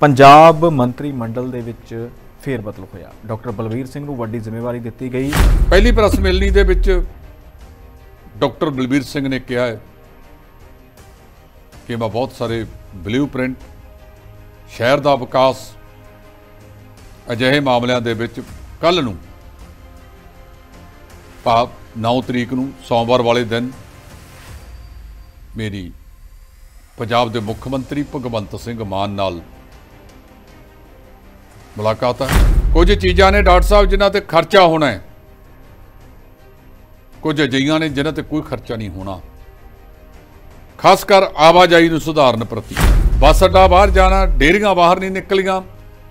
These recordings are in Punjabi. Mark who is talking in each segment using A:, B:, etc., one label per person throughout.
A: ਪੰਜਾਬ ਮੰਤਰੀ ਮੰਡਲ ਦੇ ਵਿੱਚ ਫੇਰ ਬਦਲ ਹੋਇਆ ਡਾਕਟਰ ਬਲਵੀਰ ਸਿੰਘ ਨੂੰ ਵੱਡੀ ਜ਼ਿੰਮੇਵਾਰੀ
B: ਦਿੱਤੀ ਗਈ ਪਹਿਲੀ ਪ੍ਰੈਸ ਮਿਲਣੀ ਦੇ ਵਿੱਚ ਡਾਕਟਰ ਬਲਵੀਰ ਸਿੰਘ ਨੇ ਕਿਹਾ ਹੈ ਕਿ ਮੈਂ ਬਹੁਤ ਸਾਰੇ ਬਲੂਪ੍ਰਿੰਟ ਸ਼ਹਿਰ ਦਾ ਵਿਕਾਸ ਅਜਿਹੇ ਮਾਮਲਿਆਂ ਦੇ ਵਿੱਚ ਕੱਲ ਨੂੰ ਪਾਪ 9 ਤਰੀਕ ਨੂੰ ਸੋਮਵਾਰ ਵਾਲੇ ਦਿਨ ਮੇਰੀ ਪੰਜਾਬ ਦੇ ਮੁੱਖ ਮੰਤਰੀ ਭਗਵੰਤ ਸਿੰਘ ਮਾਨ ਨਾਲ ਮੁਲਾਕਾਤਾਂ ਕੁਝ ਚੀਜ਼ਾਂ ਨੇ ਡਾਕਟਰ ਸਾਹਿਬ ਜਿਨ੍ਹਾਂ ਤੇ ਖਰਚਾ ਹੋਣਾ ਹੈ ਕੁਝ ਅਜਈਆਂ ਨੇ ਜਿਨ੍ਹਾਂ ਤੇ ਕੋਈ ਖਰਚਾ ਨਹੀਂ ਹੋਣਾ ਖਾਸ ਕਰ ਆਵਾਜਾਈ ਨੂੰ ਸੁਧਾਰਨ ਪ੍ਰਤੀ ਬੱਸ ਅੱਡਾ ਬਾਹਰ ਜਾਣਾ ਡੇਰੀਆਂ ਬਾਹਰ ਨਹੀਂ ਨਿਕਲੀਆਂ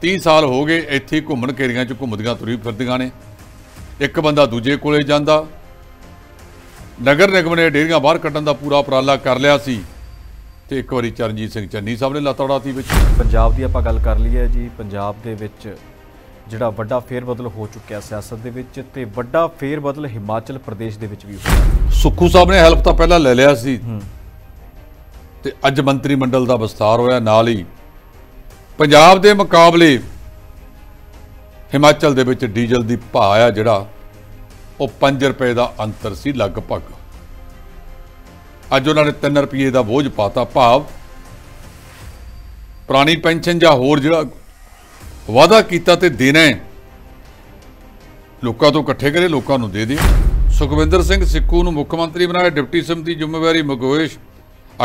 B: 30 ਸਾਲ ਹੋ ਗਏ ਇੱਥੇ ਘੁੰਮਣ ਕੇਰੀਆਂ 'ਚ ਘੁੰਮਦੀਆਂ ਤੁਰੀ ਫਿਰਦੀਆਂ ਨੇ ਇੱਕ ਬੰਦਾ ਦੂਜੇ ਕੋਲੇ ਜਾਂਦਾ ਨਗਰ ਨਿਗਮ ਨੇ ਡੇਰੀਆਂ ਬਾਹਰ ਕੱਢਣ ਦਾ ਪੂਰਾ ਉਪਰਾਲਾ ਕਰ ਲਿਆ ਸੀ ਤੇ ਇੱਕ ਵਾਰੀ ਚਰਨਜੀਤ ਸਿੰਘ ਚੰਨੀ ਸਾਹਿਬ ਨੇ ਲਤੜਾਤੀ ਵਿੱਚ ਪੰਜਾਬ ਦੀ
A: ਆਪਾਂ ਗੱਲ ਕਰ ਲਈ ਹੈ ਜੀ ਪੰਜਾਬ ਦੇ ਵਿੱਚ ਜਿਹੜਾ ਵੱਡਾ ਫੇਰ ਬਦਲ ਹੋ ਚੁੱਕਿਆ ਸਿਆਸਤ ਦੇ ਵਿੱਚ ਤੇ ਵੱਡਾ ਫੇਰ ਬਦਲ
B: ਹਿਮਾਚਲ ਪ੍ਰਦੇਸ਼ ਦੇ ਵਿੱਚ ਵੀ ਹੋਇਆ ਸੁੱਖੂ ਸਾਹਿਬ ਨੇ ਹੈਲਪ ਤਾਂ ਪਹਿਲਾਂ ਲੈ ਲਿਆ ਸੀ ਤੇ ਅੱਜ ਮੰਤਰੀ ਮੰਡਲ ਦਾ ਵਿਸਤਾਰ ਹੋਇਆ ਨਾਲ ਹੀ ਪੰਜਾਬ ਦੇ ਮੁਕਾਬਲੇ ਹਿਮਾਚਲ ਦੇ ਵਿੱਚ ਡੀਜ਼ਲ ਦੀ ਭਾਅ ਆ ਜਿਹੜਾ ਉਹ 5 ਰੁਪਏ ਦਾ ਅੰਤਰ ਸੀ ਲਗਭਗ ਅੱਜ ਉਹਨਾਂ ਨੇ 3 ਰੁਪਏ ਦਾ ਬੋਝ ਪਾਤਾ ਭਾਵ ਪੁਰਾਣੀ ਪੈਨਸ਼ਨ ਜਾਂ ਹੋਰ ਜਿਹੜਾ ਵਾਅਦਾ ਕੀਤਾ ਤੇ ਦੇਣਾ ਹੈ ਲੋਕਾਂ ਤੋਂ ਇਕੱਠੇ ਕਰੇ ਲੋਕਾਂ ਨੂੰ ਦੇ ਦਿਓ ਸੁਖਵਿੰਦਰ ਸਿੰਘ ਸਿੱਕੂ ਨੂੰ ਮੁੱਖ ਮੰਤਰੀ ਬਣਾਇਆ ਡਿਪਟੀ ਸਮਤੀ ਜ਼ਿੰਮੇਵਾਰੀ ਮਗੋਸ਼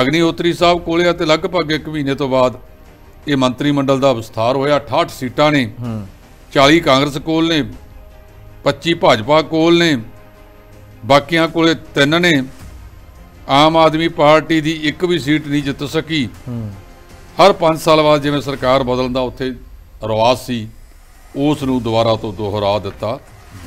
B: ਅਗਨੀਹੋਤਰੀ ਸਾਹਿਬ ਕੋਲੇ ਤੇ ਲਗਭਗ 1 ਮਹੀਨੇ ਤੋਂ ਬਾਅਦ ਇਹ ਮੰਤਰੀ ਮੰਡਲ ਦਾ ਵਿਸਥਾਰ ਹੋਇਆ 68 ਸੀਟਾਂ ਨੇ 40 ਕਾਂਗਰਸ ਕੋਲ ਨੇ 25 ਭਾਜਪਾ ਕੋਲ ਨੇ ਬਾਕੀਆਂ ਕੋਲੇ 3 ਨੇ ਆਮ ਆਦਮੀ ਪਾਰਟੀ ਦੀ ਇੱਕ ਵੀ ਸੀਟ ਨਹੀਂ ਜਿੱਤ ਸਕੀ ਹਰ 5 ਸਾਲ ਬਾਅਦ ਜਿਵੇਂ ਸਰਕਾਰ ਬਦਲਣ ਦਾ ਉੱਥੇ ਰਵਾਜ ਸੀ ਉਸ ਨੂੰ ਦੁਬਾਰਾ ਤੋਂ ਦੁਹਰਾ ਦਿੱਤਾ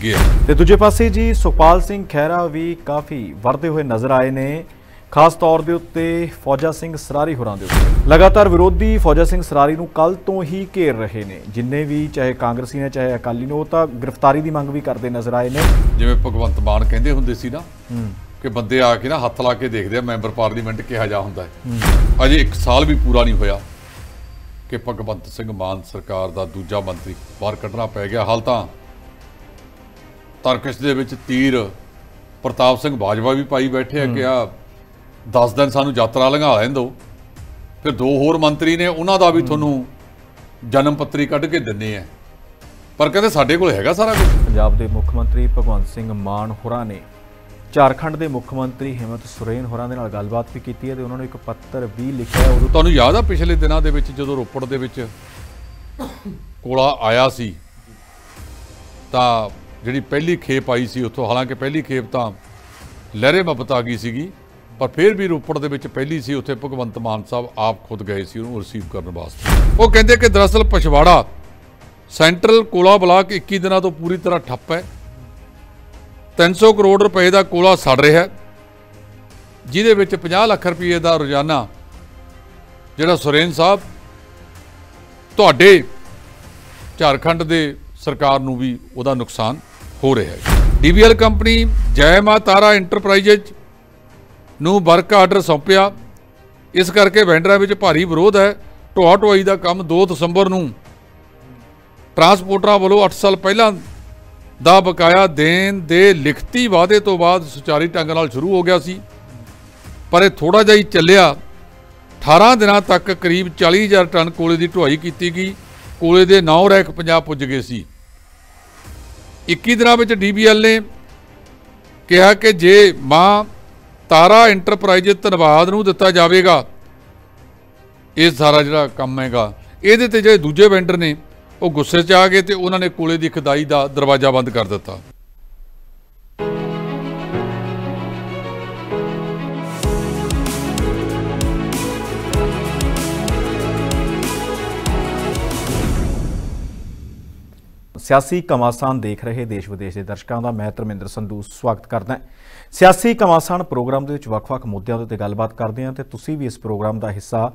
B: ਗਿਆ
A: ਤੇ ਦੂਜੇ ਪਾਸੇ ਜੀ ਸੁਖਪਾਲ ਸਿੰਘ ਖਹਿਰਾ ਵੀ ਕਾਫੀ ਵਰਦੇ ਹੋਏ ਨਜ਼ਰ ਆਏ ਨੇ ਖਾਸ ਤੌਰ ਦੇ ਉੱਤੇ ਫੌਜਾ ਸਿੰਘ ਸਰਾਰੀ ਹੋਰਾਂ ਦੇ ਉੱਤੇ ਲਗਾਤਾਰ ਵਿਰੋਧੀ ਫੌਜਾ ਸਿੰਘ ਸਰਾਰੀ ਨੂੰ ਕੱਲ ਤੋਂ ਹੀ ਘੇਰ ਰਹੇ ਨੇ ਜਿੰਨੇ ਵੀ ਚਾਹੇ ਕਾਂਗਰਸੀ ਨੇ ਚਾਹੇ ਅਕਾਲੀ ਨੇ ਉਹ ਤਾਂ ਗ੍ਰਿਫਤਾਰੀ ਦੀ ਮੰਗ ਵੀ ਕਰਦੇ
B: ਨਜ਼ਰ ਆਏ ਨੇ ਜਿਵੇਂ ਭਗਵੰਤ ਮਾਨ ਕਹਿੰਦੇ ਹੁੰਦੇ ਸੀ ਨਾ ਕਿ ਬੰਦੇ ਆ ਕੇ ਨਾ ਹੱਥ ਲਾ ਕੇ ਦੇਖਦੇ ਆ ਮੈਂਬਰ ਪਾਰਲੀਮੈਂਟ ਕਿਹਾ ਜਾ ਹੁੰਦਾ ਹੈ ਅਜੇ 1 ਸਾਲ ਵੀ ਪੂਰਾ ਨਹੀਂ ਹੋਇਆ ਕਿ ਭਗਵੰਤ ਸਿੰਘ ਮਾਨ ਸਰਕਾਰ ਦਾ ਦੂਜਾ ਮੰਤਰੀ ਬਾਹਰ ਕੱਢਣਾ ਪੈ ਗਿਆ ਹਾਲ ਤਾਂ ਤਰਕਸ਼ ਦੇ ਵਿੱਚ ਤੀਰ ਪ੍ਰਤਾਪ ਸਿੰਘ ਬਾਜਵਾ ਵੀ ਪਾਈ ਬੈਠੇ ਆ ਕਿ ਆ 10 ਦਿਨ ਸਾਨੂੰ ਯਾਤਰਾ ਲੰਘਾ ਲੈਣ ਫਿਰ ਦੋ ਹੋਰ ਮੰਤਰੀ ਨੇ ਉਹਨਾਂ ਦਾ ਵੀ ਤੁਹਾਨੂੰ ਜਨਮ ਪੱਤਰੀ ਕੱਢ ਕੇ ਦਿੰਨੇ ਆ ਪਰ ਕਹਿੰਦੇ ਸਾਡੇ ਕੋਲ ਹੈਗਾ ਸਾਰਾ ਕੁਝ ਪੰਜਾਬ ਦੇ ਮੁੱਖ
A: ਮੰਤਰੀ ਭਗਵੰਤ ਸਿੰਘ ਮਾਨ ਹੋਰਾਂ ਨੇ ਝਾਰਖੰਡ ਦੇ ਮੁੱਖ ਮੰਤਰੀ ਹਿਮੰਤ ਸੁਰੇਨ ਹੋਰਾਂ ਦੇ ਨਾਲ
B: ਗੱਲਬਾਤ ਵੀ ਕੀਤੀ ਹੈ ਤੇ ਉਹਨਾਂ ਨੇ ਇੱਕ ਪੱਤਰ ਵੀ ਲਿਖਿਆ ਉਹ ਤੁਹਾਨੂੰ ਯਾਦ ਆ ਪਿਛਲੇ ਦਿਨਾਂ ਦੇ ਵਿੱਚ ਜਦੋਂ ਰੋਪੜ ਦੇ ਵਿੱਚ ਕੋਲਾ ਆਇਆ ਸੀ ਤਾਂ ਜਿਹੜੀ ਪਹਿਲੀ ਖੇਪ ਆਈ ਸੀ ਉੱਥੋਂ ਹਾਲਾਂਕਿ ਪਹਿਲੀ ਖੇਪ ਤਾਂ ਲਹਿਰੇ ਮਪਤਾ ਗਈ ਸੀਗੀ ਪਰ ਫਿਰ ਵੀ ਰੋਪੜ ਦੇ ਵਿੱਚ ਪਹਿਲੀ ਸੀ ਉੱਥੇ ਭਗਵੰਤ ਮਾਨ ਸਾਹਿਬ ਆਪ ਖੁਦ ਗਏ ਸੀ ਉਹਨੂੰ ਰਿਸੀਵ ਕਰਨ ਵਾਸਤੇ ਉਹ ਕਹਿੰਦੇ ਕਿ ਦਰਅਸਲ ਪਛਵਾੜਾ ਸੈਂਟਰਲ ਕੋਲਾ ਬਲਾਕ 21 ਦਿਨਾਂ ਤੋਂ ਪੂਰੀ ਤਰ੍ਹਾਂ ਠੱਪ ਹੈ 300 ਕਰੋੜ ਰੁਪਏ ਦਾ ਕੋਲਾ ਸੜ ਰਿਹਾ ਹੈ ਜਿਹਦੇ ਵਿੱਚ 50 ਲੱਖ ਰੁਪਏ ਦਾ ਰੋਜ਼ਾਨਾ ਜਿਹੜਾ ਸੁਰੇਨ ਸਾਹਿਬ ਤੁਹਾਡੇ ਝਾਰਖੰਡ ਦੇ ਸਰਕਾਰ ਨੂੰ ਵੀ ਉਹਦਾ ਨੁਕਸਾਨ ਹੋ ਰਿਹਾ ਹੈ ਡੀਬੀਐਲ ਕੰਪਨੀ ਜੈ ਮਾ ਤਾਰਾ ਇੰਟਰਪ੍ਰਾਈਜ਼ ਨੂੰ ਵਰਕ ਆਰਡਰ ਸੌਂਪਿਆ ਇਸ ਕਰਕੇ ਵੈਂਡਰਾਂ ਵਿੱਚ ਭਾਰੀ ਵਿਰੋਧ ਹੈ ਢੋਆ ਢੋਈ ਦਾ ਕੰਮ 2 ਦਸੰਬਰ ਨੂੰ ਟਰਾਂਸਪੋਰਟਰਾਂ ਵੱਲੋਂ 8 ਸਾਲ ਪਹਿਲਾਂ ਦਾ ਬਕਾਇਆ ਦੇਣ ਦੇ ਲਿਖਤੀ ਵਾਅਦੇ ਤੋਂ ਬਾਅਦ ਸੁਚਾਰੀ ਢੰਗ ਨਾਲ ਸ਼ੁਰੂ ਹੋ ਗਿਆ ਸੀ ਪਰ ਇਹ ਥੋੜਾ ਜਿਹਾ ਹੀ ਚੱਲਿਆ 18 ਦਿਨਾਂ ਤੱਕ ਕਰੀਬ 40000 ਟਨ ਕੋਲੇ ਦੀ ਢੁਆਈ ਕੀਤੀ ਗਈ ਕੋਲੇ ਦੇ ਨੌ ਰੈਕ ਪੰਜਾਬ ਪੁੱਜ ਗਏ ਸੀ 21 ਦਿਨਾਂ ਵਿੱਚ ਡੀਬੀਐਲ ਨੇ ਕਿਹਾ ਕਿ ਜੇ ਮਾਂ ਤਾਰਾ ਇੰਟਰਪ੍ਰਾਈਜ਼ ਧੰਨਵਾਦ ਨੂੰ ਦਿੱਤਾ ਜਾਵੇਗਾ ਇਹ ਸਾਰਾ ਜਿਹੜਾ ਕੰਮ ਹੈਗਾ ਇਹਦੇ ਤੇ ਜਿਹੜੇ ਦੂਜੇ ਵੈਂਡਰ ਨੇ ਉਹ ਗੁੱਸੇ 'ਚ ਆ ਗਏ ਤੇ ਉਹਨਾਂ ਨੇ ਕੋਲੇ ਦੀ ਖਦਾਈ ਦਾ ਦਰਵਾਜ਼ਾ ਬੰਦ ਕਰ ਦਿੱਤਾ
A: ਸਿਆਸੀ ਕਮਾਸਾਨ ਦੇਖ ਰਹੇ ਦੇਸ਼ ਵਿਦੇਸ਼ ਦੇ ਦਰਸ਼ਕਾਂ ਦਾ ਮੈਂ ਧਰਮਿੰਦਰ ਸੰਧੂ ਸਵਾਗਤ ਕਰਦਾ ਹਾਂ ਸਿਆਸੀ ਕਮਾਸਾਨ ਪ੍ਰੋਗਰਾਮ ਦੇ ਵਿੱਚ ਵੱਖ-ਵੱਖ ਮੁੱਦਿਆਂ ਉੱਤੇ ਗੱਲਬਾਤ ਕਰਦੇ ਹਾਂ ਤੇ ਤੁਸੀਂ ਵੀ ਇਸ ਪ੍ਰੋਗਰਾਮ ਦਾ ਹਿੱਸਾ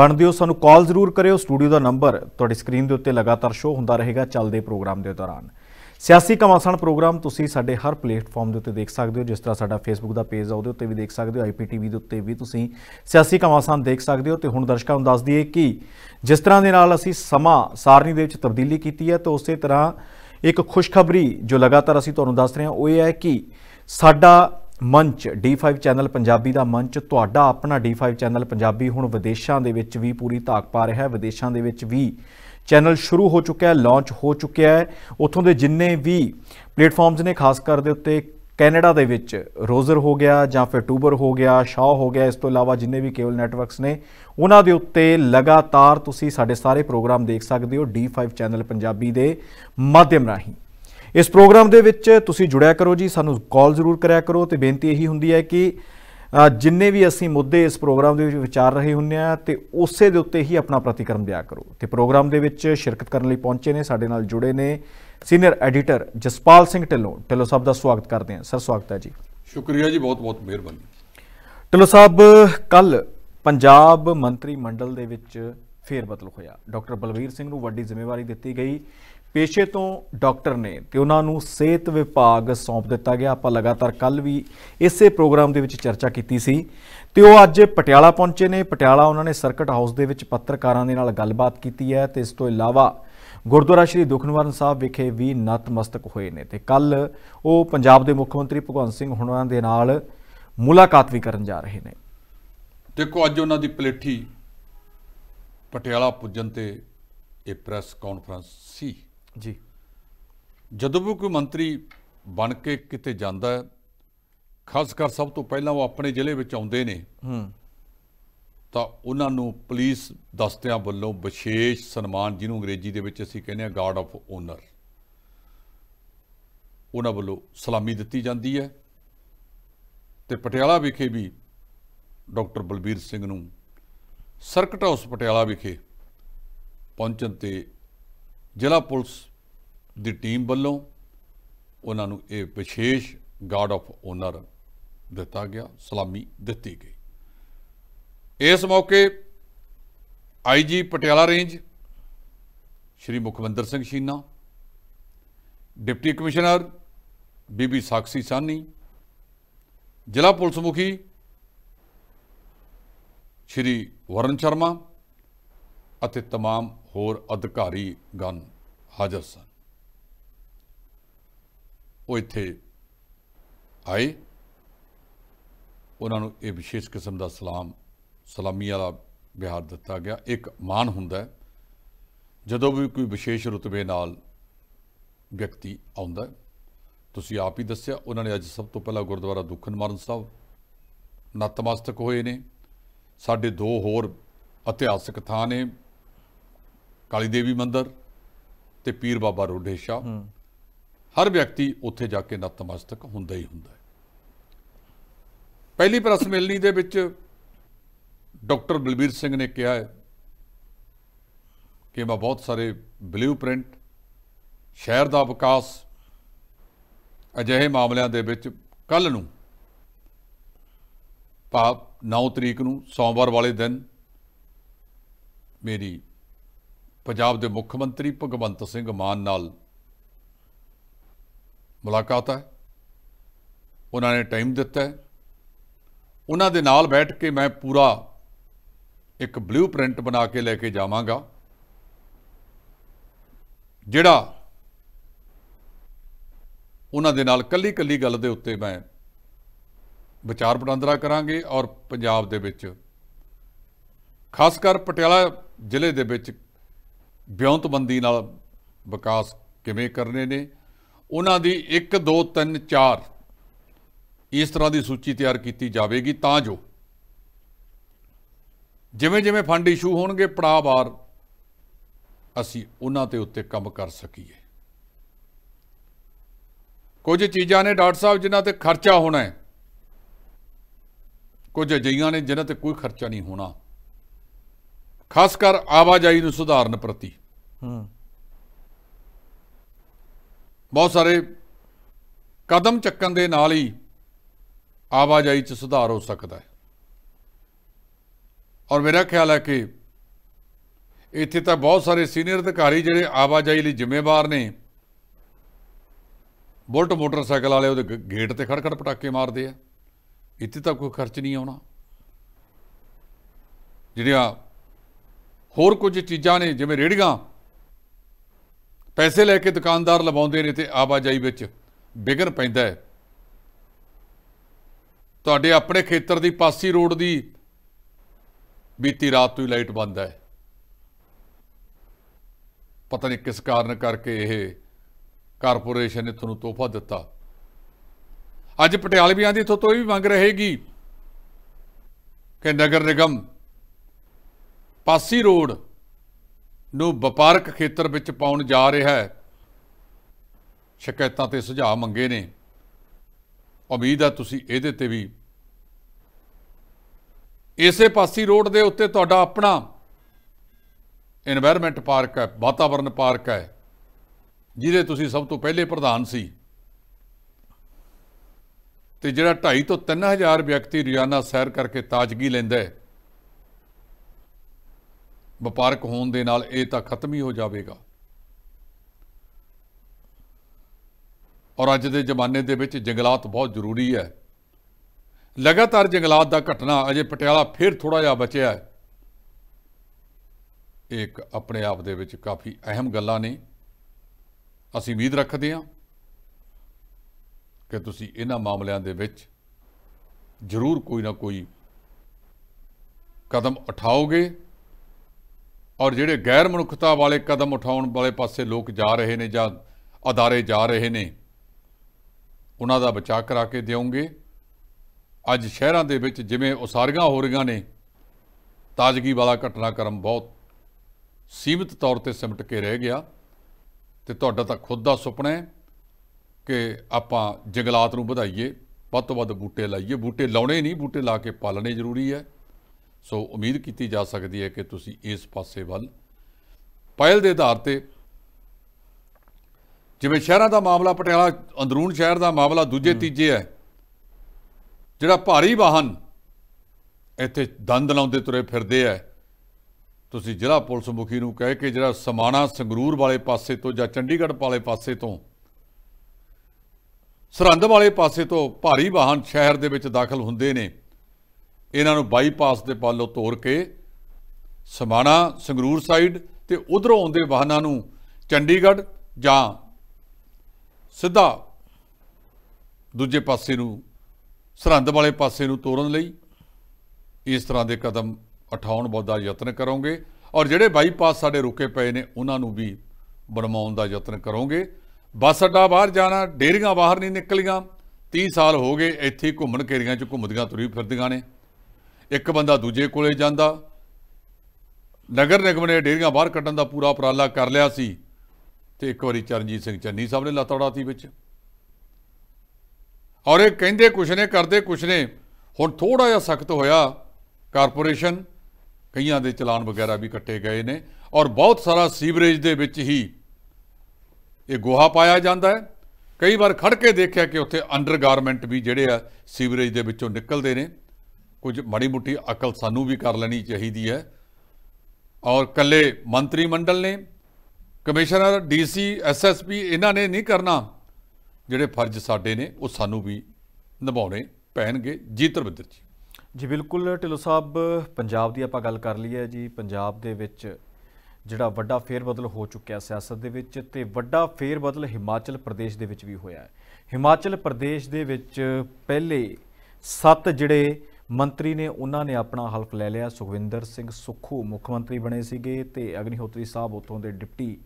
A: ਬਣਦੇ ਹੋ ਸਾਨੂੰ ਕਾਲ ਜ਼ਰੂਰ ਕਰਿਓ ਸਟੂਡੀਓ ਦਾ ਨੰਬਰ ਤੁਹਾਡੀ ਸਕਰੀਨ ਦੇ ਉੱਤੇ ਲਗਾਤਾਰ ਸ਼ੋਅ ਹੁੰਦਾ ਰਹੇਗਾ ਚੱਲਦੇ ਪ੍ਰੋਗਰਾਮ ਦੇ ਦੌਰਾਨ ਸਿਆਸੀ ਕਮਾਸਣ ਪ੍ਰੋਗਰਾਮ ਤੁਸੀਂ ਸਾਡੇ ਹਰ ਪਲੇਟਫਾਰਮ ਦੇ ਉੱਤੇ ਦੇਖ ਸਕਦੇ ਹੋ ਜਿਸ ਤਰ੍ਹਾਂ ਸਾਡਾ ਫੇਸਬੁੱਕ ਦਾ ਪੇਜ ਆ ਉਹਦੇ ਉੱਤੇ ਵੀ ਦੇਖ ਸਕਦੇ ਹੋ ਆਈਪੀਟੀਵੀ ਦੇ ਉੱਤੇ ਵੀ ਤੁਸੀਂ ਸਿਆਸੀ ਕਮਾਸਣ ਦੇਖ ਸਕਦੇ ਹੋ ਤੇ ਹੁਣ ਦਰਸ਼ਕਾਂ ਨੂੰ ਦੱਸ ਦਈਏ ਕਿ ਜਿਸ ਤਰ੍ਹਾਂ ਦੇ ਨਾਲ ਅਸੀਂ ਸਮਾਂ ਸਾਰਣੀ ਦੇ ਵਿੱਚ ਤਬਦੀਲੀ ਕੀਤੀ ਹੈ ਤਾਂ ਉਸੇ ਤਰ੍ਹਾਂ ਇੱਕ ਖੁਸ਼ਖਬਰੀ ਜੋ ਲਗਾਤਾਰ ਅਸੀਂ ਤੁਹਾਨੂੰ ਦੱਸ ਰਹੇ ਹਾਂ ਉਹ ਇਹ ਹੈ ਕਿ ਸਾਡਾ ਮੰਚ D5 ਚੈਨਲ ਪੰਜਾਬੀ ਦਾ ਮੰਚ ਤੁਹਾਡਾ ਆਪਣਾ D5 ਚੈਨਲ ਪੰਜਾਬੀ ਹੁਣ ਵਿਦੇਸ਼ਾਂ ਦੇ ਵਿੱਚ ਵੀ ਪੂਰੀ ਤਾਕਤ ਪਾ ਰਿਹਾ ਹੈ ਵਿਦੇਸ਼ਾਂ ਦੇ ਵਿੱਚ ਵੀ ਚੈਨਲ ਸ਼ੁਰੂ ਹੋ ਚੁੱਕਿਆ ਹੈ ਲਾਂਚ ਹੋ ਚੁੱਕਿਆ ਹੈ ਉੱਥੋਂ ਦੇ ਜਿੰਨੇ ਵੀ ਪਲੇਟਫਾਰਮਸ ਨੇ ਖਾਸ ਕਰ ਦੇ ਉੱਤੇ ਕੈਨੇਡਾ ਦੇ ਵਿੱਚ ਰੋਜ਼ਰ ਹੋ ਗਿਆ ਜਾਂ ਫਿਰ ਟੂਬਰ ਹੋ ਗਿਆ ਸ਼ਾਹ ਹੋ ਗਿਆ ਇਸ ਤੋਂ ਇਲਾਵਾ ਜਿੰਨੇ ਵੀ ਕੇਬਲ ਨੈਟਵਰਕਸ ਨੇ ਉਹਨਾਂ ਦੇ ਉੱਤੇ ਲਗਾਤਾਰ ਤੁਸੀਂ ਸਾਡੇ ਸਾਰੇ ਪ੍ਰੋਗਰਾਮ ਦੇਖ ਸਕਦੇ ਹੋ D5 ਚੈਨਲ ਪੰਜਾਬੀ ਦੇ ਮਾਧਿਅਮ ਰਾਹੀਂ ਇਸ ਪ੍ਰੋਗਰਾਮ ਦੇ ਵਿੱਚ ਤੁਸੀਂ ਜੁੜਿਆ ਕਰੋ ਜੀ ਸਾਨੂੰ ਕਾਲ ਜ਼ਰੂਰ ਕਰਿਆ ਕਰੋ ਤੇ ਬੇਨਤੀ ਇਹੀ ਹੁੰਦੀ ਹੈ ਕਿ ਜਿੰਨੇ ਵੀ ਅਸੀਂ ਮੁੱਦੇ ਇਸ ਪ੍ਰੋਗਰਾਮ ਦੇ ਵਿੱਚ ਵਿਚਾਰ ਰਹੇ ਹੁੰਨੇ ਆ ਤੇ ਉਸੇ ਦੇ ਉੱਤੇ ਹੀ ਆਪਣਾ ਪ੍ਰਤੀਕਰਮ ਦਿਆ ਕਰੋ ਤੇ ਪ੍ਰੋਗਰਾਮ ਦੇ ਵਿੱਚ ਸ਼ਿਰਕਤ ਕਰਨ ਲਈ ਪਹੁੰਚੇ ਨੇ ਸਾਡੇ ਨਾਲ ਜੁੜੇ ਨੇ ਸੀਨੀਅਰ ਐਡੀਟਰ ਜਸਪਾਲ ਸਿੰਘ ਢਿੱਲੋਂ ਢਿੱਲੋਂ ਸਾਹਿਬ ਦਾ ਸਵਾਗਤ ਕਰਦੇ ਆ ਸਰ ਸਵਾਗਤ ਹੈ ਜੀ
B: ਸ਼ੁਕਰੀਆ ਜੀ ਬਹੁਤ ਬਹੁਤ ਮਿਹਰਬਾਨੀ
A: ਢਿੱਲੋਂ ਸਾਹਿਬ ਕੱਲ ਪੰਜਾਬ ਮੰਤਰੀ ਮੰਡਲ ਦੇ ਵਿੱਚ ਫੇਰ ਬਦਲ ਹੋਇਆ ਡਾਕਟਰ ਬਲਵੀਰ ਸਿੰਘ ਨੂੰ ਵੱਡੀ ਜ਼ਿੰਮੇਵਾਰੀ ਦਿੱਤੀ ਗਈ ਪੇਸ਼ੇ ਤੋਂ ਡਾਕਟਰ ਨੇ ਤੇ ਉਹਨਾਂ ਨੂੰ ਸਿਹਤ ਵਿਭਾਗ ਸੌਂਪ ਦਿੱਤਾ ਗਿਆ ਆਪਾਂ ਲਗਾਤਾਰ ਕੱਲ ਵੀ ਇਸੇ ਪ੍ਰੋਗਰਾਮ ਦੇ ਵਿੱਚ ਚਰਚਾ ਕੀਤੀ ਸੀ ਤੇ ਉਹ ਅੱਜ ਪਟਿਆਲਾ ਪਹੁੰਚੇ ਨੇ ਪਟਿਆਲਾ ਉਹਨਾਂ ਨੇ ਸਰਕਟ ਹਾਊਸ ਦੇ ਵਿੱਚ ਪੱਤਰਕਾਰਾਂ ਦੇ ਨਾਲ ਗੱਲਬਾਤ ਕੀਤੀ ਹੈ ਤੇ ਇਸ ਤੋਂ ਇਲਾਵਾ ਗੁਰਦੁਆਰਾ ਸ਼੍ਰੀ ਦੁਖਨਿਵਾਰਨ ਸਾਹਿਬ ਵਿਖੇ ਵੀ ਨਤਮਸਤਕ ਹੋਏ ਨੇ ਤੇ ਕੱਲ ਉਹ ਪੰਜਾਬ ਦੇ ਮੁੱਖ ਮੰਤਰੀ ਭਗਵੰਤ ਸਿੰਘ ਹੁਣਾਂ ਦੇ ਨਾਲ ਮੁਲਾਕਾਤ ਵੀ ਕਰਨ ਜਾ ਰਹੇ ਨੇ
B: ਦੇਖੋ ਅੱਜ ਉਹਨਾਂ ਦੀ ਪਲੇਠੀ ਪਟਿਆਲਾ ਪੁੱਜਣ ਤੇ ਇਹ ਪ੍ਰੈਸ ਕਾਨਫਰੰਸ ਸੀ ਜੀ ਜਦੋਂ ਵੀ ਕੋਈ ਮੰਤਰੀ ਬਣ ਕੇ ਕਿਤੇ ਜਾਂਦਾ ਹੈ ਖਾਸ ਕਰ ਸਭ ਤੋਂ ਪਹਿਲਾਂ ਉਹ ਆਪਣੇ ਜ਼ਿਲ੍ਹੇ ਵਿੱਚ ਆਉਂਦੇ ਨੇ ਹੂੰ ਤਾਂ ਉਹਨਾਂ ਨੂੰ ਪੁਲਿਸ ਦਸਤਿਆਂ ਵੱਲੋਂ ਵਿਸ਼ੇਸ਼ ਸਨਮਾਨ ਜਿਹਨੂੰ ਅੰਗਰੇਜ਼ੀ ਦੇ ਵਿੱਚ ਅਸੀਂ ਕਹਿੰਦੇ ਆ ਗਾਰਡ ਆਫ ਓਨਰ ਉਹਨਾਂ ਵੱਲੋਂ ਸਲਾਮੀ ਦਿੱਤੀ ਜਾਂਦੀ ਹੈ ਤੇ ਪਟਿਆਲਾ ਵਿਖੇ ਵੀ ਡਾਕਟਰ ਬਲਬੀਰ ਸਿੰਘ ਨੂੰ ਸਰਕਟ ਹਾਊਸ ਪਟਿਆਲਾ ਵਿਖੇ ਪਹੁੰਚਣ ਤੇ ਜ਼ਿਲ੍ਹਾ ਪੁਲਿਸ ਦੀ ਟੀਮ ਵੱਲੋਂ ਉਹਨਾਂ ਨੂੰ ਇਹ ਵਿਸ਼ੇਸ਼ ਗਾਰਡ ਆਫ ਓਨਰ ਦਿੱਤਾ ਗਿਆ ਸਲਾਮੀ ਦਿੱਤੀ ਗਈ ਇਸ ਮੌਕੇ IG Patiala range Shri Mukhwinder Singh Chhina deputy commissioner Bibi Sakshi ਸਾਨੀ ਜ਼ਿਲ੍ਹਾ ਪੁਲਿਸ ਮੁਖੀ ਸ਼੍ਰੀ ਵਰਨ ਸ਼ਰਮਾ ਅਤੇ तमाम ਹੋਰ ਅਧਿਕਾਰੀ ਗਨ ਹਾਜ਼ਰ ਸਨ ਉਹ ਇੱਥੇ ਆਏ ਉਹਨਾਂ ਨੂੰ ਇਹ ਵਿਸ਼ੇਸ਼ ਕਿਸਮ ਦਾ ਸਲਾਮ ਸਲਾਮੀ ਵਾਲਾ ਵਿਹਾਰ ਦਿੱਤਾ ਗਿਆ ਇੱਕ ਮਾਨ ਹੁੰਦਾ ਹੈ ਜਦੋਂ ਵੀ ਕੋਈ ਵਿਸ਼ੇਸ਼ ਰੁਤਬੇ ਨਾਲ ਵਿਅਕਤੀ ਆਉਂਦਾ ਤੁਸੀਂ ਆਪ ਹੀ ਦੱਸਿਆ ਉਹਨਾਂ ਨੇ ਅੱਜ ਸਭ ਤੋਂ ਪਹਿਲਾਂ ਗੁਰਦੁਆਰਾ ਦੁਖਨ ਸਾਹਿਬ ਨਤਮਸਤਕ ਹੋਏ ਨੇ ਸਾਡੇ ਦੋ ਹੋਰ ਇਤਿਹਾਸਕ ਥਾਂ ਨੇ ਕਾਲੀ ਦੇਵੀ ਮੰਦਿਰ ਤੇ ਪੀਰ ਬਾਬਾ ਰੋਡੇ ਸ਼ਾਹ ਹਰ ਵਿਅਕਤੀ ਉੱਥੇ ਜਾ ਕੇ ਨਤਮਸਤਕ ਹੁੰਦਾ ਹੀ ਹੁੰਦਾ ਹੈ ਪਹਿਲੀ ਪ੍ਰੈਸ ਮਿਲਣੀ ਦੇ ਵਿੱਚ ਡਾਕਟਰ ਬਲਬੀਰ ਸਿੰਘ ਨੇ ਕਿਹਾ ਹੈ ਕਿ ਮੈਂ ਬਹੁਤ ਸਾਰੇ ਬਲੂਪ੍ਰਿੰਟ ਸ਼ਹਿਰ ਦਾ ਵਿਕਾਸ ਅਜਿਹੇ ਮਾਮਲਿਆਂ ਦੇ ਵਿੱਚ ਕੱਲ ਨੂੰ ਭਾਵ 9 ਤਰੀਕ ਨੂੰ ਸੋਮਵਾਰ ਵਾਲੇ ਦਿਨ ਮੇਰੀ ਪੰਜਾਬ ਦੇ ਮੁੱਖ ਮੰਤਰੀ ਭਗਵੰਤ ਸਿੰਘ ਮਾਨ ਨਾਲ ਮੁਲਾਕਾਤ ਹੈ ਉਹਨਾਂ ਨੇ ਟਾਈਮ ਦਿੱਤਾ ਹੈ ਉਹਨਾਂ ਦੇ ਨਾਲ ਬੈਠ ਕੇ ਮੈਂ ਪੂਰਾ ਇੱਕ ਬਲੂਪ੍ਰਿੰਟ ਬਣਾ ਕੇ ਲੈ ਕੇ ਜਾਵਾਂਗਾ ਜਿਹੜਾ ਉਹਨਾਂ ਦੇ ਨਾਲ ਕੱਲੀ-ਕੱਲੀ ਗੱਲ ਦੇ ਉੱਤੇ ਮੈਂ ਵਿਚਾਰ ਵਟਾਂਦਰਾ ਕਰਾਂਗੇ ਔਰ ਪੰਜਾਬ ਦੇ ਵਿੱਚ ਖਾਸ ਕਰ ਪਟਿਆਲਾ ਜ਼ਿਲ੍ਹੇ ਦੇ ਵਿੱਚ ਵਿਉਂਤਬੰਦੀ ਨਾਲ ਵਿਕਾਸ ਕਿਵੇਂ ਕਰਨੇ ਨੇ ਉਹਨਾਂ ਦੀ 1 2 3 4 ਇਸ ਤਰ੍ਹਾਂ ਦੀ ਸੂਚੀ ਤਿਆਰ ਕੀਤੀ ਜਾਵੇਗੀ ਤਾਂ ਜੋ ਜਿਵੇਂ ਜਿਵੇਂ ਫੰਡ ਇਸ਼ੂ ਹੋਣਗੇ ਪੜਾਵਾਰ ਅਸੀਂ ਉਹਨਾਂ ਤੇ ਉੱਤੇ ਕੰਮ ਕਰ ਸਕੀਏ ਕੁਝ ਚੀਜ਼ਾਂ ਨੇ ਡਾਕਟਰ ਸਾਹਿਬ ਜਿਨ੍ਹਾਂ ਤੇ ਖਰਚਾ ਹੋਣਾ ਹੈ ਕੁਝ ਅਜਈਆਂ ਨੇ ਜਿਨ੍ਹਾਂ ਤੇ ਕੋਈ ਖਰਚਾ ਨਹੀਂ ਹੋਣਾ ਖਾਸ ਕਰ ਆਵਾਜਾਈ ਨੂੰ ਸੁਧਾਰਨ ਪ੍ਰਤੀ ਹੂੰ ਬਹੁਤ ਸਾਰੇ ਕਦਮ ਚੱਕਣ ਦੇ ਨਾਲ ਹੀ ਆਵਾਜਾਈ 'ਚ ਸੁਧਾਰ ਹੋ ਸਕਦਾ ਹੈ ਔਰ ਮੇਰਾ ਖਿਆਲ ਹੈ ਕਿ ਇੱਥੇ ਤਾਂ ਬਹੁਤ ਸਾਰੇ ਸੀਨੀਅਰ ਅਧਿਕਾਰੀ ਜਿਹੜੇ ਆਵਾਜਾਈ ਲਈ ਜ਼ਿੰਮੇਵਾਰ ਨੇ ਬੁਲਟ ਮੋਟਰਸਾਈਕਲ ਵਾਲੇ ਉਹਦੇ ਗੇਟ ਤੇ ਖੜਖੜ ਪਟਾਕੇ ਮਾਰਦੇ ਆ ਇੱਥੇ ਤਾਂ ਕੋਈ ਖਰਚ ਨਹੀਂ ਆਉਣਾ ਜਿਹੜੀਆਂ ਹੋਰ ਕੁਝ ਚੀਜ਼ਾਂ ਨੇ ਜਿਵੇਂ ਰੇੜੀਆਂ ਪੈਸੇ ਲੈ ਕੇ ਦੁਕਾਨਦਾਰ ਲਵਾਉਂਦੇ ਨੇ ਤੇ ਆਵਾਜਾਈ ਵਿੱਚ ਵਿਗਨ ਪੈਂਦਾ ਹੈ ਤੁਹਾਡੇ ਆਪਣੇ ਖੇਤਰ ਦੀ ਪਾਸੀ ਰੋਡ ਦੀ ਬੀਤੀ ਰਾਤ ਤੋਂ ਹੀ ਲਾਈਟ ਬੰਦ ਹੈ ਪਤਾ ਨਹੀਂ ਕਿਸ ਕਾਰਨ ਕਰਕੇ ਇਹ ਕਾਰਪੋਰੇਸ਼ਨ ਨੇ ਤੁਹਾਨੂੰ ਤੋਹਫਾ ਦਿੱਤਾ ਅੱਜ ਪਟਿਆਲਵੀਆਂ ਦੀ ਤੋਂ ਤੋਂ ਵੀ ਮੰਗ ਰਹੇਗੀ ਕਿ ਨਗਰ ਨਿਗਮ ਪਾਸੀ ਰੋਡ ਨੂੰ ਵਪਾਰਕ ਖੇਤਰ ਵਿੱਚ ਪਾਉਣ ਜਾ ਰਿਹਾ ਹੈ ਸ਼ਿਕਾਇਤਾਂ ਤੇ ਸੁਝਾਅ ਮੰਗੇ ਨੇ ਉਮੀਦ ਹੈ ਤੁਸੀਂ ਇਹਦੇ ਤੇ ਵੀ ਇਸੇ ਪਾਸੀ ਰੋਡ ਦੇ ਉੱਤੇ ਤੁਹਾਡਾ ਆਪਣਾ এনवायरमेंट ਪਾਰਕ ਹੈ ਵਾਤਾਵਰਣ ਪਾਰਕ ਹੈ ਜਿਹਦੇ ਤੁਸੀਂ ਸਭ ਤੋਂ ਪਹਿਲੇ ਪ੍ਰਧਾਨ ਸੀ ਤੇ ਜਿਹੜਾ 2.5 ਤੋਂ 3000 ਵਿਅਕਤੀ ਰੋਜ਼ਾਨਾ ਸੈਰ ਕਰਕੇ ਤਾਜ਼ਗੀ ਲੈਂਦਾ ਹੈ ਵਪਾਰਕ ਹੋਣ ਦੇ ਨਾਲ ਇਹ ਤਾਂ ਖਤਮ ਹੀ ਹੋ ਜਾਵੇਗਾ ਔਰ ਅੱਜ ਦੇ ਜ਼ਮਾਨੇ ਦੇ ਵਿੱਚ ਜੰਗਲਾਤ ਬਹੁਤ ਜ਼ਰੂਰੀ ਹੈ ਲਗਾਤਾਰ ਜੰਗਲਾਤ ਦਾ ਘਟਨਾ ਅਜੇ ਪਟਿਆਲਾ ਫਿਰ ਥੋੜਾ ਜਿਹਾ ਬਚਿਆ ਹੈ ਇੱਕ ਆਪਣੇ ਆਪ ਦੇ ਵਿੱਚ ਕਾਫੀ ਅਹਿਮ ਗੱਲਾਂ ਨੇ ਅਸੀਂ ਉਮੀਦ ਰੱਖਦੇ ਹਾਂ ਕਿ ਤੁਸੀਂ ਇਹਨਾਂ ਮਾਮਲਿਆਂ ਦੇ ਵਿੱਚ ਜ਼ਰੂਰ ਕੋਈ ਨਾ ਕੋਈ ਕਦਮ ਉਠਾਓਗੇ ਔਰ ਜਿਹੜੇ ਗੈਰ ਮਨੁੱਖਤਾ ਵਾਲੇ ਕਦਮ ਉਠਾਉਣ ਵਾਲੇ ਪਾਸੇ ਲੋਕ ਜਾ ਰਹੇ ਨੇ ਜਾਂ ਅਦਾਰੇ ਜਾ ਰਹੇ ਨੇ ਉਹਨਾਂ ਦਾ ਬਚਾਅ ਕਰਾ ਕੇ ਦਿਓਗੇ ਅੱਜ ਸ਼ਹਿਰਾਂ ਦੇ ਵਿੱਚ ਜਿਵੇਂ ਉਸਾਰੀਆਂ ਹੋ ਰਹੀਆਂ ਨੇ ਤਾਜ਼ਗੀ ਵਾਲਾ ਘਟਨਾਕ੍ਰਮ ਬਹੁਤ ਸੀਮਿਤ ਤੌਰ ਤੇ ਸਿਮਟ ਕੇ ਰਹਿ ਗਿਆ ਤੇ ਤੁਹਾਡਾ ਤਾਂ ਖੁਦ ਦਾ ਸੁਪਨਾ ਹੈ ਕਿ ਆਪਾਂ ਜੰਗਲਾਤ ਨੂੰ ਵਧਾਈਏ ਵੱਧ ਤੋਂ ਵੱਧ ਬੂਟੇ ਲਾਈਏ ਬੂਟੇ ਲਾਉਣੇ ਨਹੀਂ ਬੂਟੇ ਲਾ ਕੇ ਪਾਲਣੇ ਜ਼ਰੂਰੀ ਹੈ ਸੋ ਉਮੀਦ ਕੀਤੀ ਜਾ ਸਕਦੀ ਹੈ ਕਿ ਤੁਸੀਂ ਇਸ ਪਾਸੇ ਵੱਲ ਪਹਿਲ ਦੇ ਆਧਾਰ ਤੇ ਜਿਵੇਂ ਸ਼ਹਿਰਾਂ ਦਾ ਮਾਮਲਾ ਪਟਿਆਲਾ ਅੰਦਰੂਨ ਸ਼ਹਿਰ ਦਾ ਮਾਮਲਾ ਦੂਜੇ ਤੀਜੇ ਹੈ ਜਿਹੜਾ ਭਾਰੀ ਵਾਹਨ ਇੱਥੇ ਦੰਦ ਲਾਉਂਦੇ ਤੁਰੇ ਫਿਰਦੇ ਆ ਤੁਸੀਂ ਜ਼ਿਲ੍ਹਾ ਪੁਲਿਸ ਮੁਖੀ ਨੂੰ ਕਹਿ ਕੇ ਜਿਹੜਾ ਸਮਾਣਾ ਸੰਗਰੂਰ ਵਾਲੇ ਪਾਸੇ ਤੋਂ ਜਾਂ ਚੰਡੀਗੜ੍ਹ ਵਾਲੇ ਪਾਸੇ ਤੋਂ ਸਰਹੰਦ ਵਾਲੇ ਪਾਸੇ ਤੋਂ ਭਾਰੀ ਵਾਹਨ ਸ਼ਹਿਰ ਦੇ ਵਿੱਚ ਦਾਖਲ ਹੁੰਦੇ ਨੇ ਇਹਨਾਂ ਨੂੰ ਬਾਈਪਾਸ ਦੇ ਪਾਲੋ ਤੋੜ ਕੇ ਸਮਾਣਾ ਸੰਗਰੂਰ ਸਾਈਡ ਤੇ ਉਧਰੋਂ ਆਉਂਦੇ ਵਾਹਨਾਂ ਨੂੰ ਚੰਡੀਗੜ੍ਹ ਜਾਂ ਸਿੱਧਾ ਦੂਜੇ ਪਾਸੇ ਨੂੰ ਸਰਹੰਦ ਵਾਲੇ ਪਾਸੇ ਨੂੰ ਤੋੜਨ ਲਈ ਇਸ ਤਰ੍ਹਾਂ ਦੇ ਕਦਮ ਉਠਾਉਣ ਬਹੁਤਾ ਯਤਨ ਕਰੋਗੇ ਔਰ ਜਿਹੜੇ ਬਾਈਪਾਸ ਸਾਡੇ ਰੁਕੇ ਪਏ ਨੇ ਉਹਨਾਂ ਨੂੰ ਵੀ ਬਣਵਾਉਣ ਦਾ ਯਤਨ ਕਰੋਗੇ ਬੱਸ ਅੱਡਾ ਬਾਹਰ ਜਾਣਾ ਡੇਰੀਆਂ ਬਾਹਰ ਨਹੀਂ ਨਿਕਲੀਆਂ 30 ਸਾਲ ਹੋ ਗਏ ਇੱਥੇ ਘੁੰਮਣ ਕੇਰੀਆਂ 'ਚ ਘੁੰਮਦੀਆਂ ਤੁਰੀ ਫਿਰਦੀਆਂ ਨੇ ਇੱਕ ਬੰਦਾ ਦੂਜੇ ਕੋਲੇ ਜਾਂਦਾ ਨਗਰ ਨਿਗਮ ਨੇ ਡੇਰੀਆਂ ਬਾਹਰ ਕੱਢਣ ਦਾ ਪੂਰਾ ਉਪਰਾਲਾ ਕਰ ਲਿਆ ਸੀ ਤੇ ਇੱਕ ਵਾਰੀ ਚਰਨਜੀਤ ਸਿੰਘ ਚੰਨੀ ਸਾਹਿਬ ਨੇ ਲਤੜਾਤੀ ਵਿੱਚ ਔਰ ਇਹ ਕਹਿੰਦੇ ਕੁਛ ਨੇ ਕਰਦੇ ਕੁਛ ਨੇ ਹੁਣ ਥੋੜਾ ਜਿਹਾ ਸਖਤ ਹੋਇਆ ਕਾਰਪੋਰੇਸ਼ਨ ਕਈਆਂ ਦੇ ਚਲਾਨ ਵਗੈਰਾ ਵੀ ਕੱਟੇ ਗਏ ਨੇ ਔਰ ਬਹੁਤ ਸਾਰਾ ਸੀਵਰੇਜ ਦੇ ਵਿੱਚ ਹੀ ਇਹ ਗੋਹਾ ਪਾਇਆ ਜਾਂਦਾ ਹੈ ਕਈ ਵਾਰ ਖੜ ਕੇ ਦੇਖਿਆ ਕਿ ਉੱਥੇ ਅੰਡਰਗਾਰਮੈਂਟ ਵੀ ਜਿਹੜੇ ਆ ਸੀਵਰੇਜ ਦੇ ਵਿੱਚੋਂ ਨਿਕਲਦੇ ਨੇ ਕੁਝ ਮੜੀ ਮੁੱਠੀ ਅਕਲ ਸਾਨੂੰ ਵੀ ਕਰ ਲੈਣੀ ਚਾਹੀਦੀ ਹੈ ਔਰ ਕੱਲੇ ਮੰਤਰੀ ਮੰਡਲ ਨੇ ਕਮਿਸ਼ਨਰ ਡੀਸੀ ਐਸਐਸਪੀ ਇਹਨਾਂ ਨੇ ਨਹੀਂ ਕਰਨਾ ਜਿਹੜੇ ਫਰਜ਼ ਸਾਡੇ ਨੇ ਉਹ ਸਾਨੂੰ ਵੀ ਨਿਭਾਉਣੇ ਪੈਣਗੇ ਜੀ ਤਰਵਿੰਦਰ ਜੀ
A: ਜੀ ਬਿਲਕੁਲ ਢਿਲੋ ਸਾਹਿਬ ਪੰਜਾਬ ਦੀ ਆਪਾਂ ਗੱਲ ਕਰ ਲਈ ਹੈ ਜੀ ਪੰਜਾਬ ਦੇ ਵਿੱਚ ਜਿਹੜਾ ਵੱਡਾ ਫੇਰਬਦਲ ਹੋ ਚੁੱਕਿਆ ਸਿਆਸਤ ਦੇ ਵਿੱਚ ਤੇ ਵੱਡਾ ਫੇਰਬਦਲ ਹਿਮਾਚਲ ਪ੍ਰਦੇਸ਼ ਦੇ ਵਿੱਚ ਵੀ ਹੋਇਆ ਹੈ ਹਿਮਾਚਲ ਪ੍ਰਦੇਸ਼ ਦੇ ਵਿੱਚ ਪਹਿਲੇ ਸੱਤ ਜਿਹੜੇ ਮੰਤਰੀ ਨੇ ਉਹਨਾਂ ਨੇ ਆਪਣਾ ਹਲਫ ਲੈ ਲਿਆ ਸੁਖਵਿੰਦਰ ਸਿੰਘ ਸੁੱਖੂ ਮੁੱਖ ਮੰਤਰੀ ਬਣੇ ਸੀਗੇ ਤੇ ਅਗਨੀਹੋਤਰੀ ਸਾਹਿਬ ਉਤੋਂ ਦੇ ਡਿਪਟੀ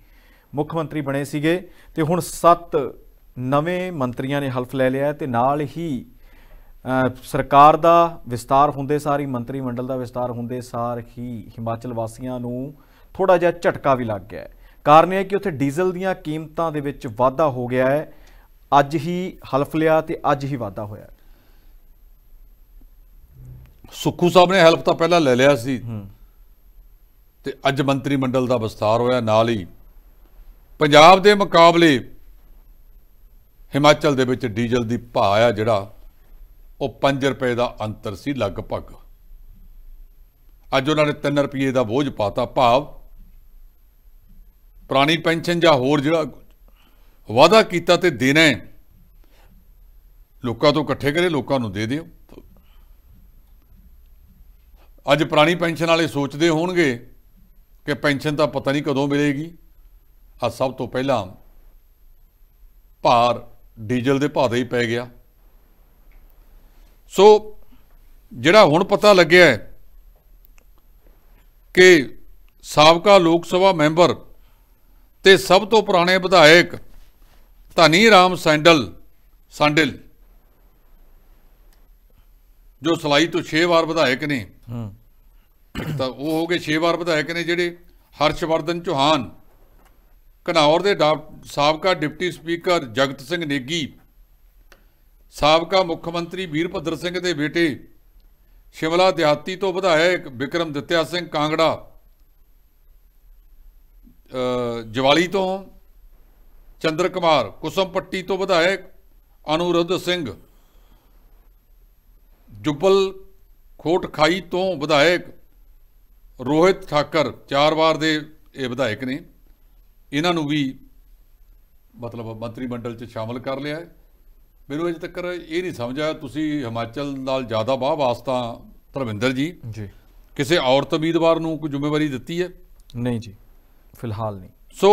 A: ਮੁੱਖ ਮੰਤਰੀ ਬਣੇ ਸੀਗੇ ਤੇ ਹੁਣ 7 ਨਵੇਂ ਮੰਤਰੀਆਂ ਨੇ ਹਲਫ ਲੈ ਲਿਆ ਤੇ ਨਾਲ ਹੀ ਸਰਕਾਰ ਦਾ ਵਿਸਤਾਰ ਹੁੰਦੇ ਸਾਰ ਹੀ ਮੰਤਰੀ ਮੰਡਲ ਦਾ ਵਿਸਤਾਰ ਹੁੰਦੇ ਸਾਰ ਹੀ ਹਿਮਾਚਲ ਵਾਸੀਆਂ ਨੂੰ ਥੋੜਾ ਜਿਹਾ ਝਟਕਾ ਵੀ ਲੱਗ ਗਿਆ ਹੈ ਕਾਰਨ ਇਹ ਕਿ ਉੱਥੇ ਡੀਜ਼ਲ ਦੀਆਂ ਕੀਮਤਾਂ ਦੇ ਵਿੱਚ ਵਾਧਾ ਹੋ ਗਿਆ ਹੈ ਅੱਜ ਹੀ ਹਲਫ ਲਿਆ ਤੇ ਅੱਜ ਹੀ ਵਾਧਾ
B: ਹੋਇਆ ਸੁੱਖੂ ਸਾਹਿਬ ਨੇ ਹੈਲਪ ਤਾਂ ਪਹਿਲਾਂ ਲੈ ਲਿਆ ਸੀ ਤੇ ਅੱਜ ਮੰਤਰੀ ਮੰਡਲ ਦਾ ਵਿਸਥਾਰ ਹੋਇਆ ਨਾਲ ਹੀ ਪੰਜਾਬ ਦੇ ਮੁਕਾਬਲੇ ਹਿਮਾਚਲ ਦੇ ਵਿੱਚ ਡੀਜ਼ਲ ਦੀ ਭਾਅ ਆ ਜਿਹੜਾ ਉਹ 5 ਰੁਪਏ ਦਾ ਅੰਤਰ ਸੀ ਲਗਭਗ ਅੱਜ ਉਹਨਾਂ ਨੇ 3 ਰੁਪਏ ਦਾ ਬੋਝ ਪਾਤਾ ਭਾਵ ਪੁਰਾਣੀ ਪੈਨਸ਼ਨ ਜਾਂ ਹੋਰ ਜਿਹੜਾ ਵਾਅਦਾ ਕੀਤਾ ਤੇ ਦੇਣਾ ਲੋਕਾਂ ਤੋਂ ਇਕੱਠੇ ਕਰੇ ਲੋਕਾਂ ਨੂੰ ਦੇ ਦਿਓ ਅੱਜ ਪੁਰਾਣੀ ਪੈਨਸ਼ਨ ਵਾਲੇ ਸੋਚਦੇ ਹੋਣਗੇ ਕਿ ਪੈਨਸ਼ਨ ਤਾਂ ਪਤਾ ਨਹੀਂ ਕਦੋਂ ਮਿਲੇਗੀ ਆ ਸਭ ਤੋਂ ਪਹਿਲਾਂ ਭਾਰ ਡੀਜ਼ਲ ਦੇ ਭਾਅ ਦੇ ਹੀ ਪੈ ਗਿਆ ਸੋ ਜਿਹੜਾ ਹੁਣ ਪਤਾ ਲੱਗਿਆ ਹੈ ਕਿ ਸਾਬਕਾ ਲੋਕ ਸਭਾ ਮੈਂਬਰ ਤੇ ਸਭ ਤੋਂ ਪੁਰਾਣੇ ਵਿਧਾਇਕ ਧਨੀ ਰਾਮ ਸੈਂਡਲ ਸੰਡਲ ਜੋ ਸਲਾਈ ਤੋਂ 6 ਵਾਰ ਵਿਧਾਇਕ ਨੇ ਹੂੰ ਇੱਕ ਤਾਂ ਉਹ ਹੋ ਗਏ 6 ਵਾਰ ਵਿਧਾਇਕ ਨੇ ਜਿਹੜੇ ਹਰਸ਼ਵਰਧਨ ਚੋਹਾਨ ਘਨੌਰ ਦੇ ਸਾਬਕਾ ਡਿਪਟੀ ਸਪੀਕਰ ਜਗਤ ਸਿੰਘ ਨੇਗੀ ਸਾਬਕਾ ਮੁੱਖ ਮੰਤਰੀ ਵੀਰਭੱਦਰ ਸਿੰਘ ਦੇ ਬੇਟੇ ਸ਼ਿਮਲਾ ਦਿਹਾਤੀ ਤੋਂ ਵਿਧਾਇਕ ਵਿਕਰਮ ਦਿੱਤਿਆ ਸਿੰਘ ਕਾਂਗੜਾ ਜਵਾਲੀ ਤੋਂ ਚੰਦਰ ਕੁਮਾਰ ਕੁਸਮ ਪੱਟੀ ਤੋਂ ਵਿਧਾਇਕ ਅਨੁਰਧ ਸਿੰਘ ਜੁਪਲ ਖੋਟ ਖਾਈ ਤੋਂ ਵਿਧਾਇਕ ਰੋਹਿਤ ਠਾਕਰ ਚਾਰ ਵਾਰ ਦੇ ਇਹ ਵਿਧਾਇਕ ਨੇ ਇਹਨਾਂ ਨੂੰ ਵੀ ਮਤਲਬ ਮੰਤਰੀ ਮੰਡਲ 'ਚ ਸ਼ਾਮਲ ਕਰ ਲਿਆ ਹੈ ਮੈਨੂੰ ਅਜੇ ਤੱਕ ਇਹ ਨਹੀਂ ਸਮਝ ਆਇਆ ਤੁਸੀਂ ਹਿਮਾਚਲ ਨਾਲ ਜ਼ਿਆਦਾ ਬਾਹ ਵਾਸਤਾ ਤਰਵਿੰਦਰ ਜੀ ਜੀ ਕਿਸੇ ਔਰਤ ਉਮੀਦਵਾਰ ਨੂੰ ਕੋਈ ਜ਼ਿੰਮੇਵਾਰੀ ਦਿੱਤੀ ਹੈ
A: ਨਹੀਂ ਜੀ ਫਿਲਹਾਲ ਨਹੀਂ
B: ਸੋ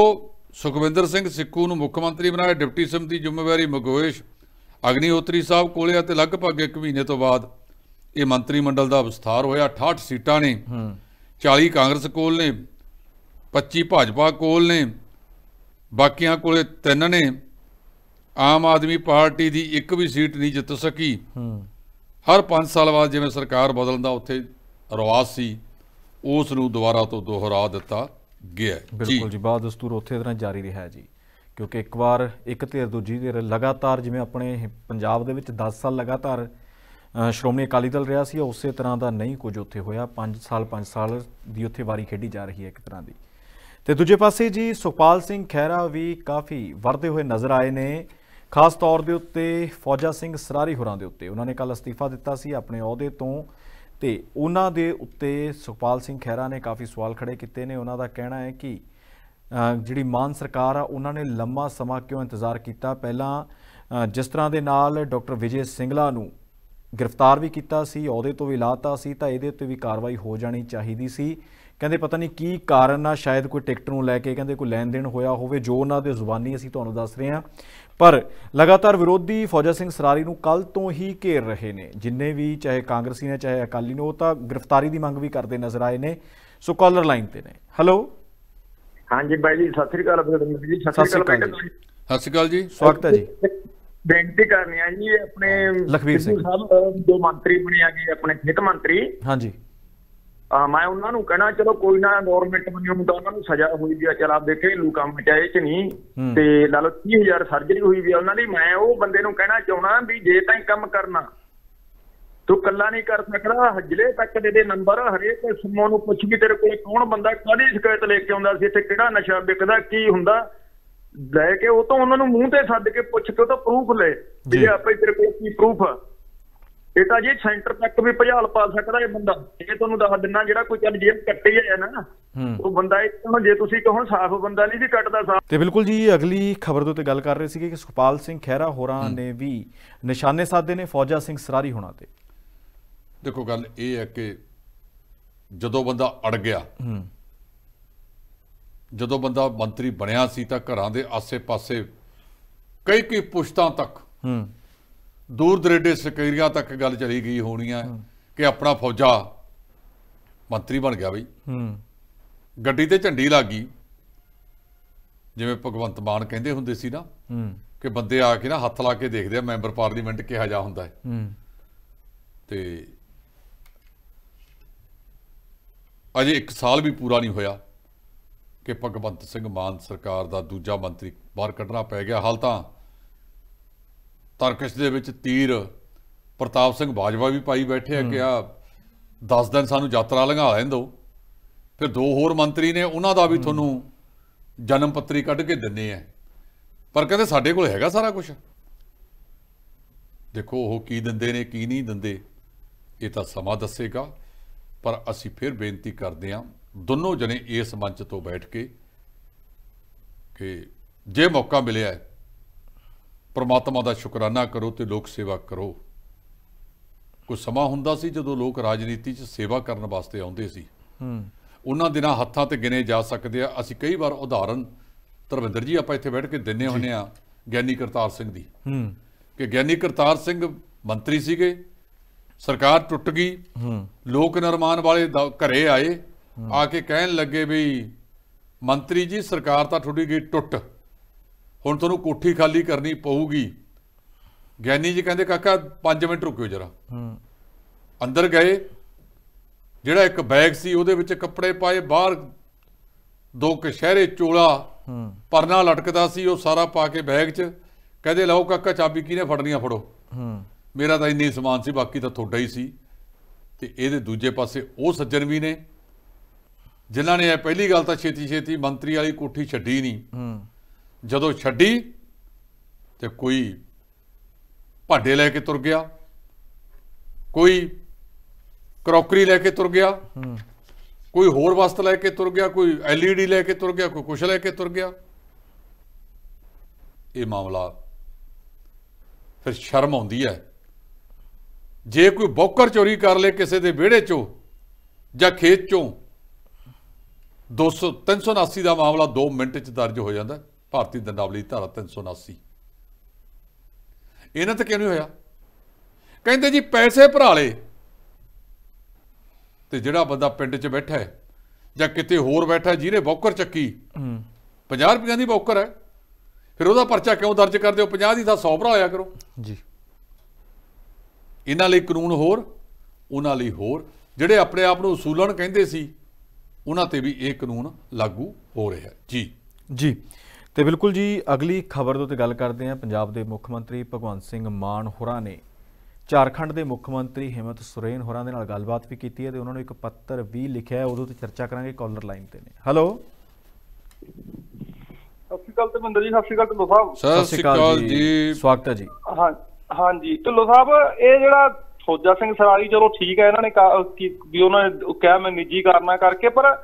B: ਸੁਖਵਿੰਦਰ ਸਿੰਘ ਸਿੱਕੂ ਨੂੰ ਮੁੱਖ ਮੰਤਰੀ ਬਣਾਇਆ ਡਿਪਟੀ ਸਿਮ ਦੀ ਜ਼ਿੰਮੇਵਾਰੀ ਮਗੋਇਸ਼ ਅਗਨੀਹੋਤਰੀ ਸਾਹਿਬ ਕੋਲੇ ਅਤੇ ਲਗਭਗ 1 ਮਹੀਨੇ ਤੋਂ ਬਾਅਦ ਇਹ ਮੰਤਰੀ ਮੰਡਲ ਦਾ ਵਿਸਥਾਰ ਹੋਇਆ 68 ਸੀਟਾਂ ਨੇ ਹੂੰ 40 ਕਾਂਗਰਸ ਕੋਲ ਨੇ 25 ਭਾਜਪਾ ਕੋਲ ਨੇ ਬਾਕੀਆਂ ਕੋਲੇ ਤਿੰਨ ਨੇ ਆਮ ਆਦਮੀ ਪਾਰਟੀ ਦੀ ਇੱਕ ਵੀ ਸੀਟ ਨਹੀਂ ਜਿੱਤ ਸਕੀ ਹਰ 5 ਸਾਲ ਬਾਅਦ ਜਿਵੇਂ ਸਰਕਾਰ ਬਦਲਣ ਦਾ ਉੱਥੇ ਰਵਾਜ ਸੀ ਉਸ ਨੂੰ ਦੁਬਾਰਾ ਤੋਂ ਦੁਹਰਾ ਦਿੱਤਾ ਗਿਆ ਬਿਲਕੁਲ ਜੀ
A: ਬਾਦ ਦਸਤੂਰ ਉੱਥੇ ਤਰ੍ਹਾਂ ਜਾਰੀ ਰਿਹਾ ਜੀ ਕਿਉਂਕਿ ਇੱਕ ਵਾਰ ਇੱਕ ਧਿਰ ਦੂਜੀ ਧਿਰ ਲਗਾਤਾਰ ਜਿਵੇਂ ਆਪਣੇ ਪੰਜਾਬ ਦੇ ਵਿੱਚ 10 ਸਾਲ ਲਗਾਤਾਰ ਸ਼੍ਰੋਮਣੀ ਅਕਾਲੀ ਦਲ ਰਿਹਾ ਸੀ ਉਸੇ ਤਰ੍ਹਾਂ ਦਾ ਨਹੀਂ ਕੁਝ ਉੱਥੇ ਹੋਇਆ 5 ਸਾਲ 5 ਸਾਲ ਦੀ ਉੱਥੇ ਵਾਰੀ ਖੇਡੀ ਜਾ ਰਹੀ ਹੈ ਇੱਕ ਤਰ੍ਹਾਂ ਦੀ ਤੇ ਦੂਜੇ ਪਾਸੇ ਜੀ ਸੁਖਪਾਲ ਸਿੰਘ ਖਹਿਰਾ ਵੀ ਕਾਫੀ ਵਰਦੇ ਹੋਏ ਨਜ਼ਰ ਆਏ ਨੇ ਖਾਸ ਤੌਰ ਦੇ ਉੱਤੇ ਫੌਜਾ ਸਿੰਘ ਸਰਾਰੀ ਹੋਰਾਂ ਦੇ ਉੱਤੇ ਉਹਨਾਂ ਨੇ ਕੱਲ ਅਸਤੀਫਾ ਦਿੱਤਾ ਸੀ ਆਪਣੇ ਅਹੁਦੇ ਤੋਂ ਤੇ ਉਹਨਾਂ ਦੇ ਉੱਤੇ ਸੁਖਪਾਲ ਸਿੰਘ ਖਹਿਰਾ ਨੇ ਕਾਫੀ ਸਵਾਲ ਖੜੇ ਕੀਤੇ ਨੇ ਉਹਨਾਂ ਦਾ ਕਹਿਣਾ ਹੈ ਕਿ ਜਿਹੜੀ ਮਾਨ ਸਰਕਾਰ ਆ ਉਹਨਾਂ ਨੇ ਲੰਮਾ ਸਮਾਂ ਕਿਉਂ ਇੰਤਜ਼ਾਰ ਕੀਤਾ ਪਹਿਲਾਂ ਜਿਸ ਤਰ੍ਹਾਂ ਦੇ ਨਾਲ ਡਾਕਟਰ ਵਿਜੇ ਸਿੰਘਲਾ ਨੂੰ ਗ੍ਰਿਫਤਾਰ ਵੀ ਕੀਤਾ ਸੀ ਅਹੁਦੇ ਤੋਂ ਵੀ ਲਾਤਾ ਸੀ ਤਾਂ ਇਹਦੇ ਉੱਤੇ ਵੀ ਕਾਰਵਾਈ ਹੋ ਜਾਣੀ ਚਾਹੀਦੀ ਸੀ ਕਹਿੰਦੇ ਪਤਾ ਨਹੀਂ ਕੀ ਕਾਰਨ ਆ ਸ਼ਾਇਦ ਕੋਈ ਟਿਕਟ ਨੂੰ ਲੈ ਕੇ ਕਹਿੰਦੇ ਕੋਈ ਲੈਣ ਦੇਣ ਹੋਇਆ ਹੋਵੇ ਜੋ ਉਹਨਾਂ ਦੇ ਜ਼ੁਬਾਨੀ ਅਸੀਂ ਤੁਹਾਨੂੰ ਦੱਸ ਰਹੇ ਹਾਂ ਪਰ ਲਗਾਤਾਰ ਵਿਰੋਧੀ ਫੌਜਾ ਸਿੰਘ ਸਰਾਰੀ ਨੂੰ ਕੱਲ ਤੋਂ ਹੀ ਘੇਰ ਰਹੇ ਨੇ ਜਿੰਨੇ ਵੀ ਚਾਹੇ ਕਾਂਗਰਸੀ ਨੇ ਚਾਹੇ ਅਕਾਲੀ ਨੇ ਉਹ ਤਾਂ ਗ੍ਰਿਫਤਾਰੀ ਦੀ ਮੰਗ ਵੀ ਕਰਦੇ ਨਜ਼ਰ ਆਏ ਨੇ ਸੋ ਕਾਲਰ ਲਾਈਨ ਤੇ ਨੇ ਹੈਲੋ ਹਾਂਜੀ ਬਾਈ ਜੀ ਸਤਿ ਸ੍ਰੀ ਅਕਾਲ ਜੀ ਸਤਿ ਸ੍ਰੀ
B: ਅਕਾਲ ਜੀ ਸਵਾਗਤ ਹੈ ਜੀ
A: ਬੇਨਤੀ
C: ਕਰਨੀ ਆ ਜੀ ਆਪਣੇ ਲਖਵੀਰ ਸਿੰਘ ਸਾਹਿਬ ਜੋ ਮੰਤਰੀ ਬਣੇ ਆ ਗਏ ਆਪਣੇ ਖੇਤ ਮੰਤਰੀ ਹਾਂਜੀ ਆ ਮੈਂ ਉਹਨਾਂ ਨੂੰ ਕਹਿਣਾ ਚਲੋ ਕੋਈ ਨਾ ਗਵਰਨਮੈਂਟ ਬਣੀ ਉਹਨਾਂ ਨੂੰ ਸਜ਼ਾ ਹੋਈ ਵੀ ਆ ਚਲ ਆਪ ਦੇਖੇ ਲੂ ਕੰਮ ਚਾਹੇ ਚ ਨਹੀਂ ਤੇ ਲਾ ਲੋ 30000 ਸਰਜਰੀ ਹੋਈ ਵੀ ਆ ਉਹਨਾਂ ਦੀ ਮੈਂ ਉਹ ਬੰਦੇ ਨੂੰ ਕਹਿਣਾ ਚਾਹਣਾ ਵੀ ਜੇ ਤਾਂ ਕੰਮ ਕਰਨਾ ਤੂੰ ਕੱਲਾ ਨਹੀਂ ਕਰ ਸਕਦਾ ਹਜਲੇ ਤੱਕ ਦੇ ਦੇ ਨੰਬਰ ਹਰੇਕ ਸਮੋਂ ਨੂੰ ਪੁੱਛ ਵੀ ਤੇਰੇ ਕੋਲ ਕੌਣ ਬੰਦਾ ਕਾਹਦੀ ਸ਼ਿਕਾਇਤ ਲੈ ਕੇ ਆਉਂਦਾ ਸੀ ਇੱਥੇ ਕਿਹੜਾ ਨਸ਼ਾ ਵਿਕਦਾ ਕੀ ਹੁੰਦਾ ਲੈ ਕੇ ਉਹ ਤਾਂ ਉਹਨਾਂ ਨੂੰ ਮੂੰਹ ਤੇ ਸੱਦ ਕੇ ਪੁੱਛ ਕੇ ਉਹ ਤਾਂ ਪ੍ਰੂਫ ਲੈ ਵੀ ਆਪੇ ਤੇਰੇ ਕੋਲ ਕੀ ਪ੍ਰੂਫ ਆ ਇਹ ਤਾਂ ਜੇ ਸੈਂਟਰ ਤੱਕ ਵੀ ਭਜਾਲ ਪਾ ਸਕਦਾ ਇਹ ਬੰਦਾ ਇਹ ਤੁਹਾਨੂੰ ਦੱਸ ਦਿੰਨਾ ਜਿਹੜਾ ਕੋਈ ਚੱਲ ਜੇ ਕੱਟੇ ਹੀ ਆ ਨਾ ਉਹ ਬੰਦਾ ਇਹ ਤਾਂ ਜੇ ਤੁਸੀਂ ਕਹੋ ਸਾਫ਼ ਬੰਦਾ ਨਹੀਂ ਸੀ ਕੱਟਦਾ ਸਾਫ਼
A: ਤੇ ਬਿਲਕੁਲ ਜੀ ਅਗਲੀ ਖਬਰ ਦੇ ਉੱਤੇ ਗੱਲ ਕਰ ਰਹੇ ਸੀਗੇ ਕਿ ਸੁਖਪਾਲ ਸਿੰਘ ਖਹਿਰਾ ਹੋਰਾਂ ਨੇ ਵੀ ਨਿਸ਼ਾਨੇ ਸਾਦੇ ਨੇ ਫੌਜਾ ਸਿੰਘ ਸਰਾਰੀ ਹੋਣਾ ਤੇ
B: ਦੇਖੋ ਗੱਲ ਇਹ ਹੈ ਕਿ ਜਦੋਂ ਬੰਦਾ ਅੜ ਗਿਆ ਜਦੋਂ ਬੰਦਾ ਮੰਤਰੀ ਬਣਿਆ ਸੀ ਤਾਂ ਘਰਾਂ ਦੇ ਆਸੇ-ਪਾਸੇ ਕਈ ਕਈ ਪੁਸ਼ਤਾਂ ਤੱਕ ਹੂੰ ਦੂਰ ਦਰੇਡੇ ਸਕੇਰੀਆਂ ਤੱਕ ਗੱਲ ਚਲੀ ਗਈ ਹੋਣੀ ਆ ਕਿ ਆਪਣਾ ਫੌਜਾ ਮੰਤਰੀ ਬਣ ਗਿਆ ਬਈ ਹੂੰ ਗੱਡੀ ਤੇ ਝੰਡੀ ਲੱਗ ਗਈ ਜਿਵੇਂ ਭਗਵੰਤ ਮਾਨ ਕਹਿੰਦੇ ਹੁੰਦੇ ਸੀ ਨਾ ਹੂੰ ਕਿ ਬੰਦੇ ਆ ਕੇ ਨਾ ਹੱਥ ਲਾ ਕੇ ਦੇਖਦੇ ਆ ਮੈਂਬਰ ਪਾਰਲੀਮੈਂਟ ਕਿਹਾ ਜਾ ਹੁੰਦਾ ਹੈ ਹੂੰ ਤੇ ਅਜੇ 1 ਸਾਲ ਵੀ ਪੂਰਾ ਨਹੀਂ ਹੋਇਆ ਕਿ ਭਗਵੰਤ ਸਿੰਘ ਮਾਨ ਸਰਕਾਰ ਦਾ ਦੂਜਾ ਮੰਤਰੀ ਬਾਹਰ ਕੱਢਣਾ ਪੈ ਗਿਆ ਹਾਲ ਤਾਂ ਤਰਕਸ਼ ਦੇ ਵਿੱਚ ਤੀਰ ਪ੍ਰਤਾਪ ਸਿੰਘ ਬਾਜਵਾ ਵੀ ਪਾਈ ਬੈਠੇ ਆ ਕਿ ਆ 10 ਦਿਨ ਸਾਨੂੰ ਯਾਤਰਾ ਲੰਘਾ ਲੈਣ ਫਿਰ ਦੋ ਹੋਰ ਮੰਤਰੀ ਨੇ ਉਹਨਾਂ ਦਾ ਵੀ ਤੁਹਾਨੂੰ ਜਨਮ ਪੱਤਰੀ ਕੱਢ ਕੇ ਦਿੰਨੇ ਆ ਪਰ ਕਹਿੰਦੇ ਸਾਡੇ ਕੋਲ ਹੈਗਾ ਸਾਰਾ ਕੁਝ ਦੇਖੋ ਉਹ ਕੀ ਦਿੰਦੇ ਨੇ ਕੀ ਨਹੀਂ ਦਿੰਦੇ ਇਹ ਤਾਂ ਸਮਾਂ ਦੱਸੇਗਾ ਪਰ ਅਸੀਂ ਫਿਰ ਬੇਨਤੀ ਕਰਦੇ ਆਂ ਦੋਨੋਂ ਜਣੇ ਇਸ ਮੰਚ ਤੋਂ ਬੈਠ ਕੇ ਕਿ ਜੇ ਮੌਕਾ ਮਿਲਿਆ ਹੈ ਪ੍ਰਮਾਤਮਾ ਦਾ ਸ਼ੁਕਰਾਨਾ ਕਰੋ ਤੇ ਲੋਕ ਸੇਵਾ ਕਰੋ ਕੋਈ ਸਮਾਂ ਹੁੰਦਾ ਸੀ ਜਦੋਂ ਲੋਕ ਰਾਜਨੀਤੀ 'ਚ ਸੇਵਾ ਕਰਨ ਵਾਸਤੇ ਆਉਂਦੇ ਸੀ ਹੂੰ ਉਹਨਾਂ ਦਿਨਾਂ ਹੱਥਾਂ ਤੇ ਗਿਨੇ ਜਾ ਸਕਦੇ ਆ ਅਸੀਂ ਕਈ ਵਾਰ ਉਦਾਹਰਨ ਤਰਵਿੰਦਰ ਜੀ ਆਪਾਂ ਇੱਥੇ ਬੈਠ ਕੇ ਦਿੰਨੇ ਹੁੰਨੇ ਆ ਗਿਆਨੀ ਕਰਤਾਰ ਸਿੰਘ ਦੀ ਹੂੰ ਕਿ ਗਿਆਨੀ ਕਰਤਾਰ ਸਿੰਘ ਮੰਤਰੀ ਸੀਗੇ ਸਰਕਾਰ ਟੁੱਟ ਗਈ ਹੂੰ ਲੋਕ ਨਿਰਮਾਣ ਵਾਲੇ ਘਰੇ ਆਏ ਆ ਕੇ ਕਹਿਣ ਲੱਗੇ ਵੀ ਮੰਤਰੀ ਜੀ ਸਰਕਾਰ ਤਾਂ ਤੁਹਾਡੀ ਗਈ ਟੁੱਟ ਹੁਣ ਤੁਹਾਨੂੰ ਕੋਠੀ ਖਾਲੀ ਕਰਨੀ ਪਊਗੀ ਗਿਆਨੀ ਜੀ ਕਹਿੰਦੇ ਕਾਕਾ 5 ਮਿੰਟ ਰੁਕਿਓ ਜਰਾ ਹੂੰ ਅੰਦਰ ਗਏ ਜਿਹੜਾ ਇੱਕ ਬੈਗ ਸੀ ਉਹਦੇ ਵਿੱਚ ਕੱਪੜੇ ਪਾਏ ਬਾਹਰ ਦੋ ਕਸ਼ਹਿਰੇ ਚੋਲਾ ਹੂੰ ਪਰਨਾ ਲਟਕਦਾ ਸੀ ਉਹ ਸਾਰਾ ਪਾ ਕੇ ਬੈਗ 'ਚ ਕਹਿੰਦੇ ਲਓ ਕਾਕਾ ਚਾਬੀ ਕਿਨੇ ਫੜਨੀਆਂ ਫੜੋ ਹੂੰ ਮੇਰਾ ਤਾਂ ਇੰਨੀ ਸਮਾਨ ਸੀ ਬਾਕੀ ਤਾਂ ਤੁਹਾਡਾ ਹੀ ਸੀ ਤੇ ਇਹਦੇ ਦੂਜੇ ਪਾਸੇ ਉਹ ਸੱਜਣ ਵੀ ਨੇ ਜਿਨ੍ਹਾਂ ਨੇ ਇਹ ਪਹਿਲੀ ਗੱਲ ਤਾਂ ਛੇਤੀ ਛੇਤੀ ਮੰਤਰੀ ਵਾਲੀ ਕੋਠੀ ਛੱਡੀ ਨਹੀਂ ਜਦੋਂ ਛੱਡੀ ਤੇ ਕੋਈ ਭਾਂਡੇ ਲੈ ਕੇ ਤੁਰ ਗਿਆ ਕੋਈ ਕਰੋਕਰੀ ਲੈ ਕੇ ਤੁਰ ਗਿਆ ਕੋਈ ਹੋਰ ਵਸਤ ਲੈ ਕੇ ਤੁਰ ਗਿਆ ਕੋਈ ਐਲਈਡੀ ਲੈ ਕੇ ਤੁਰ ਗਿਆ ਕੋਈ ਕੁਛ ਲੈ ਕੇ ਤੁਰ ਗਿਆ ਇਹ ਮਾਮਲਾ ਫਿਰ ਸ਼ਰਮ ਆਉਂਦੀ ਹੈ ਜੇ ਕੋਈ ਬੌਕਰ ਚੋਰੀ ਕਰ ਲੇ ਕਿਸੇ ਦੇ ਵਿਹੜੇ ਚੋਂ ਜਾਂ ਖੇਤ ਚੋਂ 200 379 ਦਾ ਮਾਮਲਾ 2 ਮਿੰਟ 'ਚ ਦਰਜ ਹੋ ਜਾਂਦਾ ਭਾਰਤੀ ਦੰਡਾਵਲੀ ਧਾਰਾ 379 ਇਹਨਾਂ ਤੇ ਕਿਉਂ ਨਹੀਂ ਹੋਇਆ ਕਹਿੰਦੇ ਜੀ ਪੈਸੇ ਭਰਾ ਲੇ ਤੇ ਜਿਹੜਾ ਬੰਦਾ ਪਿੰਡ 'ਚ ਬੈਠਾ ਹੈ ਜਾਂ ਕਿਤੇ ਹੋਰ ਬੈਠਾ ਜਿਹਨੇ ਬੌਕਰ ਚੱਕੀ 50 ਰੁਪਏ ਦੀ ਬੌਕਰ ਹੈ ਫਿਰ ਉਹਦਾ ਪਰਚਾ ਕਿਉਂ ਦਰਜ ਕਰਦੇ ਹੋ 50 ਦੀ ਤਾਂ 100 ਭਰਾ ਆਇਆ ਕਰੋ ਜੀ ਇਹਨਾਂ ਲਈ ਕਾਨੂੰਨ ਹੋਰ ਉਹਨਾਂ ਲਈ ਹੋਰ ਜਿਹੜੇ ਆਪਣੇ ਆਪ ਨੂੰ ਉਸੂਲਣ ਕਹਿੰਦੇ ਸੀ ਉਹਨਾਂ ਤੇ ਵੀ ਇਹ ਕਾਨੂੰਨ ਲਾਗੂ ਹੋ ਰਿਹਾ ਹੈ ਜੀ
A: ਜੀ ਤੇ ਬਿਲਕੁਲ ਜੀ ਅਗਲੀ ਖਬਰ ਦੇ ਉੱਤੇ ਗੱਲ ਕਰਦੇ ਹਾਂ ਪੰਜਾਬ ਦੇ ਮੁੱਖ ਮੰਤਰੀ ਭਗਵੰਤ ਸਿੰਘ ਮਾਨ ਹੁਰਾ ਨੇ ਝਾਰਖੰਡ ਦੇ ਮੁੱਖ ਮੰਤਰੀ ਹਿਮਤ ਸੁਰੇਨ ਹੁਰਾ ਦੇ ਨਾਲ ਗੱਲਬਾਤ ਵੀ ਕੀਤੀ ਹੈ ਤੇ ਉਹਨਾਂ ਨੂੰ ਇੱਕ ਪੱਤਰ ਵੀ ਲਿਖਿਆ ਹੈ ਉਦੋਂ ਤੇ ਚਰਚਾ ਕਰਾਂਗੇ ਕਾਲਰ ਲਾਈਨ ਤੇ ਨੇ ਹੈਲੋ
C: ਸਤਿ ਸ਼੍ਰੀ ਅਕਾਲ ਤਮਿੰਦਰ ਜੀ ਸਤਿ ਸ਼੍ਰੀ ਅਕਾਲ ਢਿੱਲੋਂ ਸਾਹਿਬ ਸਤਿ ਸ਼੍ਰੀ ਅਕਾਲ ਜੀ ਸਵਾਗਤ ਹੈ ਜੀ ਹਾਂ ਹਾਂਜੀ ਢਿੱਲੋਂ ਸਾਹਿਬ ਇਹ ਜਿਹੜਾ ਸੋਜਾ ਸਿੰਘ ਸਰਾਰੀ ਚਲੋ ਠੀਕ ਹੈ ਇਹਨਾਂ ਨੇ ਵੀ ਉਹਨਾਂ ਨੇ ਕਿਹਾ ਮੈਂ ਨਿੱਜੀ ਕਾਰਨਾ ਕਰਕੇ ਪਰ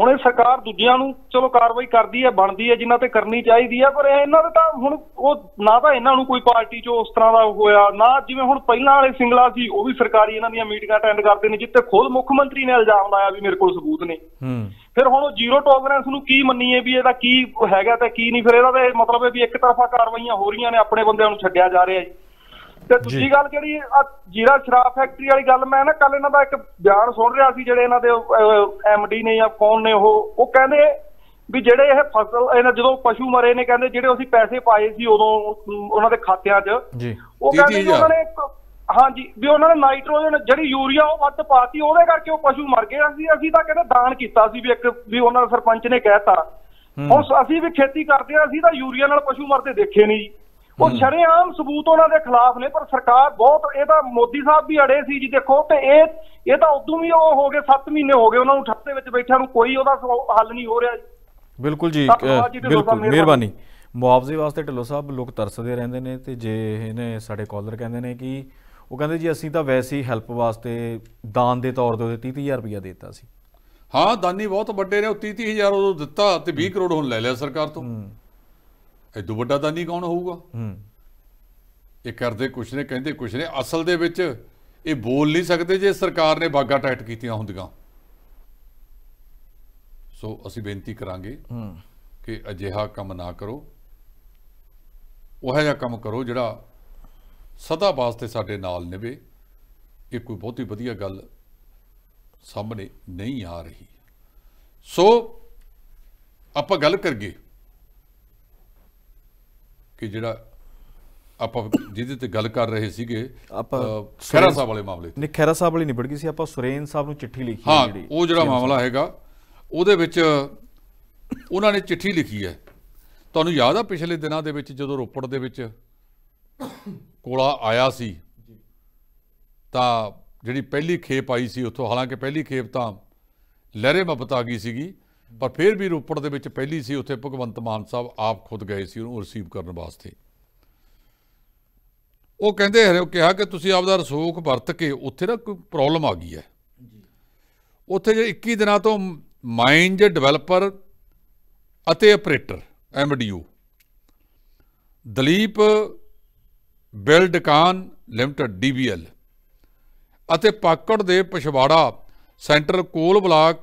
C: ਹੁਣ ਇਹ ਸਰਕਾਰ ਦੂਜਿਆਂ ਨੂੰ ਚਲੋ ਕਾਰਵਾਈ ਕਰਦੀ ਹੈ ਬਣਦੀ ਹੈ ਜਿਨ੍ਹਾਂ ਤੇ ਕਰਨੀ ਚਾਹੀਦੀ ਹੈ ਪਰ ਇਹਨਾਂ ਦੇ ਤਾਂ ਹੁਣ ਉਹ ਨਾ ਤਾਂ ਇਹਨਾਂ ਨੂੰ ਕੋਈ ਪਾਰਟੀ 'ਚੋਂ ਉਸ ਤਰ੍ਹਾਂ ਦਾ ਹੋਇਆ ਨਾ ਜਿਵੇਂ ਹੁਣ ਪਹਿਲਾਂ ਵਾਲੇ ਸਿੰਗਲਾ ਸੀ ਉਹ ਵੀ ਸਰਕਾਰੀ ਇਹਨਾਂ ਦੀਆਂ ਮੀਟਿੰਗਾਂ ਅਟੈਂਡ ਕਰਦੇ ਨੇ ਜਿੱਤੇ ਖੁਦ ਮੁੱਖ ਮੰਤਰੀ ਨੇ ਇਲਜ਼ਾਮ ਲਾਇਆ ਵੀ ਮੇਰੇ ਕੋਲ ਸਬੂਤ ਨੇ ਫਿਰ ਹੁਣ ਉਹ ਜ਼ੀਰੋ ਟੋਲਰੈਂਸ ਨੂੰ ਕੀ ਮੰਨੀਏ ਵੀ ਇਹਦਾ ਕੀ ਹੈਗਾ ਤੇ ਕੀ ਨਹੀਂ ਫਿਰ ਇਹਦਾ ਤਾਂ ਮਤਲਬ ਹੈ ਵੀ ਇੱਕ ਤਰਫਾ ਕਾਰਵਾਈਆਂ ਹੋ ਰਹੀਆਂ ਨੇ ਆਪਣੇ ਬੰਦਿਆਂ ਨੂੰ ਛੱਡਿਆ ਜਾ ਰਿਹਾ ਹੈ ਤੇ ਦੂਜੀ ਗੱਲ ਜਿਹੜੀ ਆ ਜੀਰਾ ਸ਼ਰਾਬ ਫੈਕਟਰੀ ਵਾਲੀ ਗੱਲ ਮੈਂ ਨਾ ਕੱਲ ਇਹਨਾਂ ਦਾ ਇੱਕ ਬਿਆਨ ਸੁਣ ਰਿਹਾ ਸੀ ਜਿਹੜੇ ਇਹਨਾਂ ਦੇ ਐਮਡੀ ਨੇ ਜਾਂ ਕੌਣ ਨੇ ਉਹ ਉਹ ਕਹਿੰਦੇ ਵੀ ਜਿਹੜੇ ਇਹ ਫਸਲ ਇਹਨਾਂ ਜਦੋਂ ਪਸ਼ੂ ਮਰੇ ਨੇ ਕਹਿੰਦੇ ਜਿਹੜੇ ਅਸੀਂ ਪੈਸੇ ਪਾਏ ਸੀ ਉਦੋਂ ਉਹਨਾਂ ਦੇ ਖਾਤਿਆਂ 'ਚ
D: ਉਹ ਕਹਿੰਦੇ ਉਹਨਾਂ ਨੇ
C: ਹਾਂਜੀ ਵੀ ਉਹਨਾਂ ਨੇ ਨਾਈਟ੍ਰੋਜਨ ਜਿਹੜੀ ਯੂਰੀਆ ਉਹ ਵੱਧ ਪਾਤੀ ਉਹਦੇ ਕਰਕੇ ਉਹ ਪਸ਼ੂ ਮਰ ਗਏ ਅਸੀਂ ਅਸੀਂ ਤਾਂ ਕਹਿੰਦੇ ਦਾਨ ਕੀਤਾ ਸੀ ਵੀ ਇੱਕ ਵੀ ਉਹਨਾਂ ਦੇ ਸਰਪੰਚ ਨੇ ਕਹਿਤਾ ਹੁਣ ਅਸੀਂ ਵੀ ਖੇਤੀ ਕਰਦੇ ਆ ਅਸੀਂ ਤਾਂ ਯੂਰੀਆ ਨਾਲ ਪਸ਼ੂ ਮਰਦੇ ਦੇਖੇ ਨਹੀਂ ਉਹ ਸ਼ਰੇਆਮ ਸਬੂਤ ਉਹਨਾਂ ਦੇ ਖਿਲਾਫ ਨੇ ਪਰ ਸਰਕਾਰ ਬਹੁਤ ਇਹ ਤਾਂ ਮੋਦੀ ਸਾਹਿਬ ਵੀ ਅੜੇ ਸੀ ਜੀ ਦੇਖੋ ਤੇ ਇਹ ਇਹ ਤਾਂ ਉਦੋਂ ਵੀ ਉਹ ਹੋ ਗਏ 7 ਮਹੀਨੇ ਹੋ ਗਏ ਉਹਨਾਂ ਨੂੰ ਠੱਪ ਦੇ ਵਿੱਚ ਬੈਠਿਆਂ ਨੂੰ ਕੋਈ ਉਹਦਾ ਹੱਲ ਨਹੀਂ ਹੋ ਰਿਹਾ ਜੀ
A: ਬਿਲਕੁਲ ਜੀ ਬਿਲਕੁਲ ਮਿਹਰਬਾਨੀ ਮੁਆਵਜ਼ੇ ਵਾਸਤੇ ਢਿੱਲੋ ਸਾਹਿਬ ਲੋਕ ਤਰਸਦੇ ਰਹਿੰਦੇ ਨੇ ਤੇ ਜੇ ਇਹਨੇ ਸਾਡੇ ਕਾਲਰ ਕਹਿੰਦੇ ਨੇ ਕਿ ਉਹ ਕਹਿੰਦੇ ਜੀ ਅਸੀਂ ਤਾਂ ਵੈਸੇ ਹੀ ਹੈਲਪ ਵਾਸਤੇ ਦਾਨ ਦੇ ਤੌਰ ਤੇ
B: 30000 ਰੁਪਇਆ ਦਿੱਤਾ ਸੀ ਹਾਂ ਦਾਨੀ ਬਹੁਤ ਵੱਡੇ ਨੇ ਉਹ 30000 ਉਹ ਦਿੱਤਾ ਤੇ 20 ਕਰੋੜ ਹੁਣ ਲੈ ਲਿਆ ਸਰਕਾਰ ਤੋਂ ਇਹ ਐਦੋਂ ਵੱਡਾ ਦਾਨੀ ਕੌਣ ਹੋਊਗਾ ਹੂੰ ਇਹ ਕਰਦੇ ਕੁਛ ਨੇ ਕਹਿੰਦੇ ਕੁਛ ਨੇ ਅਸਲ ਦੇ ਵਿੱਚ ਇਹ ਬੋਲ ਨਹੀਂ ਸਕਦੇ ਜੇ ਸਰਕਾਰ ਨੇ ਬਾਗਾ ਟਾਈਟ ਕੀਤੀਆਂ ਹੁੰਦੀਆਂ ਸੋ ਅਸੀਂ ਬੇਨਤੀ ਕਰਾਂਗੇ ਹੂੰ ਕਿ ਅਜਿਹਾ ਕੰਮ ਨਾ ਕਰੋ ਉਹ ਜਿਹਾ ਕੰਮ ਕਰੋ ਜਿਹੜਾ ਸਦਾ ਵਾਸਤੇ ਸਾਡੇ ਨਾਲ ਨਿਵੇ ਇਹ ਕੋਈ ਬਹੁਤੀ ਵਧੀਆ ਗੱਲ ਸਾਹਮਣੇ ਨਹੀਂ ਆ ਰਹੀ ਸੋ ਆਪਾਂ ਗੱਲ ਕਰਗੇ ਕਿ ਜਿਹੜਾ ਆਪਾਂ ਜਿਹਦੇ ਤੇ ਗੱਲ ਕਰ ਰਹੇ ਸੀਗੇ ਆਪਾਂ ਖੈਰਾ ਸਾਹਿਬ ਵਾਲੇ ਮਾਮਲੇ ਤੇ
A: ਨਹੀਂ ਖੈਰਾ ਸਾਹਿਬ ਵਾਲੀ ਨਿਬੜ ਗਈ ਸੀ ਆਪਾਂ ਸੁਰੇਨ ਸਾਹਿਬ ਨੂੰ ਚਿੱਠੀ ਲਿਖੀ ਹੈ ਜਿਹੜੀ ਉਹ ਜਿਹੜਾ ਮਾਮਲਾ
B: ਹੈਗਾ ਉਹਦੇ ਵਿੱਚ ਉਹਨਾਂ ਨੇ ਚਿੱਠੀ ਲਿਖੀ ਹੈ ਤੁਹਾਨੂੰ ਯਾਦ ਆ ਪਿਛਲੇ ਦਿਨਾਂ ਦੇ ਵਿੱਚ ਜਦੋਂ ਰੋਪੜ ਦੇ ਵਿੱਚ ਕੋਲਾ ਆਇਆ ਸੀ ਤਾਂ ਜਿਹੜੀ ਪਹਿਲੀ ਖੇਪ ਆਈ ਸੀ ਉੱਥੋਂ ਹਾਲਾਂਕਿ ਪਹਿਲੀ ਖੇਪ ਤਾਂ ਲਹਿਰੇ ਮੱਪਤਾ ਗਈ ਸੀਗੀ ਪਰ ਫਿਰ ਵੀ ਰੋਪੜ ਦੇ ਵਿੱਚ ਪਹਿਲੀ ਸੀ ਉੱਥੇ ਭਗਵੰਤ ਮਾਨ ਸਾਹਿਬ ਆਪ ਖੁਦ ਗਏ ਸੀ ਉਹਨੂੰ ਰਿਸੀਵ ਕਰਨ ਵਾਸਤੇ ਉਹ ਕਹਿੰਦੇ ਹਰੇ ਉਹ ਕਿਹਾ ਕਿ ਤੁਸੀਂ ਆਪਦਾ ਰਸੋਖ ਵਰਤ ਕੇ ਉੱਥੇ ਨਾ ਕੋਈ ਪ੍ਰੋਬਲਮ ਆ ਗਈ ਹੈ ਉੱਥੇ ਜੇ 21 ਦਿਨਾਂ ਤੋਂ ਮਾਈਂਡ ਡਿਵੈਲਪਰ ਅਤੇ operator MDO Dilip Buildcon limited DBL ਅਤੇ ਪਾਕੜ ਦੇ ਪਛਵਾੜਾ ਸੈਂਟਰ ਕੋਲ ਬਲਾਕ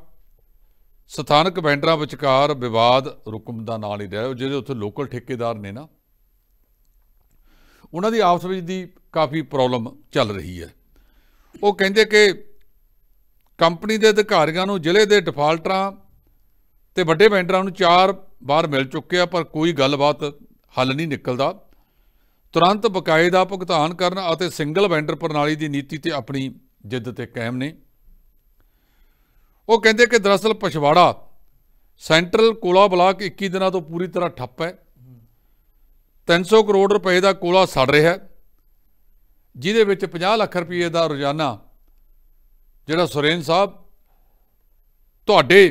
B: ਸਥਾਨਕ ਵੈਂਡਰਾਂ ਵਿਚਕਾਰ ਵਿਵਾਦ ਰੁਕਮ ਦਾ ਨਾਲ ਹੀ ਰਿਹਾ ਜਿਹੜੇ ਉੱਥੇ ਲੋਕਲ ਠੇਕੇਦਾਰ ਨੇ ਨਾ ਉਹਨਾਂ ਦੀ ਆਪਸ ਵਿੱਚ ਦੀ ਕਾਫੀ ਪ੍ਰੋਬਲਮ ਚੱਲ ਰਹੀ ਹੈ ਉਹ ਕਹਿੰਦੇ ਕਿ ਕੰਪਨੀ ਦੇ ਅਧਿਕਾਰੀਆਂ ਨੂੰ ਜ਼ਿਲ੍ਹੇ ਦੇ ਡਿਫਾਲਟਰਾਂ ਤੇ ਵੱਡੇ ਵੈਂਡਰਾਂ ਨੂੰ ਚਾਰ ਵਾਰ ਮਿਲ ਚੁੱਕੇ ਆ ਪਰ ਕੋਈ ਗੱਲਬਾਤ ਹੱਲ ਨਹੀਂ ਨਿਕਲਦਾ ਤੁਰੰਤ ਬਕਾਇਦਾ ਦਾ ਭੁਗਤਾਨ ਕਰਨ ਅਤੇ ਸਿੰਗਲ ਵੈਂਡਰ ਪ੍ਰਣਾਲੀ ਦੀ ਨੀਤੀ ਤੇ ਆਪਣੀ ਜਿੱਦ ਤੇ ਕਾਇਮ ਨੇ ਉਹ ਕਹਿੰਦੇ ਕਿ ਦਰਅਸਲ ਪਛਵਾੜਾ ਸੈਂਟਰਲ ਕੋਲਾ ਬਲਾਕ 21 ਦਿਨਾਂ ਤੋਂ ਪੂਰੀ ਤਰ੍ਹਾਂ ਠੱਪ ਹੈ 300 ਕਰੋੜ ਰੁਪਏ ਦਾ ਕੋਲਾ ਸੜ ਰਿਹਾ ਹੈ ਜਿਹਦੇ ਵਿੱਚ 50 ਲੱਖ ਰੁਪਏ ਦਾ ਰੋਜ਼ਾਨਾ ਜਿਹੜਾ ਸੁਰੇਨ ਸਾਹਿਬ ਤੁਹਾਡੇ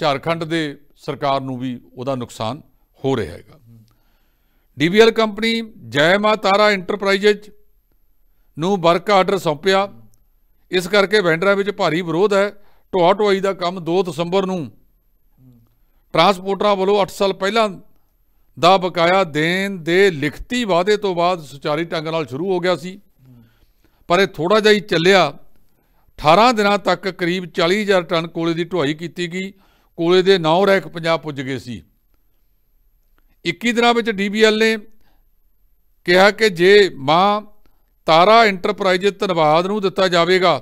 B: ਝਾਰਖੰਡ ਦੇ ਸਰਕਾਰ ਨੂੰ ਵੀ ਉਹਦਾ ਨੁਕਸਾਨ ਹੋ ਰਿਹਾ ਹੈਗਾ ਡੀਬੀਐਲ ਕੰਪਨੀ ਜੈ ਮਾ ਤਾਰਾ ਇੰਟਰਪ੍ਰਾਈਜ਼ ਨੂੰ ਵਰਕ ਆਰਡਰ ਸੌਂਪਿਆ ਇਸ ਕਰਕੇ ਵੈਂਡਰਾਂ ਵਿੱਚ ਭਾਰੀ ਵਿਰੋਧ ਹੈ ਢੋਆ ਢੋਈ ਦਾ ਕੰਮ 2 ਦਸੰਬਰ ਨੂੰ ਟਰਾਂਸਪੋਰਟਰਾਂ ਵੱਲੋਂ 8 ਸਾਲ ਪਹਿਲਾਂ ਦਾ ਬਕਾਇਆ ਦੇਣ ਦੇ ਲਿਖਤੀ ਵਾਅਦੇ ਤੋਂ ਬਾਅਦ ਸੁਚਾਰੀ ਢੰਗ ਨਾਲ ਸ਼ੁਰੂ ਹੋ ਗਿਆ ਸੀ ਪਰ ਇਹ ਥੋੜਾ ਜਿਹਾ ਹੀ ਚੱਲਿਆ 18 ਦਿਨਾਂ ਤੱਕ ਕਰੀਬ 40000 ਟਨ ਕੋਲੇ ਦੀ ਢੋਈ ਕੀਤੀ ਗਈ ਕੋਲੇ ਦੇ 9 ਰੈਕ ਪੰਜਾਬ ਪੁੱਜ ਗਏ ਸੀ 21 ਦਿਨਾਂ ਵਿੱਚ ਡੀਬੀਐਲ ਨੇ ਕਿਹਾ ਕਿ ਜੇ ਮਾਂ ਤਾਰਾ ਇੰਟਰਪ੍ਰਾਈਜ਼ ਧੰਨਵਾਦ ਨੂੰ ਦਿੱਤਾ ਜਾਵੇਗਾ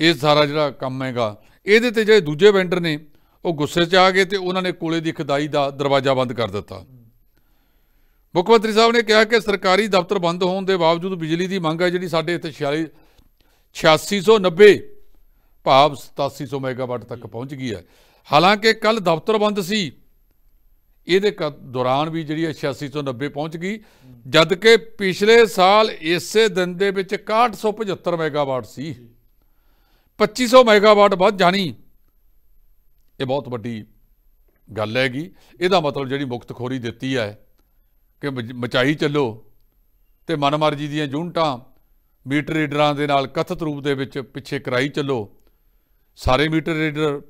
B: ਇਹ ਸਾਰਾ ਜਿਹੜਾ ਕੰਮ ਹੈਗਾ ਇਹਦੇ ਤੇ ਜਿਹੜੇ ਦੂਜੇ ਵੈਂਡਰ ਨੇ ਉਹ ਗੁੱਸੇ 'ਚ ਆ ਗਏ ਤੇ ਉਹਨਾਂ ਨੇ ਕੋਲੇ ਦੀ ਖਦਾਈ ਦਾ ਦਰਵਾਜ਼ਾ ਬੰਦ ਕਰ ਦਿੱਤਾ ਮੁੱਖ ਮੰਤਰੀ ਸਾਹਿਬ ਨੇ ਕਿਹਾ ਕਿ ਸਰਕਾਰੀ ਦਫ਼ਤਰ ਬੰਦ ਹੋਣ ਦੇ ਬਾਵਜੂਦ ਬਿਜਲੀ ਦੀ ਮੰਗ ਹੈ ਜਿਹੜੀ ਸਾਡੇ ਇੱਥੇ 46 8690 ਭਾਵ 8700 ਮੈਗਾਵਾਟ ਤੱਕ ਪਹੁੰਚ ਗਈ ਹੈ ਹਾਲਾਂਕਿ ਕੱਲ ਦਫ਼ਤਰ ਬੰਦ ਸੀ ਇਹਦੇ ਦੌਰਾਨ ਵੀ ਜਿਹੜੀ 8690 ਪਹੁੰਚ ਗਈ ਜਦਕਿ ਪਿਛਲੇ ਸਾਲ ਇਸੇ ਦਿਨ ਦੇ ਵਿੱਚ 6175 ਮੈਗਾਵਾਟ ਸੀ 2500 ਮੈਗਾਵਾਟ ਵੱਧ ਜਾਣੀ ਇਹ ਬਹੁਤ ਵੱਡੀ ਗੱਲ ਹੈਗੀ ਇਹਦਾ ਮਤਲਬ ਜਿਹੜੀ ਮੁਕਤਖੋਰੀ ਦਿੱਤੀ ਹੈ ਕਿ ਮਚਾਈ ਚੱਲੋ ਤੇ ਮਨਮਰਜੀ ਦੀਆਂ ਜੁਨਟਾਂ ਮੀਟਰ ਰੀਡਰਾਂ ਦੇ ਨਾਲ ਕਥਿਤ ਰੂਪ ਦੇ ਵਿੱਚ ਪਿੱਛੇ ਕਰਾਈ ਚੱਲੋ ਸਾਰੇ ਮੀਟਰ ਰੀਡਰ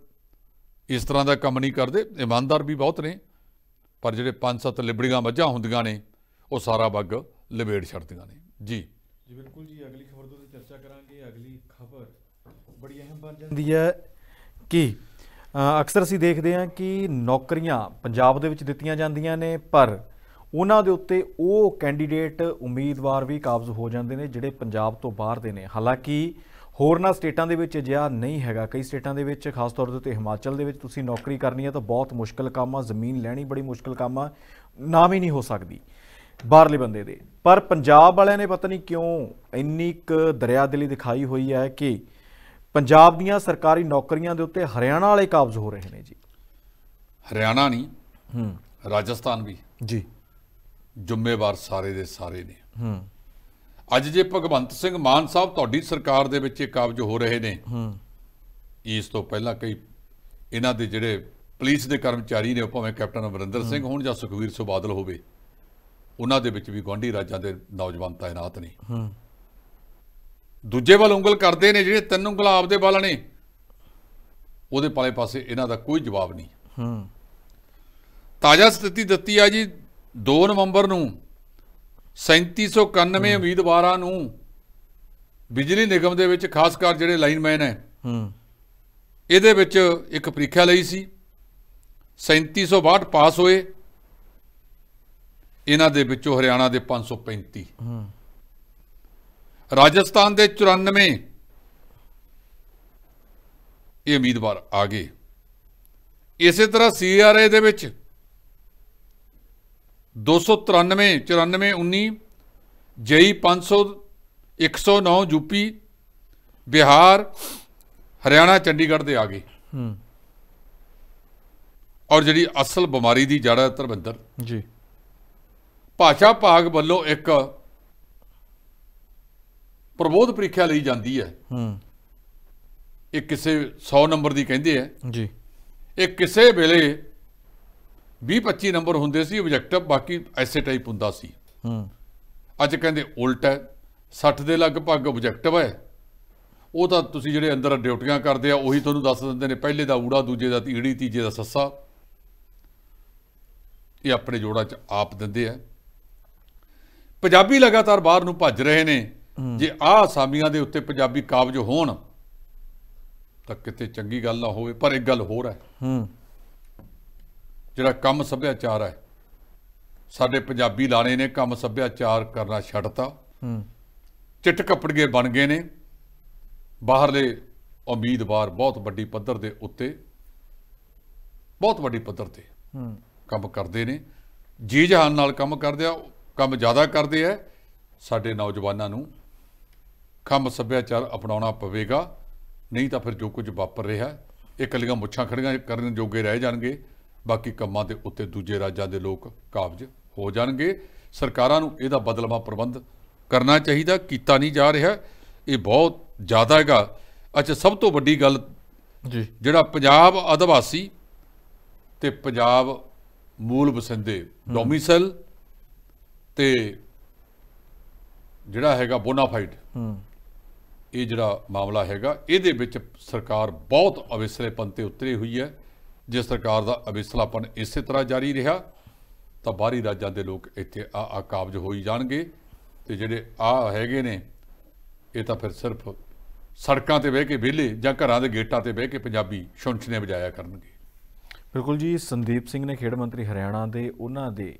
B: ਇਸ ਤਰ੍ਹਾਂ ਦਾ ਕੰਮ ਨਹੀਂ ਕਰਦੇ ਇਮਾਨਦਾਰ ਵੀ ਬਹੁਤ ਨੇ ਪਰ ਜਿਹੜੇ 5-7 ਲਿਬੜੀਆਂ ਮੱਝਾਂ ਹੁੰਦੀਆਂ ਨੇ ਉਹ ਸਾਰਾ ਬੱਗ ਲਵੇੜ ਛੱਡਦੀਆਂ ਨੇ ਜੀ
A: ਜੀ ਬਿਲਕੁਲ ਜੀ ਅਗਲੀ ਖਬਰ ਤੋਂ ਚਰਚਾ ਕਰਾਂਗੇ ਅਗਲੀ ਬੜੀ ਅਹਿਮ ਬਣ ਜਾਂਦੀ ਹੈ ਕਿ ਅਕਸਰ ਅਸੀਂ ਦੇਖਦੇ ਹਾਂ ਕਿ ਨੌਕਰੀਆਂ ਪੰਜਾਬ ਦੇ ਵਿੱਚ ਦਿੱਤੀਆਂ ਜਾਂਦੀਆਂ ਨੇ ਪਰ ਉਹਨਾਂ ਦੇ ਉੱਤੇ ਉਹ ਕੈਂਡੀਡੇਟ ਉਮੀਦਵਾਰ ਵੀ ਕਾਬਜ਼ ਹੋ ਜਾਂਦੇ ਨੇ ਜਿਹੜੇ ਪੰਜਾਬ ਤੋਂ ਬਾਹਰ ਦੇ ਨੇ ਹਾਲਾਂਕਿ ਹੋਰਨਾਂ ਸਟੇਟਾਂ ਦੇ ਵਿੱਚ ਅਜਿਹਾ ਨਹੀਂ ਹੈਗਾ ਕਈ ਸਟੇਟਾਂ ਦੇ ਵਿੱਚ ਖਾਸ ਤੌਰ ਦੇ ਉੱਤੇ ਹਿਮਾਚਲ ਦੇ ਵਿੱਚ ਤੁਸੀਂ ਨੌਕਰੀ ਕਰਨੀ ਹੈ ਤਾਂ ਬਹੁਤ ਮੁਸ਼ਕਲ ਕੰਮ ਆ ਜ਼ਮੀਨ ਲੈਣੀ ਬੜੀ ਮੁਸ਼ਕਲ ਕੰਮ ਆ ਨਾਮ ਹੀ ਨਹੀਂ ਹੋ ਸਕਦੀ ਬਾਹਰਲੇ ਬੰਦੇ ਦੇ ਪਰ ਪੰਜਾਬ ਵਾਲਿਆਂ ਨੇ ਪਤਾ ਨਹੀਂ ਕਿਉਂ ਇੰਨੀ ਇੱਕ ਦਰਿਆਦਿਲੀ ਦਿਖਾਈ ਹੋਈ ਹੈ ਕਿ ਪੰਜਾਬ ਦੀਆਂ ਸਰਕਾਰੀ ਨੌਕਰੀਆਂ ਦੇ ਉੱਤੇ ਹਰਿਆਣਾ ਵਾਲੇ ਕਾਬਜ਼ ਹੋ ਰਹੇ ਨੇ ਜੀ
B: ਹਰਿਆਣਾ ਨਹੀਂ ਹੂੰ ਰਾਜਸਥਾਨ ਵੀ ਜੀ ਜ਼ਿੰਮੇਵਾਰ ਸਾਰੇ ਦੇ ਸਾਰੇ ਨੇ ਹੂੰ ਅੱਜ ਜੇ ਭਗਵੰਤ ਸਿੰਘ ਮਾਨ ਸਾਹਿਬ ਤੁਹਾਡੀ ਸਰਕਾਰ ਦੇ ਵਿੱਚ ਇਹ ਕਾਬਜ ਹੋ ਰਹੇ ਨੇ ਹੂੰ ਇਸ ਤੋਂ ਪਹਿਲਾਂ ਕਈ ਇਹਨਾਂ ਦੇ ਜਿਹੜੇ ਪੁਲਿਸ ਦੇ ਕਰਮਚਾਰੀ ਨੇ ਉਹ ਭਾਵੇਂ ਕੈਪਟਨ ਅਮਰਿੰਦਰ ਸਿੰਘ ਹੋਣ ਜਾਂ ਸੁਖਵੀਰ ਸੋਬਾਦਲ ਹੋਵੇ ਉਹਨਾਂ ਦੇ ਵਿੱਚ ਵੀ ਗਵਾਂਢੀ ਰਾਜਾਂ ਦੇ ਨੌਜਵਾਨ ਤਾਇਨਾਤ ਨੇ ਹੂੰ ਦੂਜੇ ਵੱਲ ਉਂਗਲ ਕਰਦੇ ਨੇ ਜਿਹੜੇ ਤਿੰਨ ਉਂਗਲਾਂ ਆਪਦੇ ਵੱਲ ਨੇ ਉਹਦੇ ਪਾਲੇ ਪਾਸੇ ਇਹਨਾਂ ਦਾ ਕੋਈ ਜਵਾਬ ਨਹੀਂ ਹੂੰ ਤਾਜ਼ਾ ਸਥਿਤੀ ਦਿੱਤੀ ਆ ਜੀ 2 ਨਵੰਬਰ ਨੂੰ 3791 ਉਮੀਦਵਾਰਾਂ ਨੂੰ ਬਿਜਲੀ ਨਿਗਮ ਦੇ ਵਿੱਚ ਖਾਸ ਕਰ ਜਿਹੜੇ ਲਾਈਨਮੈਨ ਹੈ ਹੂੰ ਇਹਦੇ ਵਿੱਚ ਇੱਕ ਪ੍ਰੀਖਿਆ ਲਈ ਸੀ 3762 ਪਾਸ ਹੋਏ ਇਹਨਾਂ ਦੇ ਵਿੱਚੋਂ ਹਰਿਆਣਾ ਦੇ 535 ਹੂੰ ਰਾਜਸਥਾਨ ਦੇ 94 ਇਹ ਉਮੀਦਵਾਰ ਆ ਗਏ ਇਸੇ ਤਰ੍ਹਾਂ ਸੀਆਰਏ ਦੇ ਵਿੱਚ 293 94 19 ਜਈ 500 109 ਯੂਪੀ ਬਿਹਾਰ ਹਰਿਆਣਾ ਚੰਡੀਗੜ੍ਹ ਦੇ ਆ ਗਏ ਹੂੰ ਔਰ ਜਿਹੜੀ ਅਸਲ ਬਿਮਾਰੀ ਦੀ ਜੜਾ ਤਰਵਿੰਦਰ ਜੀ ਭਾਸ਼ਾ ਭਾਗ ਵੱਲੋਂ ਇੱਕ ਪ੍ਰਬੋਧ ਪ੍ਰੀਖਿਆ ਲਈ ਜਾਂਦੀ ਹੈ ਹੂੰ ਇਹ ਕਿਸੇ 100 ਨੰਬਰ ਦੀ ਕਹਿੰਦੇ ਆ ਜੀ ਇਹ ਕਿਸੇ ਵੇਲੇ 20-25 ਨੰਬਰ ਹੁੰਦੇ ਸੀ ਆਬਜੈਕਟਿਵ ਬਾਕੀ ਐਸੇ ਟਾਈਪ ਹੁੰਦਾ ਸੀ ਹੂੰ ਅੱਜ ਕਹਿੰਦੇ ਉਲਟ ਹੈ 60 ਦੇ ਲਗਭਗ ਆਬਜੈਕਟਿਵ ਹੈ ਉਹ ਤਾਂ ਤੁਸੀਂ ਜਿਹੜੇ ਅੰਦਰ ਡਿਊਟੀਆਂ ਕਰਦੇ ਆ ਉਹੀ ਤੁਹਾਨੂੰ ਦੱਸ ਦਿੰਦੇ ਨੇ ਪਹਿਲੇ ਦਾ ਊੜਾ ਦੂਜੇ ਦਾ ਤੀੜੀ ਤੀਜੇ ਦਾ ਸੱਸਾ ਇਹ ਆਪਣੇ ਜੋੜਾ 'ਚ ਆਪ ਦਿੰਦੇ ਆ ਪੰਜਾਬੀ ਲਗਾਤਾਰ ਬਾਹਰ ਨੂੰ ਭੱਜ ਰਹੇ ਨੇ ਜੇ ਆ ਸਾਮੀਆਂ ਦੇ ਉੱਤੇ ਪੰਜਾਬੀ ਕਾਬਜ ਹੋਣ ਤਾਂ ਕਿਤੇ ਚੰਗੀ ਗੱਲ ਨਾ ਹੋਵੇ ਪਰ ਇੱਕ ਗੱਲ ਹੋਰ ਹੈ ਹੂੰ ਜਿਹੜਾ ਕੰਮ ਸੱਭਿਆਚਾਰ ਹੈ ਸਾਡੇ ਪੰਜਾਬੀ ਲਾਣੇ ਨੇ ਕੰਮ ਸੱਭਿਆਚਾਰ ਕਰਨਾ ਛੱਡਤਾ ਹੂੰ ਚਿੱਟ ਕੱਪੜੇ ਬਣ ਗਏ ਨੇ ਬਾਹਰਲੇ ਉਮੀਦਵਾਰ ਬਹੁਤ ਵੱਡੀ ਪੱਧਰ ਦੇ ਉੱਤੇ ਬਹੁਤ ਵੱਡੀ ਪੱਧਰ ਤੇ ਹੂੰ ਕੰਮ ਕਰਦੇ ਨੇ ਜੀ ਜਹਾਨ ਨਾਲ ਕੰਮ ਕਰਦੇ ਆ ਕੰਮ ਜ਼ਿਆਦਾ ਕਰਦੇ ਆ ਸਾਡੇ ਨੌਜਵਾਨਾਂ ਨੂੰ ਖੰਭ ਸੱਭਿਆਚਾਰ ਅਪਣਾਉਣਾ ਪਵੇਗਾ ਨਹੀਂ ਤਾਂ ਫਿਰ ਜੋ ਕੁਝ ਵਾਪਰ ਰਿਹਾ ਇਹ ਕੱਲੀਆਂ ਮੁੱਛਾਂ ਖੜੀਆਂ ਕਰਨ ਜੋਗੇ ਰਹਿ ਜਾਣਗੇ ਬਾਕੀ ਕੰਮਾਂ ਦੇ ਉੱਤੇ ਦੂਜੇ ਰਾਜਾਂ ਦੇ ਲੋਕ ਕਾਬਜ ਹੋ ਜਾਣਗੇ ਸਰਕਾਰਾਂ ਨੂੰ ਇਹਦਾ ਬਦਲਵਾ ਪ੍ਰਬੰਧ ਕਰਨਾ ਚਾਹੀਦਾ ਕੀਤਾ ਨਹੀਂ ਜਾ ਰਿਹਾ ਇਹ ਬਹੁਤ ਜ਼ਿਆਦਾ ਹੈਗਾ ਅੱਛਾ ਸਭ ਤੋਂ ਵੱਡੀ ਗੱਲ ਜੀ ਜਿਹੜਾ ਪੰਜਾਬ ਆਦਿਵਾਸੀ ਤੇ ਪੰਜਾਬ ਮੂਲ ਵਸਿੰਦੇ ਡੋਮਿਸਲ ਤੇ ਜਿਹੜਾ ਹੈਗਾ ਬੋਨਾਫਾਈਡ ਹੂੰ ਇਹ ਜਿਹੜਾ ਮਾਮਲਾ ਹੈਗਾ ਇਹਦੇ ਵਿੱਚ ਸਰਕਾਰ ਬਹੁਤ ਅਵਿਸਲੇਪਨ ਤੇ ਉਤਰੀ ਹੋਈ ਹੈ ਜੇ ਸਰਕਾਰ ਦਾ ਅਵਿਸਲਾਪਨ ਇਸੇ ਤਰ੍ਹਾਂ ਜਾਰੀ ਰਿਹਾ ਤਾਂ ਬਾਹਰੀ ਰਾਜਾਂ ਦੇ ਲੋਕ ਇੱਥੇ ਆ ਆ ਕਾਬਜ ਹੋਈ ਜਾਣਗੇ ਤੇ ਜਿਹੜੇ ਆ ਹੈਗੇ ਨੇ ਇਹ ਤਾਂ ਫਿਰ ਸਿਰਫ ਸੜਕਾਂ ਤੇ ਬਹਿ ਕੇ ਵਿਹਲੇ ਜਾਂ ਘਰਾਂ ਦੇ ਗੇਟਾਂ ਤੇ ਬਹਿ ਕੇ ਪੰਜਾਬੀ ਛੁੰਛਨੇ ਵਜਾਇਆ ਕਰਨਗੇ
A: ਬਿਲਕੁਲ ਜੀ ਸੰਦੀਪ ਸਿੰਘ ਨੇ ਖੇਡ ਮੰਤਰੀ ਹਰਿਆਣਾ ਦੇ ਉਹਨਾਂ ਦੇ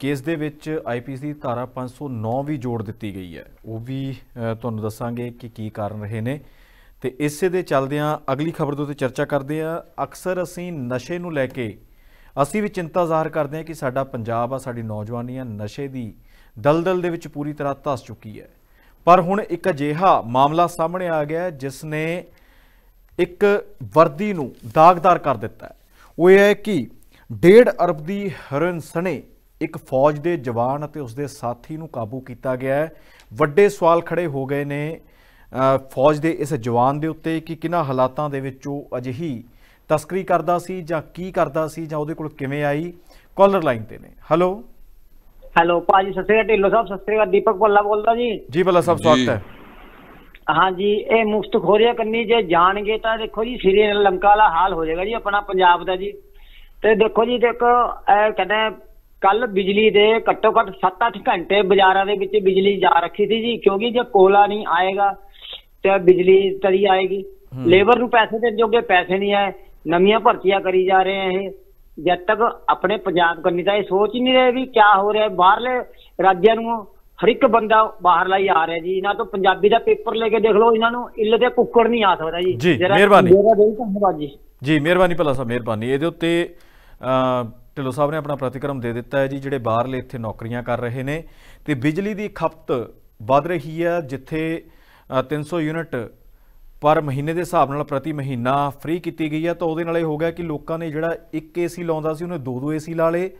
A: ਕੇਸ ਦੇ ਵਿੱਚ ਆਈਪੀਸੀ ਦੀ ਧਾਰਾ 509 ਵੀ ਜੋੜ ਦਿੱਤੀ ਗਈ ਹੈ ਉਹ ਵੀ ਤੁਹਾਨੂੰ ਦੱਸਾਂਗੇ ਕਿ ਕੀ ਕਾਰਨ ਰਹੇ ਨੇ ਤੇ ਇਸੇ ਦੇ ਚੱਲਦਿਆਂ ਅਗਲੀ ਖਬਰ ਦੇ ਉੱਤੇ ਚਰਚਾ ਕਰਦੇ ਆ ਅਕਸਰ ਅਸੀਂ ਨਸ਼ੇ ਨੂੰ ਲੈ ਕੇ ਅਸੀਂ ਵੀ ਚਿੰਤਾ ਜ਼ਾਹਰ ਕਰਦੇ ਆ ਕਿ ਸਾਡਾ ਪੰਜਾਬ ਆ ਸਾਡੀ ਨੌਜਵਾਨੀ ਆ ਨਸ਼ੇ ਦੀ ਦਲਦਲ ਦੇ ਵਿੱਚ ਪੂਰੀ ਤਰ੍ਹਾਂ ਧਸ ਚੁੱਕੀ ਹੈ ਪਰ ਹੁਣ ਇੱਕ ਅਜਿਹਾ ਮਾਮਲਾ ਸਾਹਮਣੇ ਆ ਗਿਆ ਜਿਸ ਨੇ ਇੱਕ ਵਰਦੀ ਨੂੰ ਦਾਗਦਾਰ ਕਰ ਦਿੱਤਾ ਉਹ ਇਹ ਹੈ ਕਿ 1.5 ਅਰਬ ਦੀ ਹਰਨ ਸਣੇ ਇੱਕ ਫੌਜ ਦੇ ਜਵਾਨ ਅਤੇ ਉਸ ਦੇ ਸਾਥੀ ਨੂੰ ਕਾਬੂ ਕੀਤਾ ਗਿਆ ਹੈ ਵੱਡੇ ਸਵਾਲ ਖੜੇ ਹੋ ਗਏ ਨੇ ਫੌਜ ਦੇ ਇਸ ਜਵਾਨ ਦੇ ਉੱਤੇ ਕਿ ਕਿਨਾਂ ਹਾਲਾਤਾਂ ਦੇ ਵਿੱਚ ਉਹ ਅਜਿਹੀ ਤਸਕਰੀ ਕਰਦਾ ਸੀ ਜਾਂ ਕੀ ਕਰਦਾ ਸੀ ਜਾਂ ਉਹਦੇ ਕੋਲ ਕਿਵੇਂ ਆਈ ਕਾਲਰ ਲਾਈਨ ਤੇ ਨੇ ਹੈਲੋ ਹੈਲੋ ਪਾਜੀ ਸਤਿ ਢਿੱਲੋ ਸਾਹਿਬ ਸਤਿ ਸ੍ਰੀ ਦੀਪਕ ਪੱਲਾ ਬੋਲਦਾ ਜੀ ਜੀ ਬੱਲਾ ਸਭ ਸਵਾਗਤ ਹੈ ਹਾਂਜੀ ਇਹ ਮੁਫਤ ਖੋਰੀਆ
C: ਕੰਨੀ ਜੇ ਜਾਣਗੇ ਤਾਂ ਦੇਖੋ ਜੀ ਸ੍ਰੀ ਲੰਕਾ ਵਾਲਾ ਹਾਲ ਹੋ ਜਾਏਗਾ ਜੀ ਆਪਣਾ ਪੰਜਾਬ ਦਾ ਜੀ ਤੇ ਦੇਖੋ ਜੀ ਦੇਖੋ ਇਹ ਕਹਿੰਦੇ ਕੱਲ ਬਿਜਲੀ ਦੇ ਘੱਟੋ ਘੱਟ 7-8 ਘੰਟੇ ਬਾਜ਼ਾਰਾਂ ਦੇ ਵਿੱਚ ਬਿਜਲੀ ਜਾ ਰੱਖੀ ਸੀ ਜੀ ਕਿਉਂਕਿ ਜੇ ਕੋਲਾ ਨਹੀਂ ਆਏਗਾ ਤੇ ਬਿਜਲੀ ਤਰੀ ਆਏਗੀ ਲੇਬਰ ਨੂੰ ਪੈਸੇ ਦੇਣ ਜੋਗੇ ਪੈਸੇ ਨਹੀਂ ਆਏ ਨਵੀਆਂ ਭਰਤੀਆਂ ਕਰੀ ਜਾ ਰਹੇ ਆ ਇਹ ਜਦ ਤੱਕ ਆਪਣੇ ਪੰਜਾਬ ਕਰਨੀ ਤਾਂ ਇਹ ਸੋਚ ਹੀ ਨਹੀਂ ਰਹੇ ਵੀ ਕੀ ਹੋ ਰਿਹਾ ਬਾਹਰਲੇ ਰਾਜਾਂ ਨੂੰ ਹਰ ਇੱਕ ਬੰਦਾ ਬਾਹਰ ਲਈ ਆ ਰਿਹਾ ਜੀ ਇਹਨਾਂ ਤੋਂ ਪੰਜਾਬੀ ਦਾ ਪੇਪਰ ਲੈ ਕੇ ਦੇਖ ਲਓ ਇਹਨਾਂ ਨੂੰ ਇੱਲ ਦੇ ਕੁੱਕੜ ਨਹੀਂ ਆ ਸਕਦਾ ਜੀ ਜੀ
A: ਮਿਹਰਬਾਨੀ ਜੀ ਮਿਹਰਬਾਨੀ ਭਲਾ ਸਾਹਿਬ ਮਿਹਰਬਾਨੀ ਇਹਦੇ ਉੱਤੇ ਢਿੱਲੋ ਸਾਹਿਬ ਨੇ ਆਪਣਾ ਪ੍ਰਤੀਕਰਮ ਦੇ ਦਿੱਤਾ ਹੈ ਜੀ ਜਿਹੜੇ ਬਾਹਰਲੇ ਇੱਥੇ ਨੌਕਰੀਆਂ ਕਰ ਰਹੇ ਨੇ ਤੇ ਬਿਜਲੀ ਦੀ ਖਪਤ ਵੱਧ ਰਹੀ ਹੈ ਜਿੱਥੇ 300 ਯੂਨਿਟ ਪਰ ਮਹੀਨੇ ਦੇ ਹਿਸਾਬ ਨਾਲ ਪ੍ਰਤੀ ਮਹੀਨਾ ਫ੍ਰੀ ਕੀਤੀ ਗਈ ਹੈ ਤਾਂ ਉਹਦੇ ਨਾਲ ਇਹ ਹੋ ਗਿਆ ਕਿ ਲੋਕਾਂ ਨੇ ਜਿਹੜਾ ਇੱਕ ਏਸੀ ਲਾਉਂਦਾ ਸੀ ਉਹਨੇ ਦੋ ਦੋ ਏਸੀ ਲਾ ਲਏ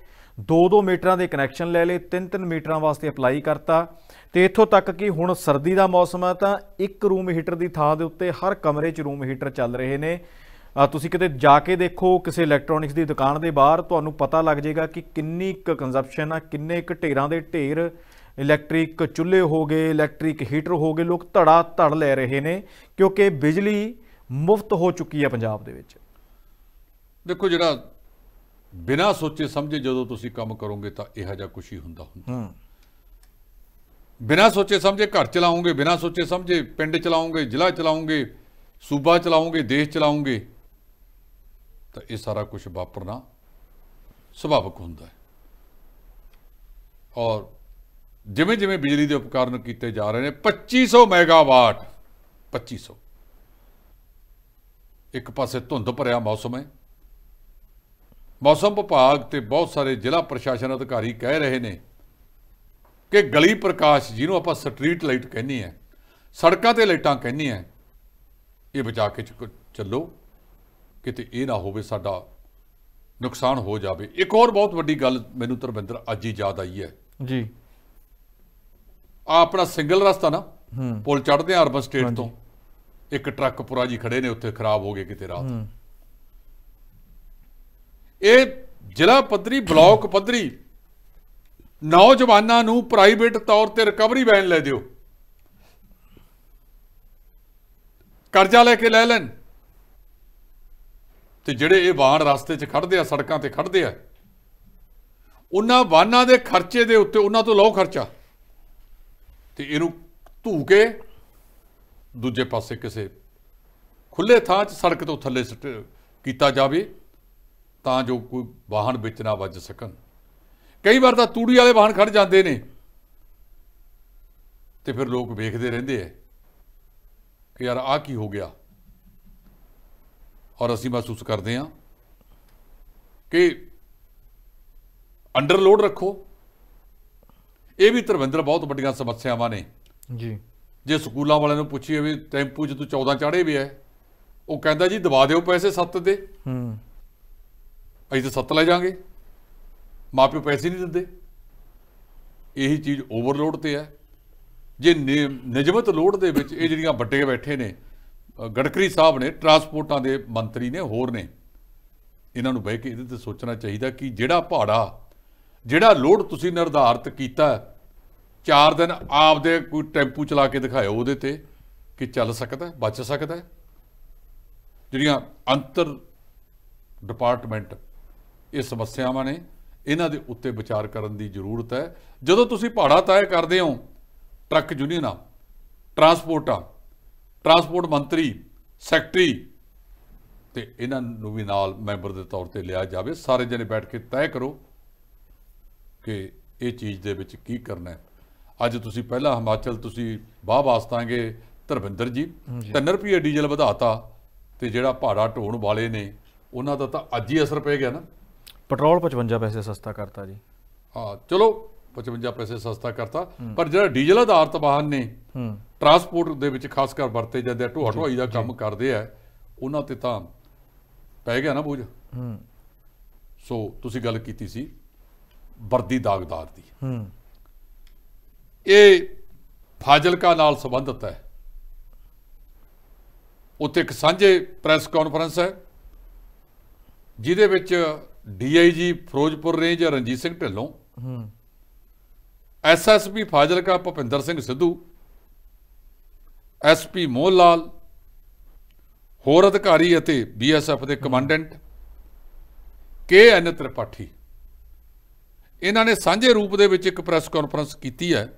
A: ਦੋ ਦੋ ਮੀਟਰਾਂ ਦੇ ਕਨੈਕਸ਼ਨ ਲੈ ਲਏ ਤਿੰਨ ਤਿੰਨ ਮੀਟਰਾਂ ਵਾਸਤੇ ਅਪਲਾਈ ਕਰਤਾ ਤੇ ਇੱਥੋਂ ਤੱਕ ਕਿ ਹੁਣ ਸਰਦੀ ਦਾ ਮੌਸਮ ਹੈ ਤਾਂ ਇੱਕ ਰੂਮ ਹੀਟਰ ਦੀ ਥਾਂ ਦੇ ਉੱਤੇ ਹਰ ਕਮਰੇ 'ਚ ਰੂਮ ਹੀਟਰ ਚੱਲ ਰਹੇ ਨੇ ਤੁਸੀਂ ਕਿਤੇ ਜਾ ਕੇ ਦੇਖੋ ਕਿਸੇ ਇਲੈਕਟ੍ਰੋਨਿਕਸ ਦੀ ਦੁਕਾਨ ਦੇ ਬਾਹਰ ਤੁਹਾਨੂੰ ਪਤਾ ਲੱਗ ਜਾਏਗਾ ਕਿ ਕਿੰਨੀ ਕੁ ਕੰਜ਼ਪਸ਼ਨ ਆ ਕਿੰਨੇ ਕੁ ਢੇਰਾਂ ਦੇ ਢੇਰ ਇਲੈਕਟ੍ਰਿਕ ਚੁੱਲ੍ਹੇ ਹੋ ਗਏ ਇਲੈਕਟ੍ਰਿਕ ਹੀਟਰ ਹੋ ਗਏ ਲੋਕ ਧੜਾ ਧੜ ਲੈ ਰਹੇ ਨੇ ਕਿਉਂਕਿ ਬਿਜਲੀ ਮੁਫਤ ਹੋ ਚੁੱਕੀ ਹੈ ਪੰਜਾਬ ਦੇ ਵਿੱਚ
B: ਦੇਖੋ ਜਿਹੜਾ ਬਿਨਾ ਸੋਚੇ ਸਮਝੇ ਜਦੋਂ ਤੁਸੀਂ ਕੰਮ ਕਰੋਗੇ ਤਾਂ ਇਹੋ ਜਿਹਾ ਕੁਝ ਹੀ ਹੁੰਦਾ ਹੁੰਦਾ ਬਿਨਾ ਸੋਚੇ ਸਮਝੇ ਘਰ ਚਲਾਉਂਗੇ ਬਿਨਾ ਸੋਚੇ ਸਮਝੇ ਪਿੰਡ ਚਲਾਉਂਗੇ ਜ਼ਿਲ੍ਹਾ ਚਲਾਉਂਗੇ ਸੂਬਾ ਚਲਾਉਂਗੇ ਦੇਸ਼ ਚਲਾਉਂਗੇ ਤਾਂ ਇਹ ਸਾਰਾ ਕੁਝ ਵਾਪਰਨਾ ਸੁਭਾਵਿਕ ਹੁੰਦਾ ਹੈ ਔਰ ਜਿਵੇਂ ਜਿਵੇਂ ਬਿਜਲੀ ਦੇ ਉਪਕਰਨ ਕੀਤੇ ਜਾ ਰਹੇ ਨੇ 2500 ਮੈਗਾਵਾਟ 2500 ਇੱਕ ਪਾਸੇ ਧੁੰਦ ਭਰਿਆ ਮੌਸਮ ਹੈ ਮੌਸਮ ਵਿਭਾਗ ਤੇ ਬਹੁਤ ਸਾਰੇ ਜ਼ਿਲ੍ਹਾ ਪ੍ਰਸ਼ਾਸਨ ਅਧਿਕਾਰੀ ਕਹਿ ਰਹੇ ਨੇ ਕਿ ਗਲੀ ਪ੍ਰਕਾਸ਼ ਜਿਹਨੂੰ ਆਪਾਂ ਸਟਰੀਟ ਲਾਈਟ ਕਹਿੰਦੇ ਆ ਸੜਕਾਂ ਤੇ ਲਾਈਟਾਂ ਕਹਿੰਦੇ ਆ ਇਹ ਬਚਾ ਕੇ ਚੱਲੋ ਕਿਤੇ ਇਹ ਨਾ ਹੋਵੇ ਸਾਡਾ ਨੁਕਸਾਨ ਹੋ ਜਾਵੇ ਇੱਕ ਹੋਰ ਬਹੁਤ ਵੱਡੀ ਗੱਲ ਮੈਨੂੰ ਤਰਵਿੰਦਰ ਅੱਜ ਹੀ ਯਾਦ ਆਈ ਹੈ ਜੀ ਆ ਆਪਣਾ ਸਿੰਗਲ ਰਸਤਾ ਨਾ ਪੁਲ ਚੜਦੇ ਆ ਅਰਬਨ ਸਟੇਟ ਤੋਂ ਇੱਕ ਟਰੱਕ ਪੁਰਾ ਜੀ ਖੜੇ ਨੇ ਉੱਥੇ ਖਰਾਬ ਹੋ ਗਏ ਕਿਤੇ ਰਾਤ ਇਹ ਜ਼ਿਲ੍ਹਾ ਪੱਧਰੀ ਬਲਾਕ ਪੱਧਰੀ ਨੌਜਵਾਨਾਂ ਨੂੰ ਪ੍ਰਾਈਵੇਟ ਤੌਰ ਤੇ ਰਿਕਵਰੀ ਵੈਨ ਲੈ ਦਿਓ ਕਰਜ਼ਾ ਲੈ ਕੇ ਲੈ ਲੈਣ ਤੇ ਜਿਹੜੇ ਇਹ ਵਾਹਨ ਰਸਤੇ 'ਚ ਖੜਦੇ ਆ ਸੜਕਾਂ ਤੇ ਖੜਦੇ ਆ ਉਹਨਾਂ ਵਾਹਨਾਂ ਦੇ ਖਰਚੇ ਦੇ ਉੱਤੇ ਉਹਨਾਂ ਤੋਂ ਲਓ ਖਰਚਾ ਤੇ ਇਹਨੂੰ ਧੂ ਕੇ ਦੂਜੇ ਪਾਸੇ ਕਿਸੇ ਖੁੱਲੇ ਥਾਂ 'ਚ ਸੜਕ ਤੋਂ ਥੱਲੇ ਕੀਤਾ ਜਾਵੇ ਤਾਂ ਜੋ ਕੋਈ ਵਾਹਨ ਵਿੱਚ ਨਾ ਵੱਜ ਸਕਣ ਕਈ ਵਾਰ ਤਾਂ ਤੂੜੀ ਵਾਲੇ ਵਾਹਨ ਖੜ ਜਾਂਦੇ ਨੇ ਤੇ ਫਿਰ ਲੋਕ ਵੇਖਦੇ ਰਹਿੰਦੇ ਐ ਕਿ ਯਾਰ ਆ ਕੀ ਹੋ ਗਿਆ ਔਰ ਅਸੀਂ ਮਹਿਸੂਸ ਕਰਦੇ ਹਾਂ ਕਿ ਅੰਡਰ ਲੋਡ ਰੱਖੋ ਇਹ ਵੀ ਤਰਵਿੰਦਰ ਬਹੁਤ ਵੱਡੀਆਂ ਸਮੱਸਿਆਵਾਂ ਨੇ ਜੀ ਜੇ ਸਕੂਲਾਂ ਵਾਲਿਆਂ ਨੂੰ ਪੁੱਛੀਏ ਵੀ ਟੈਂਪੂ 'ਚ ਤੂੰ 14 ਚੜ੍ਹੇ ਵੀ ਹੈ ਉਹ ਕਹਿੰਦਾ ਜੀ ਦਵਾ ਦਿਓ ਪੈਸੇ 7 ਦੇ ਹੂੰ ਅਸੀਂ ਤਾਂ 7 ਲੈ ਜਾਾਂਗੇ ਮਾਪਿਓ ਪੈਸੇ ਨਹੀਂ ਦਿੰਦੇ ਇਹੀ ਚੀਜ਼ ਓਵਰਲੋਡ ਤੇ ਹੈ ਜੇ ਨਿਯਮਤ ਲੋਡ ਦੇ ਵਿੱਚ ਇਹ ਜਿਹੜੀਆਂ ਵੱਡੇ ਬੈਠੇ ਨੇ ਗੜਕਰੀ ਸਾਹਿਬ ਨੇ ਟਰਾਂਸਪੋਰਟਾਂ ਦੇ ਮੰਤਰੀ ਨੇ ਹੋਰ ਨੇ ਇਹਨਾਂ ਨੂੰ ਬਹਿ ਕੇ ਇਹਦੇ ਤੇ ਸੋਚਣਾ ਚਾਹੀਦਾ ਕਿ ਜਿਹੜਾ ਪਹਾੜਾ ਜਿਹੜਾ ਲੋਡ ਤੁਸੀਂ ਨਿਰਧਾਰਤ ਕੀਤਾ ਚਾਰ ਦਿਨ ਆਪਦੇ ਕੋਈ ਟੈਂਪੂ ਚਲਾ ਕੇ ਦਿਖਾਇਓ ਉਹਦੇ ਤੇ ਕਿ ਚੱਲ ਸਕਦਾ ਬਚ ਸਕਦਾ ਜਿਹੜੀਆਂ ਅੰਤਰ ਡਿਪਾਰਟਮੈਂਟ ਇਹ ਸਮੱਸਿਆਵਾਂ ਨੇ ਇਹਨਾਂ ਦੇ ਉੱਤੇ ਵਿਚਾਰ ਕਰਨ ਦੀ ਜ਼ਰੂਰਤ ਹੈ ਜਦੋਂ ਤੁਸੀਂ ਪਹਾੜਾ ਤੈਅ ਕਰਦੇ ਹੋ ਟਰੱਕ ਯੂਨੀਅਨਾਂ ਟਰਾਂਸਪੋਰਟਾਂ ਟਰਾਂਸਪੋਰਟ ਮੰਤਰੀ ਸੈਕਟਰੀ ਤੇ ਇਹਨਾਂ ਨੂੰ ਵੀ ਨਾਲ ਮੈਂਬਰ ਦੇ ਤੌਰ ਤੇ ਲਿਆ ਜਾਵੇ ਸਾਰੇ ਜਣੇ ਬੈਠ ਕੇ ਤੈਅ ਕਰੋ ਕਿ ਇਹ ਚੀਜ਼ ਦੇ ਵਿੱਚ ਕੀ ਕਰਨਾ ਹੈ ਅੱਜ ਤੁਸੀਂ ਪਹਿਲਾਂ ਹਿਮਾਚਲ ਤੁਸੀਂ ਬਾਹ ਵਾਸਤਾਂਗੇ ਧਰਵਿੰਦਰ ਜੀ 3 ਰੁਪਏ ਡੀਜ਼ਲ ਵਧਾਤਾ ਤੇ ਜਿਹੜਾ ਭਾੜਾ ਢੋਣ ਵਾਲੇ ਨੇ ਉਹਨਾਂ ਦਾ ਤਾਂ ਅੱਜ ਹੀ ਅਸਰ ਪੈ ਗਿਆ ਨਾ
A: ਪੈਟਰੋਲ 55 ਪੈਸੇ ਸਸਤਾ ਕਰਤਾ ਜੀ
B: ਹਾਂ ਚਲੋ 55 ਪੈਸੇ ਸਸਤਾ ਕਰਤਾ ਪਰ ਜਿਹੜਾ ਡੀਜ਼ਲ ਆਧਾਰਤ ਵਾਹਨ ਨੇ ਟਰਾਂਸਪੋਰਟ ਦੇ ਵਿੱਚ ਖਾਸ ਕਰ ਵਰਤੇ ਜਾਂਦੇ ਆ ਢੋਆ ਢੋਈ ਦਾ ਕੰਮ ਕਰਦੇ ਆ ਉਹਨਾਂ ਤੇ ਤਾਂ ਪੈ ਗਿਆ ਨਾ ਬੋਝ ਹੂੰ ਸੋ ਤੁਸੀਂ ਗੱਲ ਕੀਤੀ ਸੀ ਵਰਦੀ ਦਾਗਦਾਰ ਦੀ ਹੂੰ ਇਹ ਫਾਜ਼ਿਲਕਾ ਨਾਲ ਸੰਬੰਧਿਤ ਹੈ ਉੱਥੇ ਇੱਕ ਸਾਂਝੇ ਪ੍ਰੈਸ ਕਾਨਫਰੰਸ ਹੈ ਜਿਹਦੇ ਵਿੱਚ ਡੀਆਈਜੀ ਫਿਰੋਜ਼ਪੁਰ ਰੇਂਜ ਰਣਜੀਤ ਸਿੰਘ ਢਿੱਲੋਂ ਹੂੰ ਐਸਐਸਪੀ ਫਾਜ਼ਿਲਕਾ ਭਪਿੰਦਰ ਸਿੰਘ ਸਿੱਧੂ ਐਸਪੀ ਮੋਹਨ ਲਾਲ ਹੋਰ ਅਧਿਕਾਰੀ ਅਤੇ ਬੀਐਸਐਫ ਦੇ ਕਮਾਂਡੈਂਟ ਕੇ ਐਨ ਤ੍ਰਿਪਾਠੀ ਇਹਨਾਂ ਨੇ ਸਾਂਝੇ ਰੂਪ ਦੇ ਵਿੱਚ ਇੱਕ ਪ੍ਰੈਸ ਕਾਨਫਰੰਸ ਕੀਤੀ ਹੈ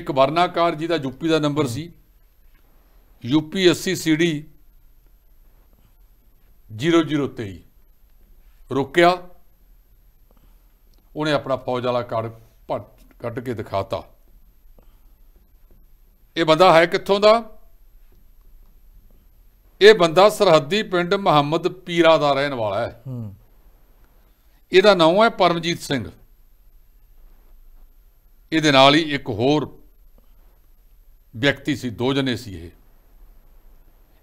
B: ਇੱਕ ਵਰਨਾਕਾਰ ਜਿਹਦਾ ਯੂਪੀ ਦਾ ਨੰਬਰ ਸੀ ਯੂਪੀਐਸਸੀ ਸੀਡੀ 0023 ਰੋਕਿਆ ਉਹਨੇ ਆਪਣਾ ਫੌਜ ਵਾਲਾ ਕਾਰਡ ਕੱਢ ਕੇ ਦਿਖਾਤਾ ਇਹ ਬੰਦਾ ਹੈ ਕਿੱਥੋਂ ਦਾ ਇਹ ਬੰਦਾ ਸਰਹੱਦੀ ਪਿੰਡ ਮੁਹੰਮਦ ਪੀਰਾ ਦਾ ਰਹਿਣ ਵਾਲਾ ਹੈ ਇਹਦਾ ਨਾਮ ਹੈ ਪਰਮਜੀਤ ਸਿੰਘ ਇਹਦੇ ਨਾਲ ਹੀ ਇੱਕ ਹੋਰ ਵਿਅਕਤੀ ਸੀ ਦੋ ਜਣੇ ਸੀ ਇਹ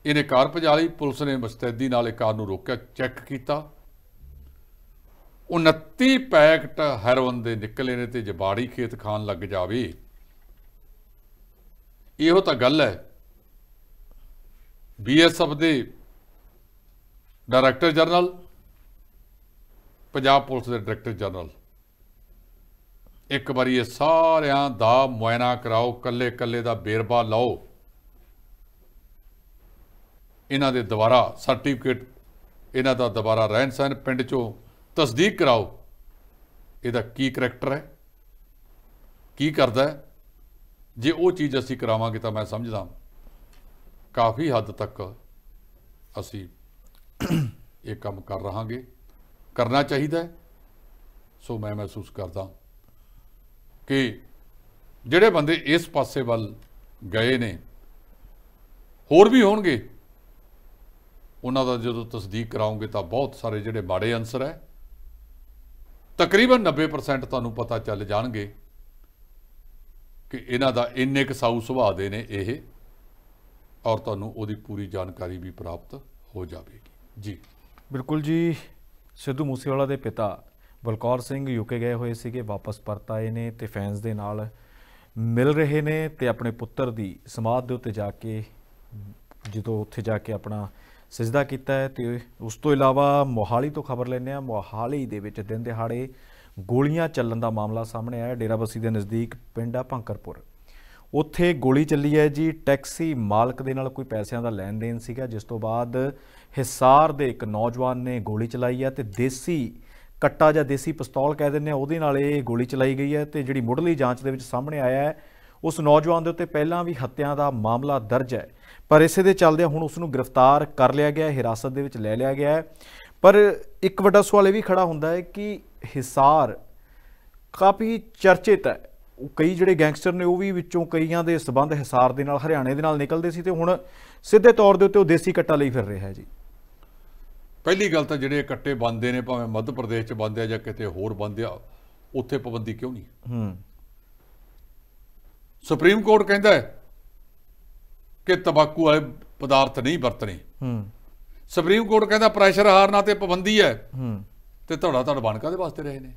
B: ਇਹਨੇ ਕਾਰ ਭਜਾ ਲਈ ਪੁਲਿਸ ਨੇ ਮਸਤੈਦੀ ਨਾਲ ਇਹ ਕਾਰ ਨੂੰ ਰੋਕਿਆ ਚੈੱਕ ਕੀਤਾ 29 ਪੈਕਟ ਹੈਰੋਇਨ ਦੇ ਨਿਕਲੇ ਨੇ ਤੇ ਜਬਾੜੀ ਖੇਤ ਖਾਨ ਲੱਗ ਜਾਵੇ ਇਹੋ ਤਾਂ ਗੱਲ ਹੈ ਬੀਐਸਐਫ ਦੇ ਡਾਇਰੈਕਟਰ ਜਨਰਲ ਪੰਜਾਬ ਪੁਲਿਸ ਦੇ ਡਾਇਰੈਕਟਰ ਜਨਰਲ ਇੱਕ ਵਾਰੀ ਇਹ ਸਾਰਿਆਂ ਦਾ ਮੁਆਇਨਾ ਕਰਾਓ ਕੱਲੇ ਕੱਲੇ ਦਾ ਬੇਰਬਾ ਲਾਓ ਇਹਨਾਂ ਦੇ ਦੁਬਾਰਾ ਸਰਟੀਫਿਕੇਟ ਇਹਨਾਂ ਦਾ ਦੁਬਾਰਾ ਰਹਿਣ ਸਹਿਣ ਪਿੰਡ ਚੋਂ ਤਸਦੀਕ ਕਰਾਓ ਇਹਦਾ ਕੀ ਕਰੈਕਟਰ ਹੈ ਕੀ ਕਰਦਾ ਹੈ ਜੇ ਉਹ ਚੀਜ਼ ਅਸੀਂ ਕਰਾਵਾਂਗੇ ਤਾਂ ਮੈਂ ਸਮਝਦਾ ਕਾਫੀ ਹੱਦ ਤੱਕ ਅਸੀਂ ਇਹ ਕੰਮ ਕਰ ਰਹਾਂਗੇ ਕਰਨਾ ਚਾਹੀਦਾ ਸੋ ਮੈਂ ਮਹਿਸੂਸ ਕਰਦਾ ਕਿ ਜਿਹੜੇ ਬੰਦੇ ਇਸ ਪਾਸੇ ਵੱਲ ਗਏ ਨੇ ਹੋਰ ਵੀ ਹੋਣਗੇ ਉਹਨਾਂ ਦਾ ਜਦੋਂ ਤਸਦੀਕ ਕਰਾਉਂਗੇ ਤਾਂ ਬਹੁਤ ਸਾਰੇ ਜਿਹੜੇ ਬਾੜੇ ਅਨਸਰ ਹੈ ਤਕਰੀਬਨ 90% ਤੁਹਾਨੂੰ ਪਤਾ ਚੱਲ ਜਾਣਗੇ ਕਿ ਇਹਨਾਂ ਦਾ ਇੰਨੇ ਕੁ ਸਾਊ ਸੁਭਾਅ ਦੇ ਨੇ ਇਹ ਔਰ ਤੁਹਾਨੂੰ ਉਹਦੀ ਪੂਰੀ ਜਾਣਕਾਰੀ ਵੀ ਪ੍ਰਾਪਤ ਹੋ ਜਾਵੇਗੀ ਜੀ
A: ਬਿਲਕੁਲ ਜੀ ਸਿੱਧੂ ਮੂਸੇਵਾਲਾ ਦੇ ਪਿਤਾ ਬਲਕੌਰ ਸਿੰਘ ਯੂਕੇ ਗਏ ਹੋਏ ਸੀਗੇ ਵਾਪਸ ਪਰਤ ਆਏ ਨੇ ਤੇ ਫੈਨਸ ਦੇ ਨਾਲ ਮਿਲ ਰਹੇ ਨੇ ਤੇ ਆਪਣੇ ਪੁੱਤਰ ਦੀ ਸਮਾਧ ਦੇ ਉੱਤੇ ਜਾ ਕੇ ਜਦੋਂ ਉੱਥੇ ਜਾ ਕੇ ਆਪਣਾ ਸਜਦਾ ਕੀਤਾ ਹੈ ਤੇ ਉਸ ਤੋਂ ਇਲਾਵਾ ਮੋਹਾਲੀ ਤੋਂ ਖਬਰ ਲੈਣੇ ਆ ਮੋਹਾਲੀ ਦੇ ਵਿੱਚ ਦਿਨ ਦਿਹਾੜੇ ਗੋਲੀਆਂ ਚੱਲਣ ਦਾ ਮਾਮਲਾ ਸਾਹਮਣੇ ਆਇਆ ਡੇਰਾਬੱਸੀ ਦੇ ਨਜ਼ਦੀਕ ਪਿੰਡ ਆ ਭੰਕਰਪੁਰ ਉੱਥੇ ਗੋਲੀ ਚੱਲੀ ਹੈ ਜੀ ਟੈਕਸੀ ਮਾਲਕ ਦੇ ਨਾਲ ਕੋਈ ਪੈਸਿਆਂ ਦਾ ਲੈਣ ਦੇਣ ਸੀਗਾ ਜਿਸ ਤੋਂ ਬਾਅਦ ਹਿਸਾਰ ਦੇ ਇੱਕ ਨੌਜਵਾਨ ਨੇ ਗੋਲੀ ਚਲਾਈ ਹੈ ਤੇ ਦੇਸੀ ਕੱਟਾ ਜਾਂ ਦੇਸੀ ਪਿਸਤੌਲ ਕਹਿ ਦਿੰਦੇ ਆ ਉਹਦੇ ਨਾਲ ਇਹ ਗੋਲੀ ਚਲਾਈ ਗਈ ਹੈ ਤੇ ਜਿਹੜੀ ਮੁੱਢਲੀ ਜਾਂਚ ਦੇ ਵਿੱਚ ਸਾਹਮਣੇ ਆਇਆ ਹੈ ਉਸ ਨੌਜਵਾਨ ਦੇ ਉੱਤੇ ਪਹਿਲਾਂ ਵੀ ਹੱਤਿਆ ਦਾ ਮਾਮਲਾ ਦਰਜ ਹੈ ਪਰ ਇਸੇ ਦੇ ਚੱਲਦੇ ਹੁਣ ਉਸ ਨੂੰ ਗ੍ਰਿਫਤਾਰ ਕਰ ਲਿਆ ਗਿਆ ਹੈ ਹਿਰਾਸਤ ਦੇ ਵਿੱਚ ਲੈ ਲਿਆ ਗਿਆ ਹੈ ਪਰ ਇੱਕ ਵੱਡਾ ਸਵਾਲ ਇਹ ਵੀ ਖੜਾ ਹੁੰਦਾ ਹੈ ਕਿ ਹਿਸਾਰ ਕਾਫੀ ਚਰਚਿਤ ਹੈ ਕਈ ਜਿਹੜੇ ਗੈਂਗਸਟਰ ਨੇ ਉਹ ਵੀ ਵਿੱਚੋਂ ਕਈਆਂ ਦੇ ਸਬੰਧ ਹਿਸਾਰ ਦੇ ਨਾਲ ਹਰਿਆਣੇ ਦੇ ਨਾਲ ਨਿਕਲਦੇ ਸੀ ਤੇ ਹੁਣ ਸਿੱਧੇ ਤੌਰ ਦੇ ਉੱਤੇ ਉਹ ਦੇਸੀ ਕੱਟਾ ਲਈ ਫਿਰ ਰਿਹਾ ਹੈ ਜੀ
B: ਪਹਿਲੀ ਗੱਲ ਤਾਂ ਜਿਹੜੇ ਕੱਟੇ ਬੰਦੇ ਨੇ ਭਾਵੇਂ ਮੱਧ ਪ੍ਰਦੇਸ਼ 'ਚ ਬੰਦੇ ਆ ਜਾਂ ਕਿਤੇ ਹੋਰ ਬੰਦੇ ਆ ਉੱਥੇ ਪਾਬੰਦੀ ਕਿਉਂ ਨਹੀਂ ਹੂੰ ਸੁਪਰੀਮ ਕੋਰਟ ਕਹਿੰਦਾ ਹੈ ਕਿ ਤਬਾਕੂ ਵਾਲੇ ਪਦਾਰਥ ਨਹੀਂ ਵਰਤਣੇ ਹੂੰ ਸੁਪਰੀਮ ਕੋਰਟ ਕਹਿੰਦਾ ਪ੍ਰੈਸ਼ਰ ਹਾਰਨਾ ਤੇ ਪਾਬੰਦੀ ਹੈ ਹੂੰ ਤੇ ਧੜਾ ਧੜ ਬਣ ਕਾਦੇ ਵਾਸਤੇ ਰਹੇ ਨੇ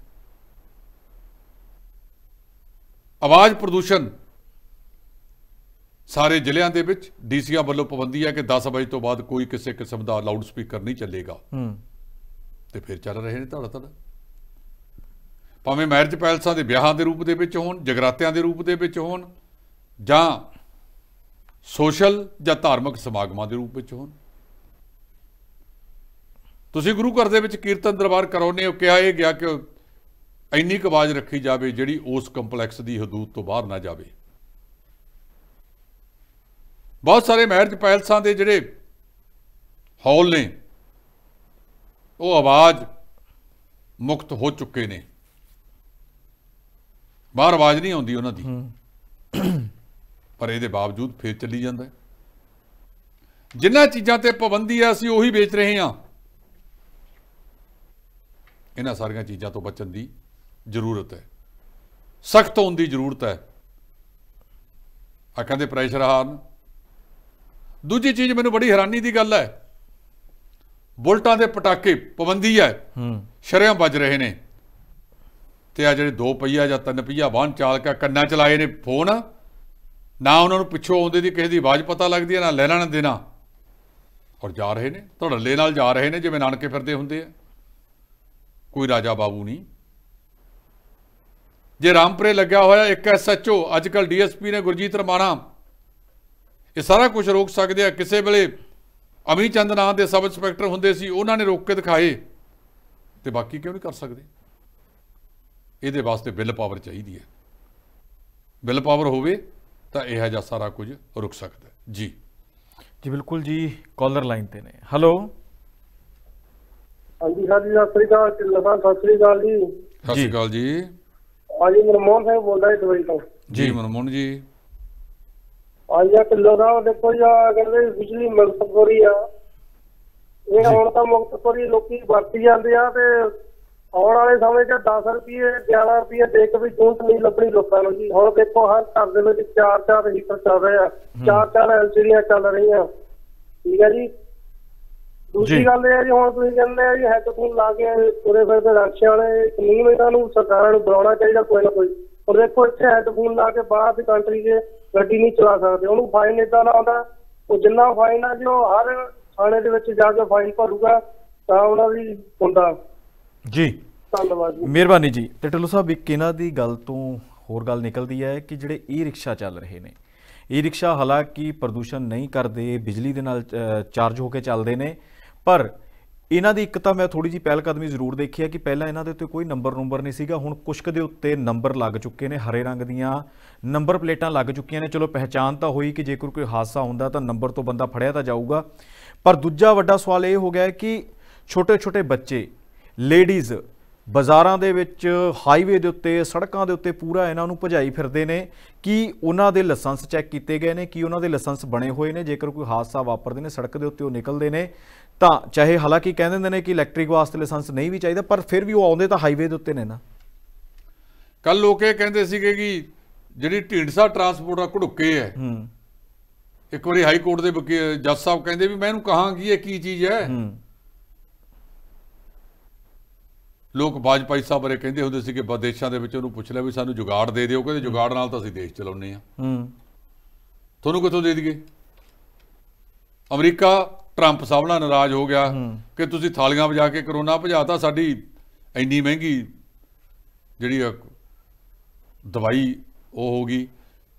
B: ਆਵਾਜ਼ ਪ੍ਰਦੂਸ਼ਣ ਸਾਰੇ ਜ਼ਿਲ੍ਹਿਆਂ ਦੇ ਵਿੱਚ ਡੀਸੀਆਂ ਵੱਲੋਂ ਪਾਬੰਦੀ ਹੈ ਕਿ 10 ਵਜੇ ਤੋਂ ਬਾਅਦ ਕੋਈ ਕਿਸੇ ਕਿਸਮ ਦਾ ਲਾਊਡ ਸਪੀਕਰ ਨਹੀਂ ਚੱਲੇਗਾ ਹੂੰ ਤੇ ਫਿਰ ਚੱਲ ਰਹੇ ਨੇ ਧੜਾ ਧੜ ਭਾਵੇਂ ਮੈਰਿਜ ਪੈਲਸਾਂ ਦੇ ਵਿਆਹਾਂ ਦੇ ਰੂਪ ਦੇ ਵਿੱਚ ਹੋਣ ਜਗਰਾਤਿਆਂ ਦੇ ਰੂਪ ਦੇ ਵਿੱਚ ਹੋਣ ਜਾਂ ਸੋਸ਼ਲ ਜਾਂ ਧਾਰਮਿਕ ਸਮਾਗਮਾਂ ਦੇ ਰੂਪ ਵਿੱਚ ਹੋਣ ਤੁਸੀਂ ਗੁਰੂ ਘਰ ਦੇ ਵਿੱਚ ਕੀਰਤਨ ਦਰਬਾਰ ਕਰਾਉਨੇ ਹੋ ਕਿਹਾ ਇਹ ਗਿਆ ਕਿ ਇੰਨੀ ਕੁ ਆਵਾਜ਼ ਰੱਖੀ ਜਾਵੇ ਜਿਹੜੀ ਉਸ ਕੰਪਲੈਕਸ ਦੀ ਹਦੂਦ ਤੋਂ ਬਾਹਰ ਨਾ ਜਾਵੇ ਬਹੁਤ ਸਾਰੇ ਮਹਿਰਜ ਪੈਲਸਾਂ ਦੇ ਜਿਹੜੇ ਹਾਲ ਨੇ ਉਹ ਆਵਾਜ਼ ਮੁਕਤ ਹੋ ਚੁੱਕੇ ਨੇ ਬਾਹਰ ਆਵਾਜ਼ ਨਹੀਂ ਆਉਂਦੀ ਉਹਨਾਂ ਦੀ ਪਰ ਇਹਦੇ ਬਾਵਜੂਦ ਫੇਰ ਚੱਲੀ ਜਾਂਦਾ ਜਿੰਨਾਂ ਚੀਜ਼ਾਂ ਤੇ ਪਾਬੰਦੀ ਆ ਅਸੀਂ ਉਹੀ ਵੇਚ ਰਹੇ ਹਾਂ ਇਹਨਾਂ ਸਾਰੀਆਂ ਚੀਜ਼ਾਂ ਤੋਂ ਬਚਣ ਦੀ ਜ਼ਰੂਰਤ ਹੈ ਸਖਤ ਹੋਣ ਦੀ ਜ਼ਰੂਰਤ ਹੈ ਅੱਖਾਂ ਦੇ ਪ੍ਰੈਸ਼ਰ ਹਾਰਨ ਦੂਜੀ ਚੀਜ਼ ਮੈਨੂੰ ਬੜੀ ਹੈਰਾਨੀ ਦੀ ਗੱਲ ਹੈ ਬੁਲਟਾਂ ਦੇ ਪਟਾਕੇ ਪਾਬੰਦੀ ਹੈ ਹੂੰ ਸ਼ਰਿਆਂ ਵੱਜ ਰਹੇ ਨੇ ਤੇ ਆ ਜਿਹੜੇ ਦੋ ਪਹੀਆ ਜਾਂ ਤਿੰਨ ਪਹੀਆ ਵਾਹਨ ਚਾਲਕਾ ਕੰਨਾਂ ਚਲਾਏ ਨੇ ਫੋਨ ਨਾ ਉਹਨਾਂ ਨੂੰ ਪਿੱਛੋਂ ਆਉਂਦੇ ਦੀ ਕਿਸੇ ਦੀ ਆਵਾਜ਼ ਪਤਾ ਲੱਗਦੀ ਹੈ ਨਾ ਲੈਣਾ ਨਾ ਦੇਣਾ ਔਰ ਜਾ ਰਹੇ ਨੇ ਧੜੱਲੇ ਨਾਲ ਜਾ ਰਹੇ ਨੇ ਜਿਵੇਂ ਨਾਨਕੇ ਫਿਰਦੇ ਹੁੰਦੇ ਆ ਕੋਈ ਰਾਜਾ ਬਾਬੂ ਨਹੀਂ ਜੇ ਰਾਮਪੁਰੇ ਲੱਗਿਆ ਹੋਇਆ ਇੱਕ ਐਸਐਚਓ ਅੱਜ ਕੱਲ ਡੀਐਸਪੀ ਨੇ ਗੁਰਜੀਤ ਰਮਾਣਾ ਇਹ ਸਾਰਾ ਕੁਝ ਰੋਕ ਸਕਦੇ ਆ ਕਿਸੇ ਵੇਲੇ ਅਮੀ ਚੰਦ ਨਾਂ ਦੇ ਸਬ ਇੰਸਪੈਕਟਰ ਹੁੰਦੇ ਸੀ ਉਹਨਾਂ ਨੇ ਰੋਕ ਕੇ ਦਿਖਾਏ ਤੇ ਬਾਕੀ ਕਿਉਂ ਨਹੀਂ ਕਰ ਸਕਦੇ ਇਹਦੇ ਵਾਸਤੇ ਬਿੱਲ ਪਾਵਰ ਚਾਹੀਦੀ ਹੈ ਬਿੱਲ ਪਾਵਰ ਹੋਵੇ ਤਾਂ ਇਹ ਜਿਹਾ ਸਾਰਾ ਕੁਝ ਰੁਕ ਸਕਦਾ ਜੀ ਜੀ ਬਿਲਕੁਲ ਜੀ ਕਾਲਰ ਲਾਈਨ ਤੇ ਨੇ ਹੈਲੋ
C: ਹਾਂਜੀ ਹਾਂਜੀ ਸਤਿ ਸ੍ਰੀ ਅਕਾਲ ਢਿੱਲੋਂ ਸਾਹਿਬ ਸਤਿ ਸ੍ਰੀ ਅਕਾਲ ਜੀ ਸਤਿ ਸ੍ਰੀ ਅਕਾਲ ਜੀ ਹਾਂਜੀ ਮਨਮੋਹਨ ਸਿੰਘ ਬੋਲਦਾ ਜੀ ਦਵਾਈ ਤੋਂ
B: ਜੀ ਮਨਮੋਹਨ ਜੀ
C: ਆਇਆ ਢਿੱਲੋਂ ਸਾਹਿਬ ਦੇਖੋ ਜੀ ਆ ਕਹਿੰਦੇ ਬਿਜਲੀ ਮਲਕਪੁਰੀ ਆ ਇਹ ਹੁਣ ਤਾਂ ਮੁਕਤਪੁਰੀ ਲੋਕੀ ਵਰਤੀ ਜਾਂਦੇ ਆ ਤੇ ਆਉਣ ਵਾਲੇ ਸਮੇਂ 'ਚ 10 ਰੁਪਏ 11 ਰੁਪਏ ਦੇ ਕੇ ਵੀ ਚੋਂਟ ਨਹੀਂ ਲੱਭਣੀ ਲੋਕਾਂ ਨੂੰ ਜੀ ਹੁਣ ਦੇਖੋ ਹਰ ਘਰ ਦੇ ਵਿੱਚ ਚਾਰ ਚਾਰ ਹੀਟਰ ਚੱਲ ਰਹੇ ਆ ਚਾਰ ਚਾਰ ਐਲਸੀਡੀਆਂ ਚੱਲ ਰਹੀਆਂ ਠੀਕ ਆ ਜੀ ਦੂਜੀ ਗੱਲ ਇਹ ਹੈ ਜੀ ਹੁਣ ਤੁਸੀਂ ਕਹਿੰਦੇ ਆ ਜੀ ਹੈੱਡਫੋਨ ਲਾ ਕੇ ਪੂਰੇ ਫਿਰ ਦੇ ਰਕਸ਼ੇ ਵਾਲੇ ਨਹੀਂ ਮੈਂ ਨੂੰ ਸਰਕਾਰਾਂ ਨੂੰ ਬੁਲਾਉਣਾ ਚਾਹੀਦਾ ਕੋਈ ਨਾ ਕੋਈ ਪਰ ਦੇਖੋ ਇੱਥੇ ਹੈੱਡਫੋਨ ਲਾ ਕੇ ਬਾਹਰ ਦੀ ਕੰਟਰੀ 'ਚ ਗੱਡੀ ਨਹੀਂ ਚਲਾ ਸਕਦੇ ਉਹਨੂੰ ਫਾਈਨ ਇਦਾਂ ਨਾ ਆਉਂਦਾ ਉਹ ਜਿੰਨਾ ਫਾਈਨ ਆ ਜੋ ਹਰ ਥਾਣੇ ਦੇ ਵਿੱਚ ਜਾ ਕੇ ਫਾਈਨ ਭਰੂਗਾ ਤਾਂ ਉਹਨਾਂ ਦੀ ਹੁੰਦਾ
A: ਜੀ ਧੰਨਵਾਦ ਜੀ ਮਿਹਰਬਾਨੀ ਜੀ ਤੇ ਟੱਲੂ ਸਾਹਿਬ ਇੱਕ ਇਹਨਾਂ ਦੀ ਗੱਲ ਤੋਂ ਹੋਰ ਗੱਲ ਨਿਕਲਦੀ ਹੈ ਕਿ ਜਿਹੜੇ ਈ ਰਿਕਸ਼ਾ ਚੱਲ ਰਹੇ ਨੇ ਈ ਰਿਕਸ਼ਾ ਹਾਲਾਂਕਿ ਪ੍ਰਦੂਸ਼ਣ ਨਹੀਂ ਕਰਦੇ ਬਿਜਲੀ ਦੇ ਨਾਲ ਚਾਰਜ ਹੋ ਕੇ ਚੱਲਦੇ ਨੇ ਪਰ ਇਹਨਾਂ ਦੀ ਇੱਕ ਤਾਂ ਮੈਂ ਥੋੜੀ ਜੀ ਪਹਿਲ ਕਦਮੀ ਜ਼ਰੂਰ ਦੇਖੀ ਹੈ ਕਿ ਪਹਿਲਾਂ ਇਹਨਾਂ ਦੇ ਉੱਤੇ ਕੋਈ ਨੰਬਰ ਨੰਬਰ ਨਹੀਂ ਸੀਗਾ ਹੁਣ ਕੁਸ਼ਕ ਦੇ ਉੱਤੇ ਨੰਬਰ ਲੱਗ ਚੁੱਕੇ ਨੇ ਹਰੇ ਰੰਗ ਦੀਆਂ ਨੰਬਰ ਪਲੇਟਾਂ ਲੱਗ ਚੁੱਕੀਆਂ ਨੇ ਚਲੋ ਪਹਿਚਾਨ ਤਾਂ ਹੋਈ ਕਿ ਜੇਕਰ ਕੋਈ ਹਾਦਸਾ ਹੁੰਦਾ ਤਾਂ ਨੰਬਰ ਤੋਂ ਬੰਦਾ ਫੜਿਆ ਤਾਂ ਜਾਊਗਾ ਪਰ ਦੂਜਾ ਵੱਡਾ ਸਵਾਲ ਇਹ ਹੋ ਗਿਆ ਕਿ ਛੋਟੇ-ਛੋਟੇ ਬੱਚੇ ਲੇਡੀਜ਼ ਬਾਜ਼ਾਰਾਂ ਦੇ ਵਿੱਚ ਹਾਈਵੇ ਦੇ ਉੱਤੇ ਸੜਕਾਂ ਦੇ ਉੱਤੇ ਪੂਰਾ ਇਹਨਾਂ ਨੂੰ ਭਜਾਈ ਫਿਰਦੇ ਨੇ ਕਿ ਉਹਨਾਂ ਦੇ ਲਾਇਸੈਂਸ ਚੈੱਕ ਕੀਤੇ ਗਏ ਨੇ ਕਿ ਉਹਨਾਂ ਦੇ ਲਾਇਸੈਂਸ ਬਣੇ ਹੋਏ ਨੇ ਜੇਕਰ ਕੋਈ ਹਾਦਸਾ ਵਾਪਰਦੇ ਨੇ ਸੜਕ ਦੇ ਉੱਤੇ ਉਹ ਨਿਕਲਦੇ ਨੇ ਤਾਂ ਚਾਹੇ ਹਾਲਾਂਕਿ ਕਹਿੰਦੇ ਨੇ ਕਿ ਇਲੈਕਟ੍ਰਿਕ ਵਾਸਤੇ ਲਾਇਸੈਂਸ ਨਹੀਂ ਵੀ ਚਾਹੀਦਾ ਪਰ ਫਿਰ ਵੀ ਉਹ ਆਉਂਦੇ ਤਾਂ ਹਾਈਵੇ ਦੇ ਉੱਤੇ ਨੇ ਨਾ
B: ਕੱਲ ਲੋਕ ਇਹ ਕਹਿੰਦੇ ਸੀਗੇ ਕਿ ਜਿਹੜੀ ਢੀਂਡਸਾ ਟਰਾਂਸਪੋਰਟ ਆ ਘੜੁੱਕੇ ਹੈ ਹੂੰ ਇੱਕ ਵਾਰੀ ਹਾਈ ਕੋਰਟ ਦੇ ਜੱਜ ਸਾਹਿਬ ਕਹਿੰਦੇ ਵੀ ਮੈਂ ਇਹਨੂੰ ਕਹਾਂਗੀ ਇਹ ਕੀ ਚੀਜ਼ ਹੈ ਲੋਕ ਬਾਜਪਾਈ ਸਾਹਿਬ ਬਾਰੇ ਕਹਿੰਦੇ ਹੁੰਦੇ ਸੀ ਕਿ ਵਿਦੇਸ਼ਾਂ ਦੇ ਵਿੱਚ ਉਹਨੂੰ ਪੁੱਛ ਲਿਆ ਵੀ ਸਾਨੂੰ ਜੁਗਾੜ ਦੇ ਦਿਓ ਕਹਿੰਦੇ ਜੁਗਾੜ ਨਾਲ ਤਾਂ ਅਸੀਂ ਦੇਸ਼ ਚਲਾਉਨੇ ਆ ਹੂੰ ਤੁਹਾਨੂੰ ਕਿੱਥੋਂ ਦੇ ਦਈਏ ਅਮਰੀਕਾ ਟਰੰਪ ਸਾਹਿਬ ਨਾਲ ਨਾਰਾਜ਼ ਹੋ ਗਿਆ ਕਿ ਤੁਸੀਂ ਥਾਲੀਆਂ ਵਜਾ ਕੇ ਕਰੋਨਾ ਭਜਾਤਾ ਸਾਡੀ ਇੰਨੀ ਮਹਿੰਗੀ ਜਿਹੜੀ ਦਵਾਈ ਉਹ ਹੋ ਗਈ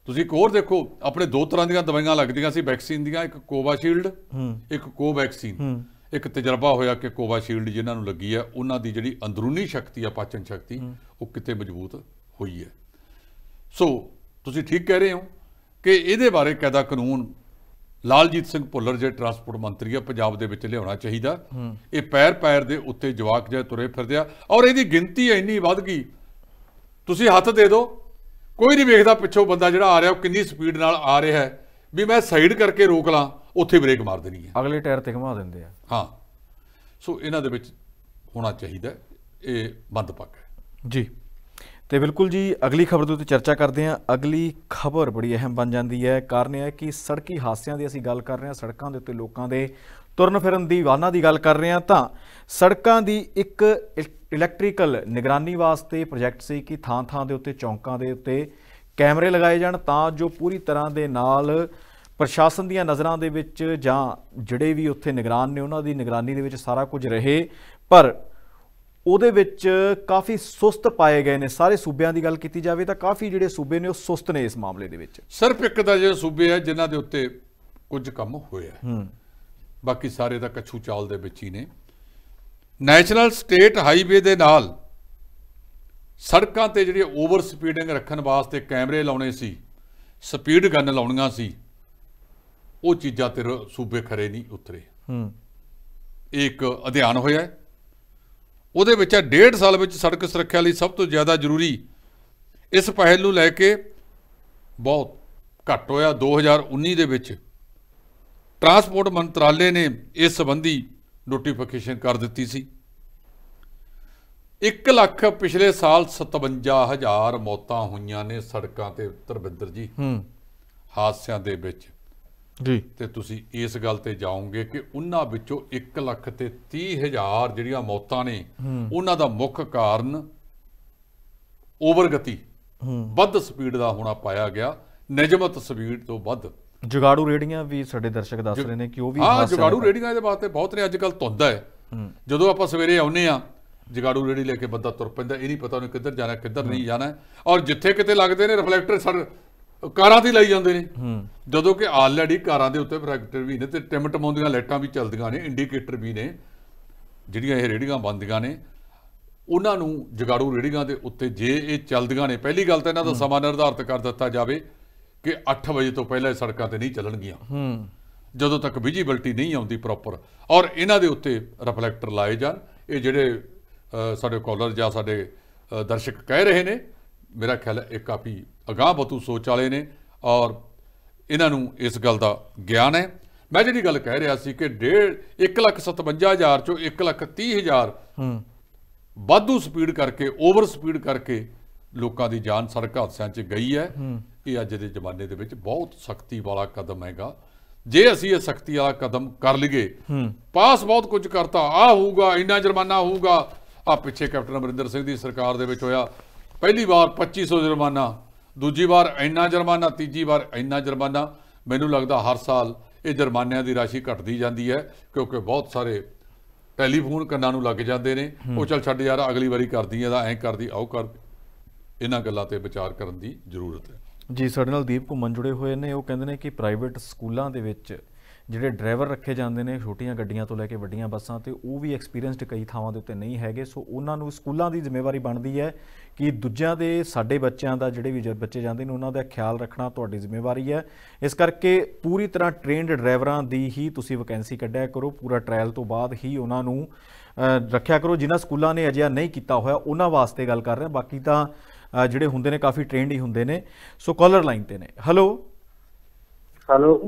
B: ਤੁਸੀਂ ਇੱਕ ਹੋਰ ਦੇਖੋ ਆਪਣੇ ਦੋ ਤਰ੍ਹਾਂ ਦੀਆਂ ਦਵਾਈਆਂ ਲੱਗਦੀਆਂ ਸੀ ਵੈਕਸੀਨ ਦੀਆਂ ਇੱਕ ਕੋਵਾਸ਼ੀਲਡ ਇੱਕ ਕੋਵੈਕਸੀਨ ਇੱਕ ਤਜਰਬਾ ਹੋਇਆ ਕਿ ਕੋਵਾਸ਼ੀਲਡ ਜਿਨ੍ਹਾਂ ਨੂੰ ਲੱਗੀ ਹੈ ਉਹਨਾਂ ਦੀ ਜਿਹੜੀ ਅੰਦਰੂਨੀ ਸ਼ਕਤੀ ਆ ਪਾਚਨ ਸ਼ਕਤੀ ਉਹ ਕਿਤੇ ਮਜ਼ਬੂਤ ਹੋਈ ਹੈ ਸੋ ਤੁਸੀਂ ਠੀਕ ਕਹਿ ਰਹੇ ਹੋ ਕਿ ਇਹਦੇ ਬਾਰੇ ਕਾਇਦਾ ਕਾਨੂੰਨ ਲਾਲਜੀਤ ਸਿੰਘ ਭੁੱਲਰ ਜੇ ਟਰਾਂਸਪੋਰਟ ਮੰਤਰੀ ਆ ਪੰਜਾਬ ਦੇ ਵਿੱਚ ਲਿਆਉਣਾ ਚਾਹੀਦਾ ਇਹ ਪੈਰ ਪੈਰ ਦੇ ਉੱਤੇ ਜਵਾਕ ਜੇ ਤੁਰੇ ਫਿਰਦੇ ਆ ਔਰ ਇਹਦੀ ਗਿਣਤੀ ਇੰਨੀ ਵੱਧ ਗਈ ਤੁਸੀਂ ਹੱਥ ਦੇ ਦਿਓ ਕੋਈ ਨਹੀਂ ਵੇਖਦਾ ਪਿੱਛੋਂ ਬੰਦਾ ਜਿਹੜਾ ਆ ਰਿਹਾ ਉਹ ਕਿੰਨੀ ਸਪੀਡ ਨਾਲ ਆ ਰਿਹਾ ਹੈ ਵੀ ਮੈਂ ਸਾਈਡ ਕਰਕੇ ਰੋਕ ਲਾਂ ਉੱਥੇ ਬ੍ਰੇਕ ਮਾਰ ਦੇਣੀ ਹੈ ਅਗਲੇ ਟਾਇਰ ਤੇ ਘਮਾ ਦਿੰਦੇ ਆ ਹਾਂ ਸੋ ਇਹਨਾਂ ਦੇ ਵਿੱਚ ਹੋਣਾ ਚਾਹੀਦਾ ਇਹ ਬੰਦ ਪੱਕ
A: ਹੈ ਜੀ ਤੇ ਬਿਲਕੁਲ ਜੀ ਅਗਲੀ ਖਬਰ ਦੇ ਉੱਤੇ ਚਰਚਾ ਕਰਦੇ ਹਾਂ ਅਗਲੀ ਖਬਰ ਬੜੀ ਅਹਿਮ ਬਣ ਜਾਂਦੀ ਹੈ ਕਾਰਨ ਇਹ ਹੈ ਕਿ ਸੜਕੀ ਹਾਸਿਆਂ ਦੀ ਅਸੀਂ ਗੱਲ ਕਰ ਰਹੇ ਹਾਂ ਸੜਕਾਂ ਦੇ ਉੱਤੇ ਲੋਕਾਂ ਦੇ ਤੁਰਨ ਫਿਰਨ ਦੀ ਵਾਹਨਾਂ ਦੀ ਗੱਲ ਕਰ ਰਹੇ ਹਾਂ ਤਾਂ ਸੜਕਾਂ ਦੀ ਇੱਕ ਇਲੈਕਟ੍ਰੀਕਲ ਨਿਗਰਾਨੀ ਵਾਸਤੇ ਪ੍ਰੋਜੈਕਟ ਸੀ ਕਿ ਥਾਂ-ਥਾਂ ਦੇ ਉੱਤੇ ਚੌਂਕਾਂ ਦੇ ਉੱਤੇ ਕੈਮਰੇ ਲਗਾਏ ਜਾਣ ਤਾਂ ਜੋ ਪੂਰੀ ਤਰ੍ਹਾਂ ਦੇ ਨਾਲ ਪ੍ਰਸ਼ਾਸਨ ਦੀਆਂ ਨਜ਼ਰਾਂ ਦੇ ਵਿੱਚ ਜਾਂ ਜਿਹੜੇ ਵੀ ਉੱਥੇ ਨਿਗਰਾਨ ਨੇ ਉਹਨਾਂ ਦੀ ਨਿਗਰਾਨੀ ਦੇ ਵਿੱਚ ਸਾਰਾ ਕੁਝ ਰਹੇ ਪਰ ਉਹਦੇ ਵਿੱਚ ਕਾਫੀ ਸੁਸਤ ਪਾਏ ਗਏ ਨੇ ਸਾਰੇ ਸੂਬਿਆਂ ਦੀ ਗੱਲ ਕੀਤੀ ਜਾਵੇ ਤਾਂ ਕਾਫੀ ਜਿਹੜੇ ਸੂਬੇ ਨੇ ਉਹ
B: ਸੁਸਤ ਨੇ ਇਸ ਮਾਮਲੇ ਦੇ ਵਿੱਚ ਸਿਰਫ ਇੱਕ ਦਾ ਜਿਹੜਾ ਸੂਬੇ ਹੈ ਜਿਨ੍ਹਾਂ ਦੇ ਉੱਤੇ ਕੁਝ ਕੰਮ ਹੋਇਆ ਹੂੰ ਬਾਕੀ ਸਾਰੇ ਤਾਂ ਕਛੂ ਚਾਲ ਦੇ ਵਿੱਚ ਹੀ ਨੇ ਨੈਸ਼ਨਲ ਸਟੇਟ ਹਾਈਵੇ ਦੇ ਨਾਲ ਸੜਕਾਂ ਤੇ ਜਿਹੜੀ ਓਵਰ ਸਪੀਡਿੰਗ ਰੱਖਣ ਵਾਸਤੇ ਕੈਮਰੇ ਲਾਉਣੇ ਸੀ ਸਪੀਡ ਗਨ ਲਾਉਣੀਆਂ ਸੀ ਉਹ ਚੀਜ਼ਾਂ ਤੇ ਸੂਬੇ ਖਰੇ ਨਹੀਂ ਉਤਰੇ ਹੂੰ ਇੱਕ ਅਧਿਐਨ ਹੋਇਆ ਹੈ ਉਹਦੇ ਵਿੱਚ ਹੈ 1.5 ਸਾਲ ਵਿੱਚ ਸੜਕ ਸੁਰੱਖਿਆ ਲਈ ਸਭ ਤੋਂ ਜ਼ਿਆਦਾ ਜ਼ਰੂਰੀ ਇਸ ਪਹਿਲ ਨੂੰ ਲੈ ਕੇ ਬਹੁਤ ਘੱਟ ਹੋਇਆ 2019 ਦੇ ਵਿੱਚ ਟਰਾਂਸਪੋਰਟ ਮੰਤਰਾਲੇ ਨੇ ਇਸ ਸੰਬੰਧੀ ਨੋਟੀਫਿਕੇਸ਼ਨ ਕਰ ਦਿੱਤੀ ਸੀ 1 ਲੱਖ ਪਿਛਲੇ ਸਾਲ 57000 ਮੌਤਾਂ ਹੋਈਆਂ ਨੇ ਸੜਕਾਂ ਤੇ ਤਰਵਿੰਦਰ ਜੀ ਹੂੰ ਹਾਦਸਿਆਂ ਦੇ ਵਿੱਚ ਜੀ ਤੇ ਤੁਸੀਂ ਇਸ ਗੱਲ ਤੇ ਜਾਓਗੇ ਕਿ ਉਹਨਾਂ ਵਿੱਚੋਂ 1 ਲੱਖ ਤੇ 30 ਹਜ਼ਾਰ ਜਿਹੜੀਆਂ ਮੌਤਾਂ ਨੇ ਉਹਨਾਂ ਦਾ ਮੁੱਖ ਕਾਰਨ ਓਵਰ ਗਤੀ ਵੱਧ ਸਪੀਡ ਦਾ ਹੋਣਾ ਪਾਇਆ ਗਿਆ ਨਿਯਮਤ ਸਪੀਡ ਤੋਂ ਵੱਧ
A: ਜੁਗਾੜੂ ਰੇੜੀਆਂ ਵੀ ਸਾਡੇ ਦਰਸ਼ਕ ਦੱਸ ਰਹੇ ਨੇ ਕਿ ਉਹ ਵੀ ਹਾਂ ਜੁਗਾੜੂ
B: ਰੇੜੀਆਂ ਦੇ ਤੇ ਬਹੁਤ ਨੇ ਅੱਜ ਕੱਲ ਤੁੰਦਾ ਹੈ ਜਦੋਂ ਆਪਾਂ ਸਵੇਰੇ ਆਉਨੇ ਆ ਜਗਾੜੂ ਰੇੜੀ ਲੈ ਕੇ ਬੰਦਾ ਤੁਰ ਪੈਂਦਾ ਇਹ ਨਹੀਂ ਪਤਾ ਉਹਨੇ ਕਿੱਧਰ ਜਾਣਾ ਕਿੱਧਰ ਨਹੀਂ ਜਾਣਾ ਔਰ ਜਿੱਥੇ ਕਿਤੇ ਲੱਗਦੇ ਨੇ ਰਿਫਲੈਕਟਰ ਸਰ ਕਾਰਾਂ ਤੇ ਲਾਈ ਜਾਂਦੇ ਨੇ ਜਦੋਂ ਕਿ ਆਲਰੇਡੀ ਕਾਰਾਂ ਦੇ ਉੱਤੇ ਫ੍ਰੈਕਟਰ ਵੀ ਨੇ ਤੇ ਟਿਮ ਟਮਾਉਂਦੀਆਂ ਲਾਈਟਾਂ ਵੀ ਚੱਲਦੀਆਂ ਨੇ ਇੰਡੀਕੇਟਰ ਵੀ ਨੇ ਜਿਹੜੀਆਂ ਇਹ ਰੇੜੀਆਂ ਬੰਦੀਆਂ ਨੇ ਉਹਨਾਂ ਨੂੰ ਜਗਾੜੂ ਰੇੜੀਆਂ ਦੇ ਉੱਤੇ ਜੇ ਇਹ ਚੱਲਦੀਆਂ ਨੇ ਪਹਿਲੀ ਗੱਲ ਤਾਂ ਇਹਨਾਂ ਦਾ ਸਮਾਂ ਨਿਰਧਾਰਤ ਕਰ ਦਿੱਤਾ ਜਾਵੇ ਕਿ 8 ਵਜੇ ਤੋਂ ਪਹਿਲਾਂ ਸੜਕਾਂ ਤੇ ਨਹੀਂ ਚੱਲਣਗੀਆਂ ਜਦੋਂ ਤੱਕ ਵਿਜੀਬਿਲਟੀ ਨਹੀਂ ਆਉਂਦੀ ਪ੍ਰੋਪਰ ਔਰ ਇਹਨਾਂ ਦੇ ਉੱਤੇ ਰਿਫਲੈਕਟਰ ਲਾਏ ਜਾਣ ਇਹ ਜਿਹੜੇ ਸਾਡੇ ਕਾਲਰ ਜਾਂ ਸਾਡੇ ਦਰਸ਼ਕ ਕਹਿ ਰਹੇ ਨੇ ਮੇਰਾ ਖਿਆਲ ਇਹ ਕਾਫੀ ਅਗਾਹ ਬਤੂ ਸੋਚ ਵਾਲੇ ਨੇ ਔਰ ਇਹਨਾਂ ਨੂੰ ਇਸ ਗੱਲ ਦਾ ਗਿਆਨ ਹੈ ਮੈਂ ਜਿਹੜੀ ਗੱਲ ਕਹਿ ਰਿਹਾ ਸੀ ਕਿ 1,57,000 ਚੋਂ 1,30,000 ਹੂੰ ਵਾਧੂ ਸਪੀਡ ਕਰਕੇ ਓਵਰ ਸਪੀਡ ਕਰਕੇ ਲੋਕਾਂ ਦੀ ਜਾਨ ਸੜਕ ਹਾਦਸਿਆਂ 'ਚ ਗਈ ਹੈ ਇਹ ਅੱਜ ਦੇ ਜ਼ਮਾਨੇ ਦੇ ਵਿੱਚ ਬਹੁਤ ਸਖਤੀ ਵਾਲਾ ਕਦਮ ਹੈਗਾ ਜੇ ਅਸੀਂ ਇਹ ਸਖਤੀ ਵਾਲਾ ਕਦਮ ਕਰ ਲਈਏ ਪਾਸ ਬਹੁਤ ਕੁਝ ਕਰਤਾ ਆ ਹੋਊਗਾ ਇੰਨਾ ਜੁਰਮਾਨਾ ਹੋਊਗਾ ਆ ਪਿੱਛੇ ਕੈਪਟਨ ਅਮਰਿੰਦਰ ਸਿੰਘ ਦੀ ਸਰਕਾਰ ਦੇ ਵਿੱਚ ਹੋਇਆ ਪਹਿਲੀ ਵਾਰ 2500 ਜੁਰਮਾਨਾ ਦੂਜੀ ਵਾਰ ਇੰਨਾ ਜੁਰਮਾਨਾ ਤੀਜੀ ਵਾਰ ਇੰਨਾ ਜੁਰਮਾਨਾ ਮੈਨੂੰ ਲੱਗਦਾ ਹਰ ਸਾਲ ਇਹ ਜੁਰਮਾਨਿਆਂ ਦੀ ਰਾਸ਼ੀ ਘਟਦੀ ਜਾਂਦੀ ਹੈ ਕਿਉਂਕਿ ਬਹੁਤ ਸਾਰੇ ਟੈਲੀਫੋਨ ਕੰਨਾਂ ਨੂੰ ਲੱਗ ਜਾਂਦੇ ਨੇ ਉਹ ਚਲ ਛੱਡ ਯਾਰ ਅਗਲੀ ਵਾਰੀ ਕਰਦੀ ਐ ਦਾ ਐਂ ਕਰਦੀ ਆਉ ਕਰ ਇਹਨਾਂ ਗੱਲਾਂ ਤੇ ਵਿਚਾਰ ਕਰਨ ਦੀ ਜ਼ਰੂਰਤ ਹੈ
A: ਜੀ ਸਾਡੇ ਨਾਲ ਦੀਪ ਘੁੰਮਣ ਜੁੜੇ ਹੋਏ ਨੇ ਉਹ ਕਹਿੰਦੇ ਨੇ ਕਿ ਪ੍ਰਾਈਵੇਟ ਸਕੂਲਾਂ ਦੇ ਵਿੱਚ ਜਿਹੜੇ ਡਰਾਈਵਰ ਰੱਖੇ ਜਾਂਦੇ ਨੇ ਛੋਟੀਆਂ ਗੱਡੀਆਂ ਤੋਂ ਲੈ ਕੇ ਵੱਡੀਆਂ ਬੱਸਾਂ ਤੇ ਉਹ ਵੀ ਐਕਸਪੀਰੀਅੰਸਡ ਕਈ ਥਾਵਾਂ ਦੇ ਉੱਤੇ ਨਹੀਂ ਹੈਗੇ ਸੋ ਉਹਨਾਂ ਨੂੰ ਸਕੂਲਾਂ ਦੀ ਜ਼ਿੰਮੇਵਾਰੀ ਬਣਦੀ ਹੈ ਕਿ ਦੂਜਿਆਂ ਦੇ ਸਾਡੇ ਬੱਚਿਆਂ ਦਾ ਜਿਹੜੇ ਵੀ ਬੱਚੇ ਜਾਂਦੇ ਨੇ ਉਹਨਾਂ ਦਾ ਖਿਆਲ ਰੱਖਣਾ ਤੁਹਾਡੀ ਜ਼ਿੰਮੇਵਾਰੀ ਹੈ ਇਸ ਕਰਕੇ ਪੂਰੀ ਤਰ੍ਹਾਂ ਟ੍ਰੇਨਡ ਡਰਾਈਵਰਾਂ ਦੀ ਹੀ ਤੁਸੀਂ ਵੈਕੈਂਸੀ ਕੱਢਿਆ ਕਰੋ ਪੂਰਾ ਟ੍ਰਾਇਲ ਤੋਂ ਬਾਅਦ ਹੀ ਉਹਨਾਂ ਨੂੰ ਰੱਖਿਆ ਕਰੋ ਜਿਨ੍ਹਾਂ ਸਕੂਲਾਂ ਨੇ ਅਜਿਹਾ ਨਹੀਂ ਕੀਤਾ ਹੋਇਆ ਉਹਨਾਂ ਵਾਸਤੇ ਗੱਲ ਕਰ ਰਹੇ ਬਾਕੀ ਤਾਂ ਜਿਹੜੇ ਹੁੰਦੇ ਨੇ ਕਾਫੀ ਟ੍ਰੇਨਡ ਹੀ ਹੁੰਦੇ ਨੇ ਸੋ ਕਾਲਰ ਲਾਈਨ ਤੇ ਨੇ ਹੈਲੋ ਹੈਲੋ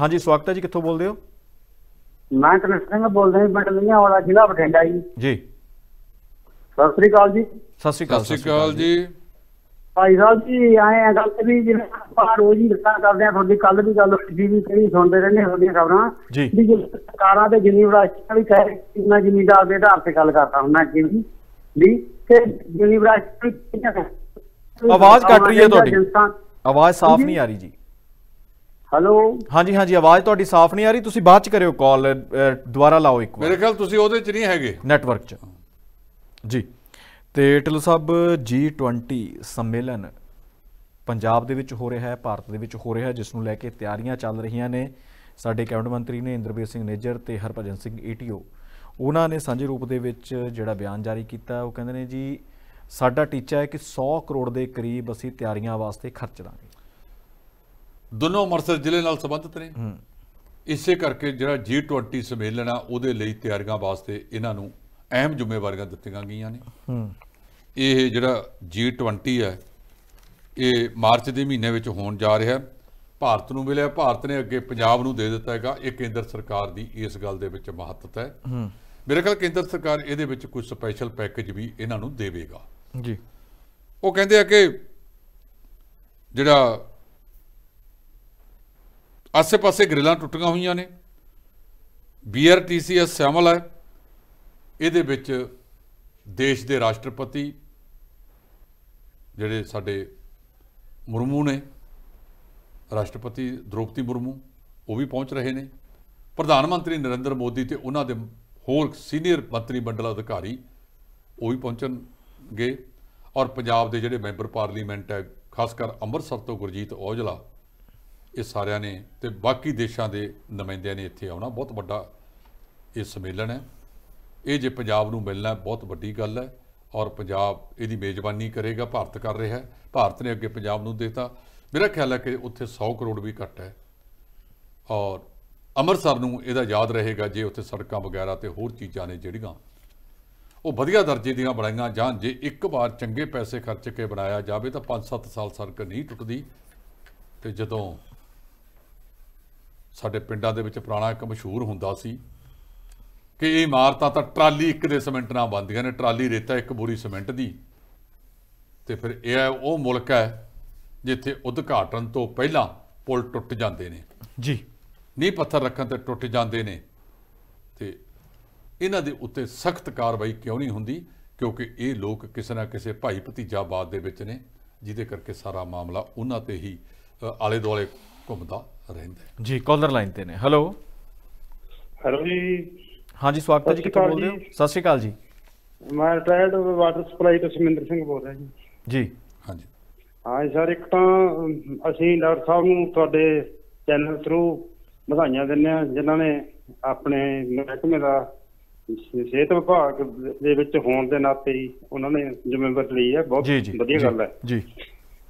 A: ਹਾਂਜੀ ਸਵਾਗਤ ਹੈ ਜੀ ਕਿੱਥੋਂ ਬੋਲਦੇ ਹੋ ਮੈਂ ਕ੍ਰਿਸ਼ਨ ਸਿੰਘ ਬੋਲਦਾ ਹਾਂ ਪਿੰਡ ਲੀਆਂ ਵਾਲਾ ਜ਼ਿਲ੍ਹਾ ਬਠਿੰਡਾ ਜੀ ਜੀ ਸਤਿ ਸ੍ਰੀ ਅਕਾਲ ਜੀ ਸਤਿ ਸ੍ਰੀ ਅਕਾਲ ਸਤਿ ਸ੍ਰੀ ਅਕਾਲ ਜੀ
C: ਭਾਈ ਸਾਹਿਬ ਜੀ ਆਏ ਆ ਗੱਲ ਵੀ ਜਿਵੇਂ ਆਪਾਂ ਰੋਜ਼ ਹੀ ਰਸਤਾ ਕਰਦੇ ਆ ਤੁਹਾਡੀ ਕੱਲ ਵੀ ਗੱਲ ਸੀ ਵੀ ਕਈ ਸੁਣਦੇ ਰਹਿੰਦੇ ਤੁਹਾਡੀਆਂ ਖਬਰਾਂ ਜੀ ਸਰਕਾਰਾਂ ਦੇ ਜਿੰਨੀ ਯੂਨੀਵਰਸਿਟੀਆਂ ਵੀ ਕਹੇ ਕਿੰਨਾ ਜ਼ਮੀਨਦਾਰ ਦੇ ਆਧਾਰ ਤੇ ਗੱਲ ਕਰਦਾ ਹੁੰਦਾ ਜਿਵੇਂ ਵੀ ਤੇ ਕਿੰਨਾ ਆਵਾਜ਼ ਕੱਟ ਰਹੀ ਹੈ ਤੁਹਾਡੀ
A: ਆਵਾਜ਼ ਸਾਫ਼ ਨਹੀਂ ਆ ਰਹੀ ਜੀ ਹੈਲੋ ਹਾਂਜੀ ਹਾਂਜੀ ਆਵਾਜ਼ ਤੁਹਾਡੀ ਸਾਫ਼ ਨਹੀਂ ਆ ਰਹੀ ਤੁਸੀਂ ਬਾਅਦ ਚ ਕਰਿਓ ਕਾਲ ਦੁਬਾਰਾ ਲਾਓ ਇੱਕ ਵਾਰ ਮੇਰੇ ਖਿਆਲ ਤੁਸੀਂ ਉਹਦੇ ਚ ਨਹੀਂ ਹੈਗੇ ਨੈਟਵਰਕ ਚ ਜੀ ਤੇ ਟਿਲੂ ਸਾਹਿਬ G20 ਸੰਮੇਲਨ ਪੰਜਾਬ ਦੇ ਵਿੱਚ ਹੋ ਰਿਹਾ ਹੈ ਭਾਰਤ ਦੇ ਵਿੱਚ ਹੋ ਰਿਹਾ ਹੈ ਜਿਸ ਨੂੰ ਲੈ ਕੇ ਤਿਆਰੀਆਂ ਚੱਲ ਰਹੀਆਂ ਨੇ ਸਾਡੇ ਕੈਬਨਿਟ ਮੰਤਰੀ ਨੇ ਇੰਦਰਬੀਰ ਸਿੰਘ ਨੇਜਰ ਤੇ ਹਰਭਜਨ ਸਿੰਘ ਏਟੀਓ ਉਹਨਾਂ ਨੇ ਸਾਂਝੇ ਰੂਪ ਦੇ ਵਿੱਚ ਜਿਹੜਾ ਬਿਆਨ ਜਾਰੀ ਕੀਤਾ ਉਹ ਕਹਿੰਦੇ ਨੇ ਜੀ ਸਾਡਾ ਟੀਚਾ ਹੈ ਕਿ 100 ਕਰੋੜ ਦੇ ਕਰੀਬ ਅਸੀਂ ਤਿਆਰੀਆਂ ਵਾਸਤੇ ਖਰਚ
B: ਲਾਂਗੇ ਦੋਨੋਂ ਮਰਸਰ ਜ਼ਿਲ੍ਹੇ ਨਾਲ ਸੰਬੰਧਿਤ ਨੇ ਇਸੇ ਕਰਕੇ ਜਿਹੜਾ G20 ਸੰਮੇਲਨ ਆ ਉਹਦੇ ਲਈ ਤਿਆਰੀਆਂ ਵਾਸਤੇ ਇਹਨਾਂ ਨੂੰ ਅਹਿਮ ਜ਼ਿੰਮੇਵਾਰੀਆਂ ਦਿੱਤੀਆਂ ਗਈਆਂ ਨੇ ਇਹ ਜਿਹੜਾ G20 ਹੈ ਇਹ ਮਾਰਚ ਦੇ ਮਹੀਨੇ ਵਿੱਚ ਹੋਣ ਜਾ ਰਿਹਾ ਭਾਰਤ ਨੂੰ ਮਿਲਿਆ ਭਾਰਤ ਨੇ ਅੱਗੇ ਪੰਜਾਬ ਨੂੰ ਦੇ ਦਿੱਤਾ ਹੈਗਾ ਇਹ ਕੇਂਦਰ ਸਰਕਾਰ ਦੀ ਇਸ ਗੱਲ ਦੇ ਵਿੱਚ ਮਹੱਤਤਾ ਹੈ ਮੇਰੇ ਖਿਆਲ ਕੇਂਦਰ ਸਰਕਾਰ ਇਹਦੇ ਵਿੱਚ ਕੋਈ ਸਪੈਸ਼ਲ ਪੈਕੇਜ ਵੀ ਇਹਨਾਂ ਨੂੰ ਦੇਵੇਗਾ ਜੀ ਉਹ ਕਹਿੰਦੇ ਆ ਕਿ ਜਿਹੜਾ ਆਸੇ-ਪਾਸੇ ਗ੍ਰਿਲਾਂ ਟੁੱਟੀਆਂ ਹੋਈਆਂ ਨੇ ਬੀਆਰਟੀਸੀਐਸ ਸ਼ਾਮਲ ਹੈ ਇਹਦੇ ਵਿੱਚ ਦੇਸ਼ ਦੇ ਰਾਸ਼ਟਰਪਤੀ ਜਿਹੜੇ ਸਾਡੇ ਮੁਰਮੂ ਨੇ ਰਾਸ਼ਟਰਪਤੀ ਦ੍ਰੋਪਦੀ ਮੁਰਮੂ ਉਹ ਵੀ ਪਹੁੰਚ ਰਹੇ ਨੇ ਪ੍ਰਧਾਨ ਮੰਤਰੀ ਨਰਿੰਦਰ ਮੋਦੀ ਤੇ ਉਹਨਾਂ ਦੇ ਹੋਰ ਸੀਨੀਅਰ ਮੰਤਰੀ ਮੰਡਲ ਅਧਿਕਾਰੀ ਉਹ ਵੀ ਪਹੁੰਚਣਗੇ ਔਰ ਪੰਜਾਬ ਦੇ ਜਿਹੜੇ ਮੈਂਬਰ ਪਾਰਲੀਮੈਂਟ ਹੈ ਖਾਸ ਕਰ ਅੰਮ੍ਰਿਤਸਰ ਤੋਂ ਗੁਰਜੀਤ ਔਜਲਾ ਇਹ ਸਾਰਿਆਂ ਨੇ ਤੇ ਬਾਕੀ ਦੇਸ਼ਾਂ ਦੇ ਨੁਮਾਇੰਦਿਆਂ ਨੇ ਇੱਥੇ ਆਉਣਾ ਬਹੁਤ ਵੱਡਾ ਇਹ ਸੰਮੇਲਨ ਹੈ ਇਹ ਜੇ ਪੰਜਾਬ ਨੂੰ ਮਿਲਣਾ ਬਹੁਤ ਵੱਡੀ ਗੱਲ ਹੈ ਔਰ ਪੰਜਾਬ ਇਹਦੀ ਮੇਜ਼ਬਾਨੀ ਕਰੇਗਾ ਭਾਰਤ ਕਰ ਰਿਹਾ ਹੈ ਭਾਰਤ ਨੇ ਅੱਗੇ ਪੰਜਾਬ ਨੂੰ ਦਿੱਤਾ ਮੇਰਾ ਖਿਆਲ ਹੈ ਕਿ ਉੱਥੇ 100 ਕਰੋੜ ਵੀ ਘੱਟ ਹੈ ਔਰ ਅੰਮ੍ਰਿਤਸਰ ਨੂੰ ਇਹਦਾ ਯਾਦ ਰਹੇਗਾ ਜੇ ਉੱਥੇ ਸੜਕਾਂ ਵਗੈਰਾ ਤੇ ਹੋਰ ਚੀਜ਼ਾਂ ਨੇ ਜਿਹੜੀਆਂ ਉਹ ਵਧੀਆ ਦਰਜੇ ਦੀਆਂ ਬਣਾਈਆਂ ਜਾਂ ਜੇ ਇੱਕ ਵਾਰ ਚੰਗੇ ਪੈਸੇ ਖਰਚ ਕੇ ਬਣਾਇਆ ਜਾਵੇ ਤਾਂ 5-7 ਸਾਲ ਸੜਕ ਨਹੀਂ ਟੁੱਟਦੀ ਤੇ ਜਦੋਂ ਸਾਡੇ ਪਿੰਡਾਂ ਦੇ ਵਿੱਚ ਪੁਰਾਣਾ ਇੱਕ ਮਸ਼ਹੂਰ ਹੁੰਦਾ ਸੀ ਕਿ ਇਹ ਇਮਾਰਤਾਂ ਤਾਂ ਟਰਾਲੀ ਇੱਕ ਦੇ ਸਿਮੈਂਟ ਨਾਲ ਬੰਦੀਆਂ ਨੇ ਟਰਾਲੀ ਰੇਤਾ ਇੱਕ ਬੋਰੀ ਸਿਮੈਂਟ ਦੀ ਤੇ ਫਿਰ ਇਹ ਉਹ ਮੁਲਕ ਹੈ ਜਿੱਥੇ ਉਦਘਾਟਨ ਤੋਂ ਪਹਿਲਾਂ ਪੁਲ ਟੁੱਟ ਜਾਂਦੇ ਨੇ ਜੀ ਨੀ ਪੱਥਰ ਰੱਖਣ ਤੇ ਟੁੱਟ ਜਾਂਦੇ ਨੇ ਤੇ ਇਹਨਾਂ ਦੇ ਉੱਤੇ ਸਖਤ ਕਾਰਵਾਈ ਕਿਉਂ ਨਹੀਂ ਹੁੰਦੀ ਕਿਉਂਕਿ ਇਹ ਲੋਕ ਕਿਸੇ ਨਾ ਕਿਸੇ ਭਾਈ ਭਤੀਜਾ ਬਾਦ ਦੇ ਵਿੱਚ ਨੇ ਜਿਹਦੇ ਕਰਕੇ ਸਾਰਾ ਮਾਮਲਾ ਉਹਨਾਂ ਤੇ ਹੀ ਆਲੇ ਦੁਆਲੇ ਘੁੰਮਦਾ ਰਹਿੰਦਾ
A: ਜੀ ਕਾਲਰ ਲਾਈਨ ਤੇ ਨੇ ਹੈਲੋ ਹੈਲੋ ਜੀ ਹਾਂਜੀ ਸਵਾਗਤ ਹੈ ਜੀ ਸਤਿ ਕਿੱਥੋਂ ਬੋਲਦੇ ਹੋ ਸਤਿ ਸ਼੍ਰੀ ਅਕਾਲ ਜੀ
B: ਮੈਂ ਰਿਟਾਇਰਡ
C: ਵਾਟਰ ਸਪਲਾਈ ਤੋਂ ਸਿਮਿੰਦਰ ਸਿੰਘ ਬੋਲ ਰਿਹਾ ਜੀ
B: ਜੀ ਹਾਂਜੀ
C: ਹਾਂ ਜੀ ਸਰ ਇੱਕ ਤਾਂ ਅਸੀਂ ਡਾਕਟਰ ਸਾਹਿਬ ਨੂੰ ਤੁਹਾਡੇ ਚੈਨਲ ਥਰੂ ਵਧਾਈਆਂ ਦਿੰਦੇ ਆ ਜਿਨ੍ਹਾਂ ਨੇ ਆਪਣੇ ਮਹਿਕਮੇ ਦਾ ਸਿਹਤ ਵਿਭਾਗ ਦੇ ਵਿੱਚ ਹੋਣ ਦੇ ਨਾਤੇ ਹੀ ਉਹਨਾਂ ਨੇ ਜ਼ਿੰਮੇਵਾਰੀ ਲਈ ਹੈ ਬਹੁਤ ਵਧੀਆ ਗੱਲ ਹੈ ਜੀ ਜੀ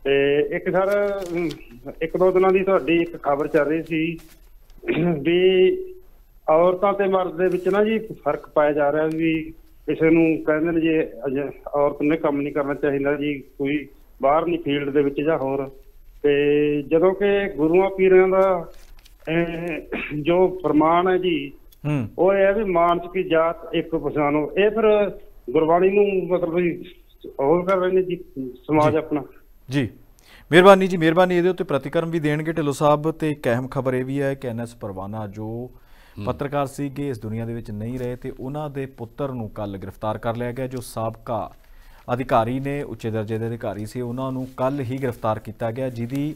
C: ਤੇ ਇੱਕ ਸਰ ਇੱਕ ਦੋ ਦਿਨਾਂ ਦੀ ਤੁਹਾਡੀ ਇੱਕ ਖਬਰ ਚੱਲ ਰਹੀ ਸੀ ਵੀ ਔਰਤਾਂ ਤੇ ਮਰਦ ਦੇ ਵਿੱਚ ਨਾ ਜੀ ਫਰਕ ਪਾਇਆ ਜਾ ਰਿਹਾ ਵੀ ਕਿਸੇ ਨੂੰ ਕਹਿੰਦੇ ਨੇ ਜੇ ਔਰਤ ਨੇ ਕੰਮ ਨਹੀਂ ਕਰਨਾ ਚਾਹੀਦਾ ਜੀ ਕੋਈ ਬਾਹਰ ਨਹੀਂ ਫੀਲਡ ਦੇ ਵਿੱਚ ਜਾਂ ਹੋਰ ਤੇ ਜਦੋਂ ਕਿ ਗੁਰੂਆਂ ਪੀਰਾਂ ਦਾ ਜੋ ਫਰਮਾਨ ਹੈ ਜੀ ਉਹ ਇਹ ਹੈ ਵੀ ਮਾਨਸ ਕੀ ਜਾਤ ਇੱਕ ਪਛਾਣੋ ਇਹ ਫਿਰ ਗੁਰਬਾਣੀ ਨੂੰ ਮਤਲਬ ਉਹ ਕਰ ਰਹੇ ਨੇ ਜੀ ਸਮਾਜ ਆਪਣਾ
A: ਜੀ ਮਿਹਰਬਾਨੀ ਜੀ ਮਿਹਰਬਾਨੀ ਇਹਦੇ ਉੱਤੇ ਪ੍ਰਤੀਕਰਮ ਵੀ ਦੇਣਗੇ ਢਿੱਲੋ ਸਾਹਿਬ ਤੇ ਇੱਕ ਅਹਿਮ ਖਬਰ ਇਹ ਵੀ ਹੈ ਕਿ ਐਨਐਸ ਪਰਵਾਨਾ ਜੋ ਪੱਤਰਕਾਰ ਸੀਗੇ ਇਸ ਦੁਨੀਆ ਦੇ ਵਿੱਚ ਨਹੀਂ ਰਹੇ ਤੇ ਉਹਨਾਂ ਦੇ ਪੁੱਤਰ ਨੂੰ ਕੱਲ ਗ੍ਰਿਫਤਾਰ ਕਰ ਲਿਆ ਗਿਆ ਜੋ ਸਾਬਕਾ ਅਧਿਕਾਰੀ ਨੇ ਉੱਚੇ ਦਰਜੇ ਦੇ ਅਧਿਕਾਰੀ ਸੀ ਉਹਨਾਂ ਨੂੰ ਕੱਲ ਹੀ ਗ੍ਰਿਫਤਾਰ ਕੀਤਾ ਗਿਆ ਜਿਹਦੀ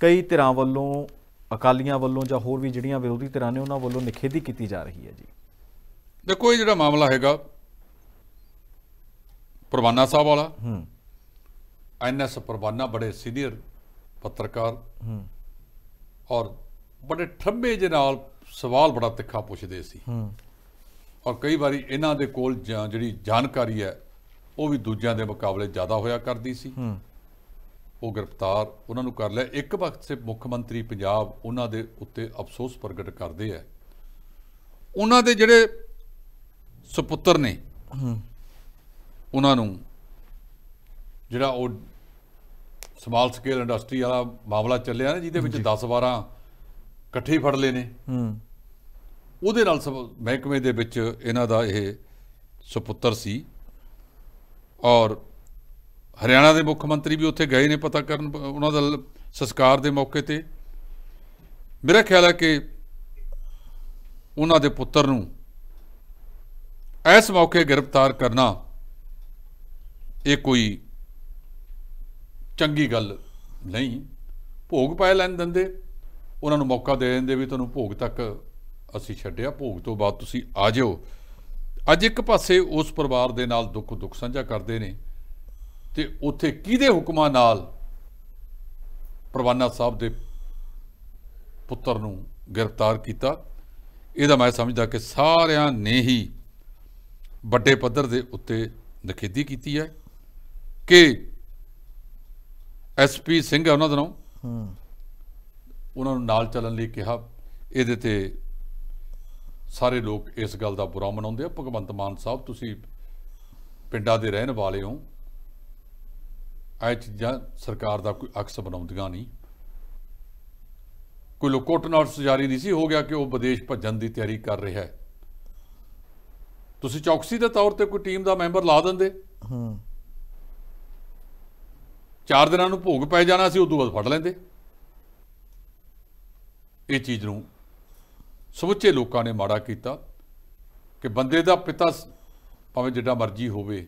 A: ਕਈ ਧਿਰਾਂ ਵੱਲੋਂ ਅਕਾਲੀਆਂ ਵੱਲੋਂ ਜਾਂ ਹੋਰ ਵੀ ਜਿਹੜੀਆਂ ਵਿਰੋਧੀ ਧਿਰਾਂ ਨੇ ਉਹਨਾਂ ਵੱਲੋਂ ਨਿਖੇਧੀ
B: ਕੀਤੀ ਜਾ ਰਹੀ ਹੈ ਜੀ ਦੇਖੋ ਇਹ ਜਿਹੜਾ ਮਾਮਲਾ ਹੈਗਾ ਪਰਵਾਨਾ ਸਾਹਿਬ ਵਾਲਾ ਹੂੰ ਐਨਐਸ ਪਰਵਾਨਾ ਬੜੇ ਸੀਨੀਅਰ ਪੱਤਰਕਾਰ ਹੂੰ ਔਰ ਬੜੇ ਠੱਬੇ ਦੇ ਨਾਲ ਸਵਾਲ ਬੜਾ ਤਿੱਖਾ ਪੁੱਛਦੇ ਸੀ ਹੂੰ ਔਰ ਕਈ ਵਾਰੀ ਇਹਨਾਂ ਦੇ ਕੋਲ ਜਿਹੜੀ ਜਾਣਕਾਰੀ ਹੈ ਉਹ ਵੀ ਦੂਜਿਆਂ ਦੇ ਮੁਕਾਬਲੇ ਜ਼ਿਆਦਾ ਹੋਇਆ ਕਰਦੀ ਸੀ ਹੂੰ ਉਹ ਗ੍ਰਿਫਤਾਰ ਉਹਨਾਂ ਨੂੰ ਕਰ ਲਿਆ ਇੱਕ ਵਕਤ ਸੇ ਮੁੱਖ ਮੰਤਰੀ ਪੰਜਾਬ ਉਹਨਾਂ ਦੇ ਉੱਤੇ ਅਫਸੋਸ ਪ੍ਰਗਟ ਕਰਦੇ ਆ ਉਹਨਾਂ ਦੇ ਜਿਹੜੇ ਸੁਪੁੱਤਰ ਨੇ ਹੂੰ ਉਹਨਾਂ ਨੂੰ ਜਿਹੜਾ ਉਹ ਸਮਾਲ ਸਕੇਲ ਇੰਡਸਟਰੀ ਵਾਲਾ ਮਾਮਲਾ ਚੱਲਿਆ ਨਾ ਜਿਹਦੇ ਵਿੱਚ 10 12 ਇਕੱਠੇ ਫੜ ਲਏ ਨੇ ਹੂੰ ਉਹਦੇ ਨਾਲ ਮਹਿਕਮੇ ਦੇ ਵਿੱਚ ਇਹਨਾਂ ਦਾ ਇਹ ਸੁਪੁੱਤਰ ਸੀ ਔਰ ਹਰਿਆਣਾ ਦੇ ਮੁੱਖ ਮੰਤਰੀ ਵੀ ਉੱਥੇ ਗਏ ਨੇ ਪਤਾ ਕਰਨ ਉਹਨਾਂ ਦਾ ਸੰਸਕਾਰ ਦੇ ਮੌਕੇ ਤੇ ਮੇਰਾ ਖਿਆਲ ਹੈ ਕਿ ਉਹਨਾਂ ਦੇ ਪੁੱਤਰ ਨੂੰ ਇਸ ਮੌਕੇ ਗ੍ਰਿਫਤਾਰ ਕਰਨਾ ਇਹ ਕੋਈ ਚੰਗੀ ਗੱਲ ਨਹੀਂ ਭੋਗ ਪਾਇ ਲੈਣ ਦਿੰਦੇ ਉਹਨਾਂ ਨੂੰ ਮੌਕਾ ਦੇ ਦਿੰਦੇ ਵੀ ਤੁਹਾਨੂੰ ਭੋਗ ਤੱਕ ਅਸੀਂ ਛੱਡਿਆ ਭੋਗ ਤੋਂ ਬਾਅਦ ਤੁਸੀਂ ਆ ਜਾਓ ਅੱਜ ਇੱਕ ਪਾਸੇ ਉਸ ਪਰਿਵਾਰ ਦੇ ਨਾਲ ਦੁੱਖ ਦੁੱਖ ਸਾਂਝਾ ਕਰਦੇ ਨੇ ਤੇ ਉੱਥੇ ਕਿਹਦੇ ਹੁਕਮਾਂ ਨਾਲ ਪ੍ਰਵਾਨਾ ਸਾਹਿਬ ਦੇ ਪੁੱਤਰ ਨੂੰ ਗ੍ਰਿਫਤਾਰ ਕੀਤਾ ਇਹਦਾ ਮੈਂ ਸਮਝਦਾ ਕਿ ਸਾਰਿਆਂ ਨੇ ਹੀ ਵੱਡੇ ਪੱਧਰ ਦੇ ਉੱਤੇ ਨਖੇਦੀ ਕੀਤੀ ਹੈ ਕਿ ਐਸਪੀ ਸਿੰਘ ਹੈ ਉਹਨਾਂ ਦਾ ਨਾਮ ਹੂੰ ਉਹਨਾਂ ਨੂੰ ਨਾਲ ਚੱਲਣ ਲਈ ਕਿਹਾ ਇਹਦੇ ਤੇ ਸਾਰੇ ਲੋਕ ਇਸ ਗੱਲ ਦਾ ਬੁਰਾ ਮਨਾਉਂਦੇ ਆ ਭਗਵੰਤ ਮਾਨ ਸਾਹਿਬ ਤੁਸੀਂ ਪਿੰਡਾਂ ਦੇ ਰਹਿਣ ਵਾਲੇ ਹੋ ਇਹ ਚੀਜ਼ਾਂ ਸਰਕਾਰ ਦਾ ਕੋਈ ਅਕਸ ਬਣਾਉਂਦੀਆਂ ਨਹੀਂ ਕੋਈ ਲੋਕੋਟ ਨਾਲ ਜਾਰੀ ਨਹੀਂ ਸੀ ਹੋ ਗਿਆ ਕਿ ਉਹ ਵਿਦੇਸ਼ ਭੱਜਣ ਦੀ ਤਿਆਰੀ ਕਰ ਰਿਹਾ ਹੈ ਤੁਸੀਂ ਚੌਕਸੀ ਦੇ ਤੌਰ ਤੇ ਕੋਈ ਟੀਮ ਦਾ ਮੈਂਬਰ ਲਾ ਦਿੰਦੇ ਹੂੰ ਚਾਰ ਦਿਨਾਂ ਨੂੰ ਭੋਗ ਪੈ ਜਾਣਾ ਸੀ ਉਦੋਂ ਬਾਅਦ ਫੜ ਲੈਂਦੇ ਇਹ ਚੀਜ਼ ਨੂੰ ਸਮੁੱਚੇ ਲੋਕਾਂ ਨੇ ਮਾੜਾ ਕੀਤਾ ਕਿ ਬੰਦੇ ਦਾ ਪਿਤਾ ਭਾਵੇਂ ਜਿੱਡਾ ਮਰਜ਼ੀ ਹੋਵੇ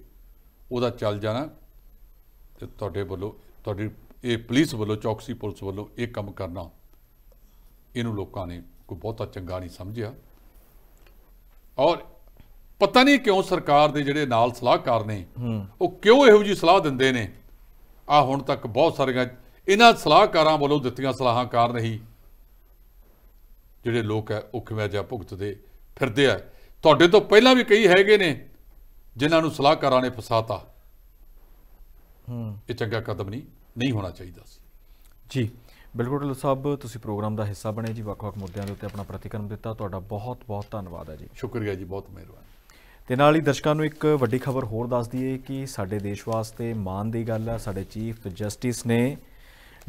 B: ਉਹਦਾ ਚੱਲ ਜਾਣਾ ਤੇ ਤੁਹਾਡੇ ਵੱਲੋਂ ਤੁਹਾਡੀ ਇਹ ਪੁਲਿਸ ਵੱਲੋਂ ਚੌਕਸੀ ਪੁਲਿਸ ਵੱਲੋਂ ਇਹ ਕੰਮ ਕਰਨਾ ਇਹਨੂੰ ਲੋਕਾਂ ਨੇ ਕੋਈ ਬਹੁਤਾ ਚੰਗਾ ਨਹੀਂ ਸਮਝਿਆ ਔਰ ਪਤਾ ਨਹੀਂ ਕਿਉਂ ਸਰਕਾਰ ਦੇ ਜਿਹੜੇ ਨਾਲ ਸਲਾਹਕਾਰ ਨੇ ਉਹ ਕਿਉਂ ਇਹੋ ਜੀ ਸਲਾਹ ਦਿੰਦੇ ਨੇ ਆ ਹੁਣ ਤੱਕ ਬਹੁਤ ਸਾਰੀਆਂ ਇਹਨਾਂ ਸਲਾਹਕਾਰਾਂ ਵੱਲੋਂ ਦਿੱਤੀਆਂ ਸਲਾਹਾਂ ਕਾਰਨ ਹੀ ਜਿਹੜੇ ਲੋਕ ਹੈ ਉਹ ਖਿਮਿਆਜਾ ਭੁਗਤਦੇ ਫਿਰਦੇ ਆ ਤੁਹਾਡੇ ਤੋਂ ਪਹਿਲਾਂ ਵੀ ਕਈ ਹੈਗੇ ਨੇ ਜਿਨ੍ਹਾਂ ਨੂੰ ਸਲਾਹਕਾਰਾਂ ਨੇ ਫਸਾਤਾ ਹੂੰ ਇਹ ਚੰਗਾ ਕਦਮ ਨਹੀਂ ਨਹੀਂ ਹੋਣਾ ਚਾਹੀਦਾ ਸੀ ਜੀ
A: ਬਿਲਕੁਲ ਢਿੱਲੋਂ ਸਾਹਿਬ ਤੁਸੀਂ ਪ੍ਰੋਗਰਾਮ ਦਾ ਹਿੱਸਾ ਬਣੇ ਜੀ ਵੱਖ-ਵੱਖ ਮੁੱਦਿਆਂ ਦੇ ਉੱਤੇ ਆਪਣਾ ਪ੍ਰਤੀਕਰਮ ਦਿੱਤਾ ਤੁਹਾਡਾ ਬਹੁਤ-ਬਹੁਤ ਧੰਨਵਾਦ ਹੈ ਜੀ ਸ਼ੁਕਰੀਆ
B: ਜੀ ਬਹੁਤ ਮਿਹਰਬਾਨੀ
A: ਤੇ ਨਾਲ ਹੀ ਦਰਸ਼ਕਾਂ ਨੂੰ ਇੱਕ ਵੱਡੀ ਖਬਰ ਹੋਰ ਦੱਸ ਦਈਏ ਕਿ ਸਾਡੇ ਦੇਸ਼ ਵਾਸਤੇ ਮਾਣ ਦੀ ਗੱਲ ਹੈ ਸਾਡੇ ਚੀਫ ਜਸਟਿਸ ਨੇ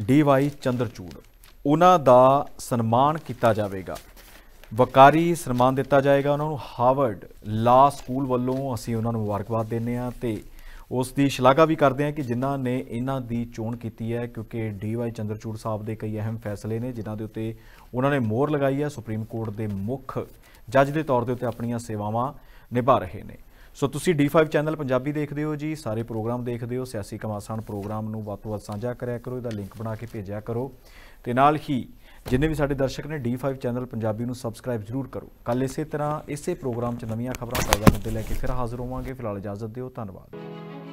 A: ਡੀ ਵਾਈ ਚੰਦਰਚੂੜ ਉਹਨਾਂ ਦਾ ਸਨਮਾਨ ਕੀਤਾ ਜਾਵੇਗਾ ਵਕਾਰੀ ਸਨਮਾਨ ਦਿੱਤਾ ਜਾਏਗਾ ਉਹਨਾਂ ਨੂੰ ਹਾਰਵਰਡ ਲਾ ਸਕੂਲ ਵੱਲੋਂ ਅਸੀਂ ਉਹਨਾਂ ਨੂੰ ਮੁਬਾਰਕਬਾਦ ਦਿੰਨੇ ਆ ਤੇ ਉਸ ਦੀ ਸ਼ਲਾਘਾ ਵੀ ਕਰਦੇ ਆ ਕਿ ਜਿਨ੍ਹਾਂ ਨੇ ਇਹਨਾਂ ਦੀ ਚੋਣ ਕੀਤੀ ਹੈ ਕਿਉਂਕਿ ਡੀ ਵਾਈ ਚੰਦਰਚੂੜ ਸਾਹਿਬ ਦੇ ਕਈ ਅਹਿਮ ਫੈਸਲੇ ਨੇ ਜਿਨ੍ਹਾਂ ਦੇ ਉੱਤੇ ਉਹਨਾਂ ਨੇ ਮੋਹਰ ਲਗਾਈ ਹੈ ਸੁਪਰੀਮ ਕੋਰਟ ਦੇ ਮੁੱਖ ਜੱਜ ਦੇ ਤੌਰ ਦੇ ਉੱਤੇ ਆਪਣੀਆਂ ਸੇਵਾਵਾਂ ਨਿਭਾ ਰਹੇ ਨੇ ਸੋ ਤੁਸੀਂ D5 ਚੈਨਲ ਪੰਜਾਬੀ ਦੇਖਦੇ ਹੋ ਜੀ ਸਾਰੇ ਪ੍ਰੋਗਰਾਮ ਦੇਖਦੇ ਹੋ ਸਿਆਸੀ ਕਮਾਸਾਨ ਪ੍ਰੋਗਰਾਮ ਨੂੰ ਵੱਤ ਵੱਤ ਸਾਂਝਾ ਕਰਿਆ ਕਰੋ ਇਹਦਾ ਲਿੰਕ ਬਣਾ ਕੇ ਭੇਜਿਆ ਕਰੋ ਤੇ ਨਾਲ ਹੀ ਜਿੰਨੇ ਵੀ ਸਾਡੇ ਦਰਸ਼ਕ ਨੇ D5 ਚੈਨਲ ਪੰਜਾਬੀ ਨੂੰ ਸਬਸਕ੍ਰਾਈਬ ਜ਼ਰੂਰ ਕਰੋ ਕੱਲ ਇਸੇ ਤਰ੍ਹਾਂ ਇਸੇ ਪ੍ਰੋਗਰਾਮ 'ਚ ਨਵੀਆਂ ਖਬਰਾਂ ਤਾਜ਼ਾ ਮੁੱਦੇ ਲੈ ਕੇ ਫਿਰ ਹਾਜ਼ਰ ਹੋਵਾਂਗੇ ਫਿਲਹਾਲ ਇਜਾਜ਼ਤ ਦਿਓ ਧੰਨਵਾਦ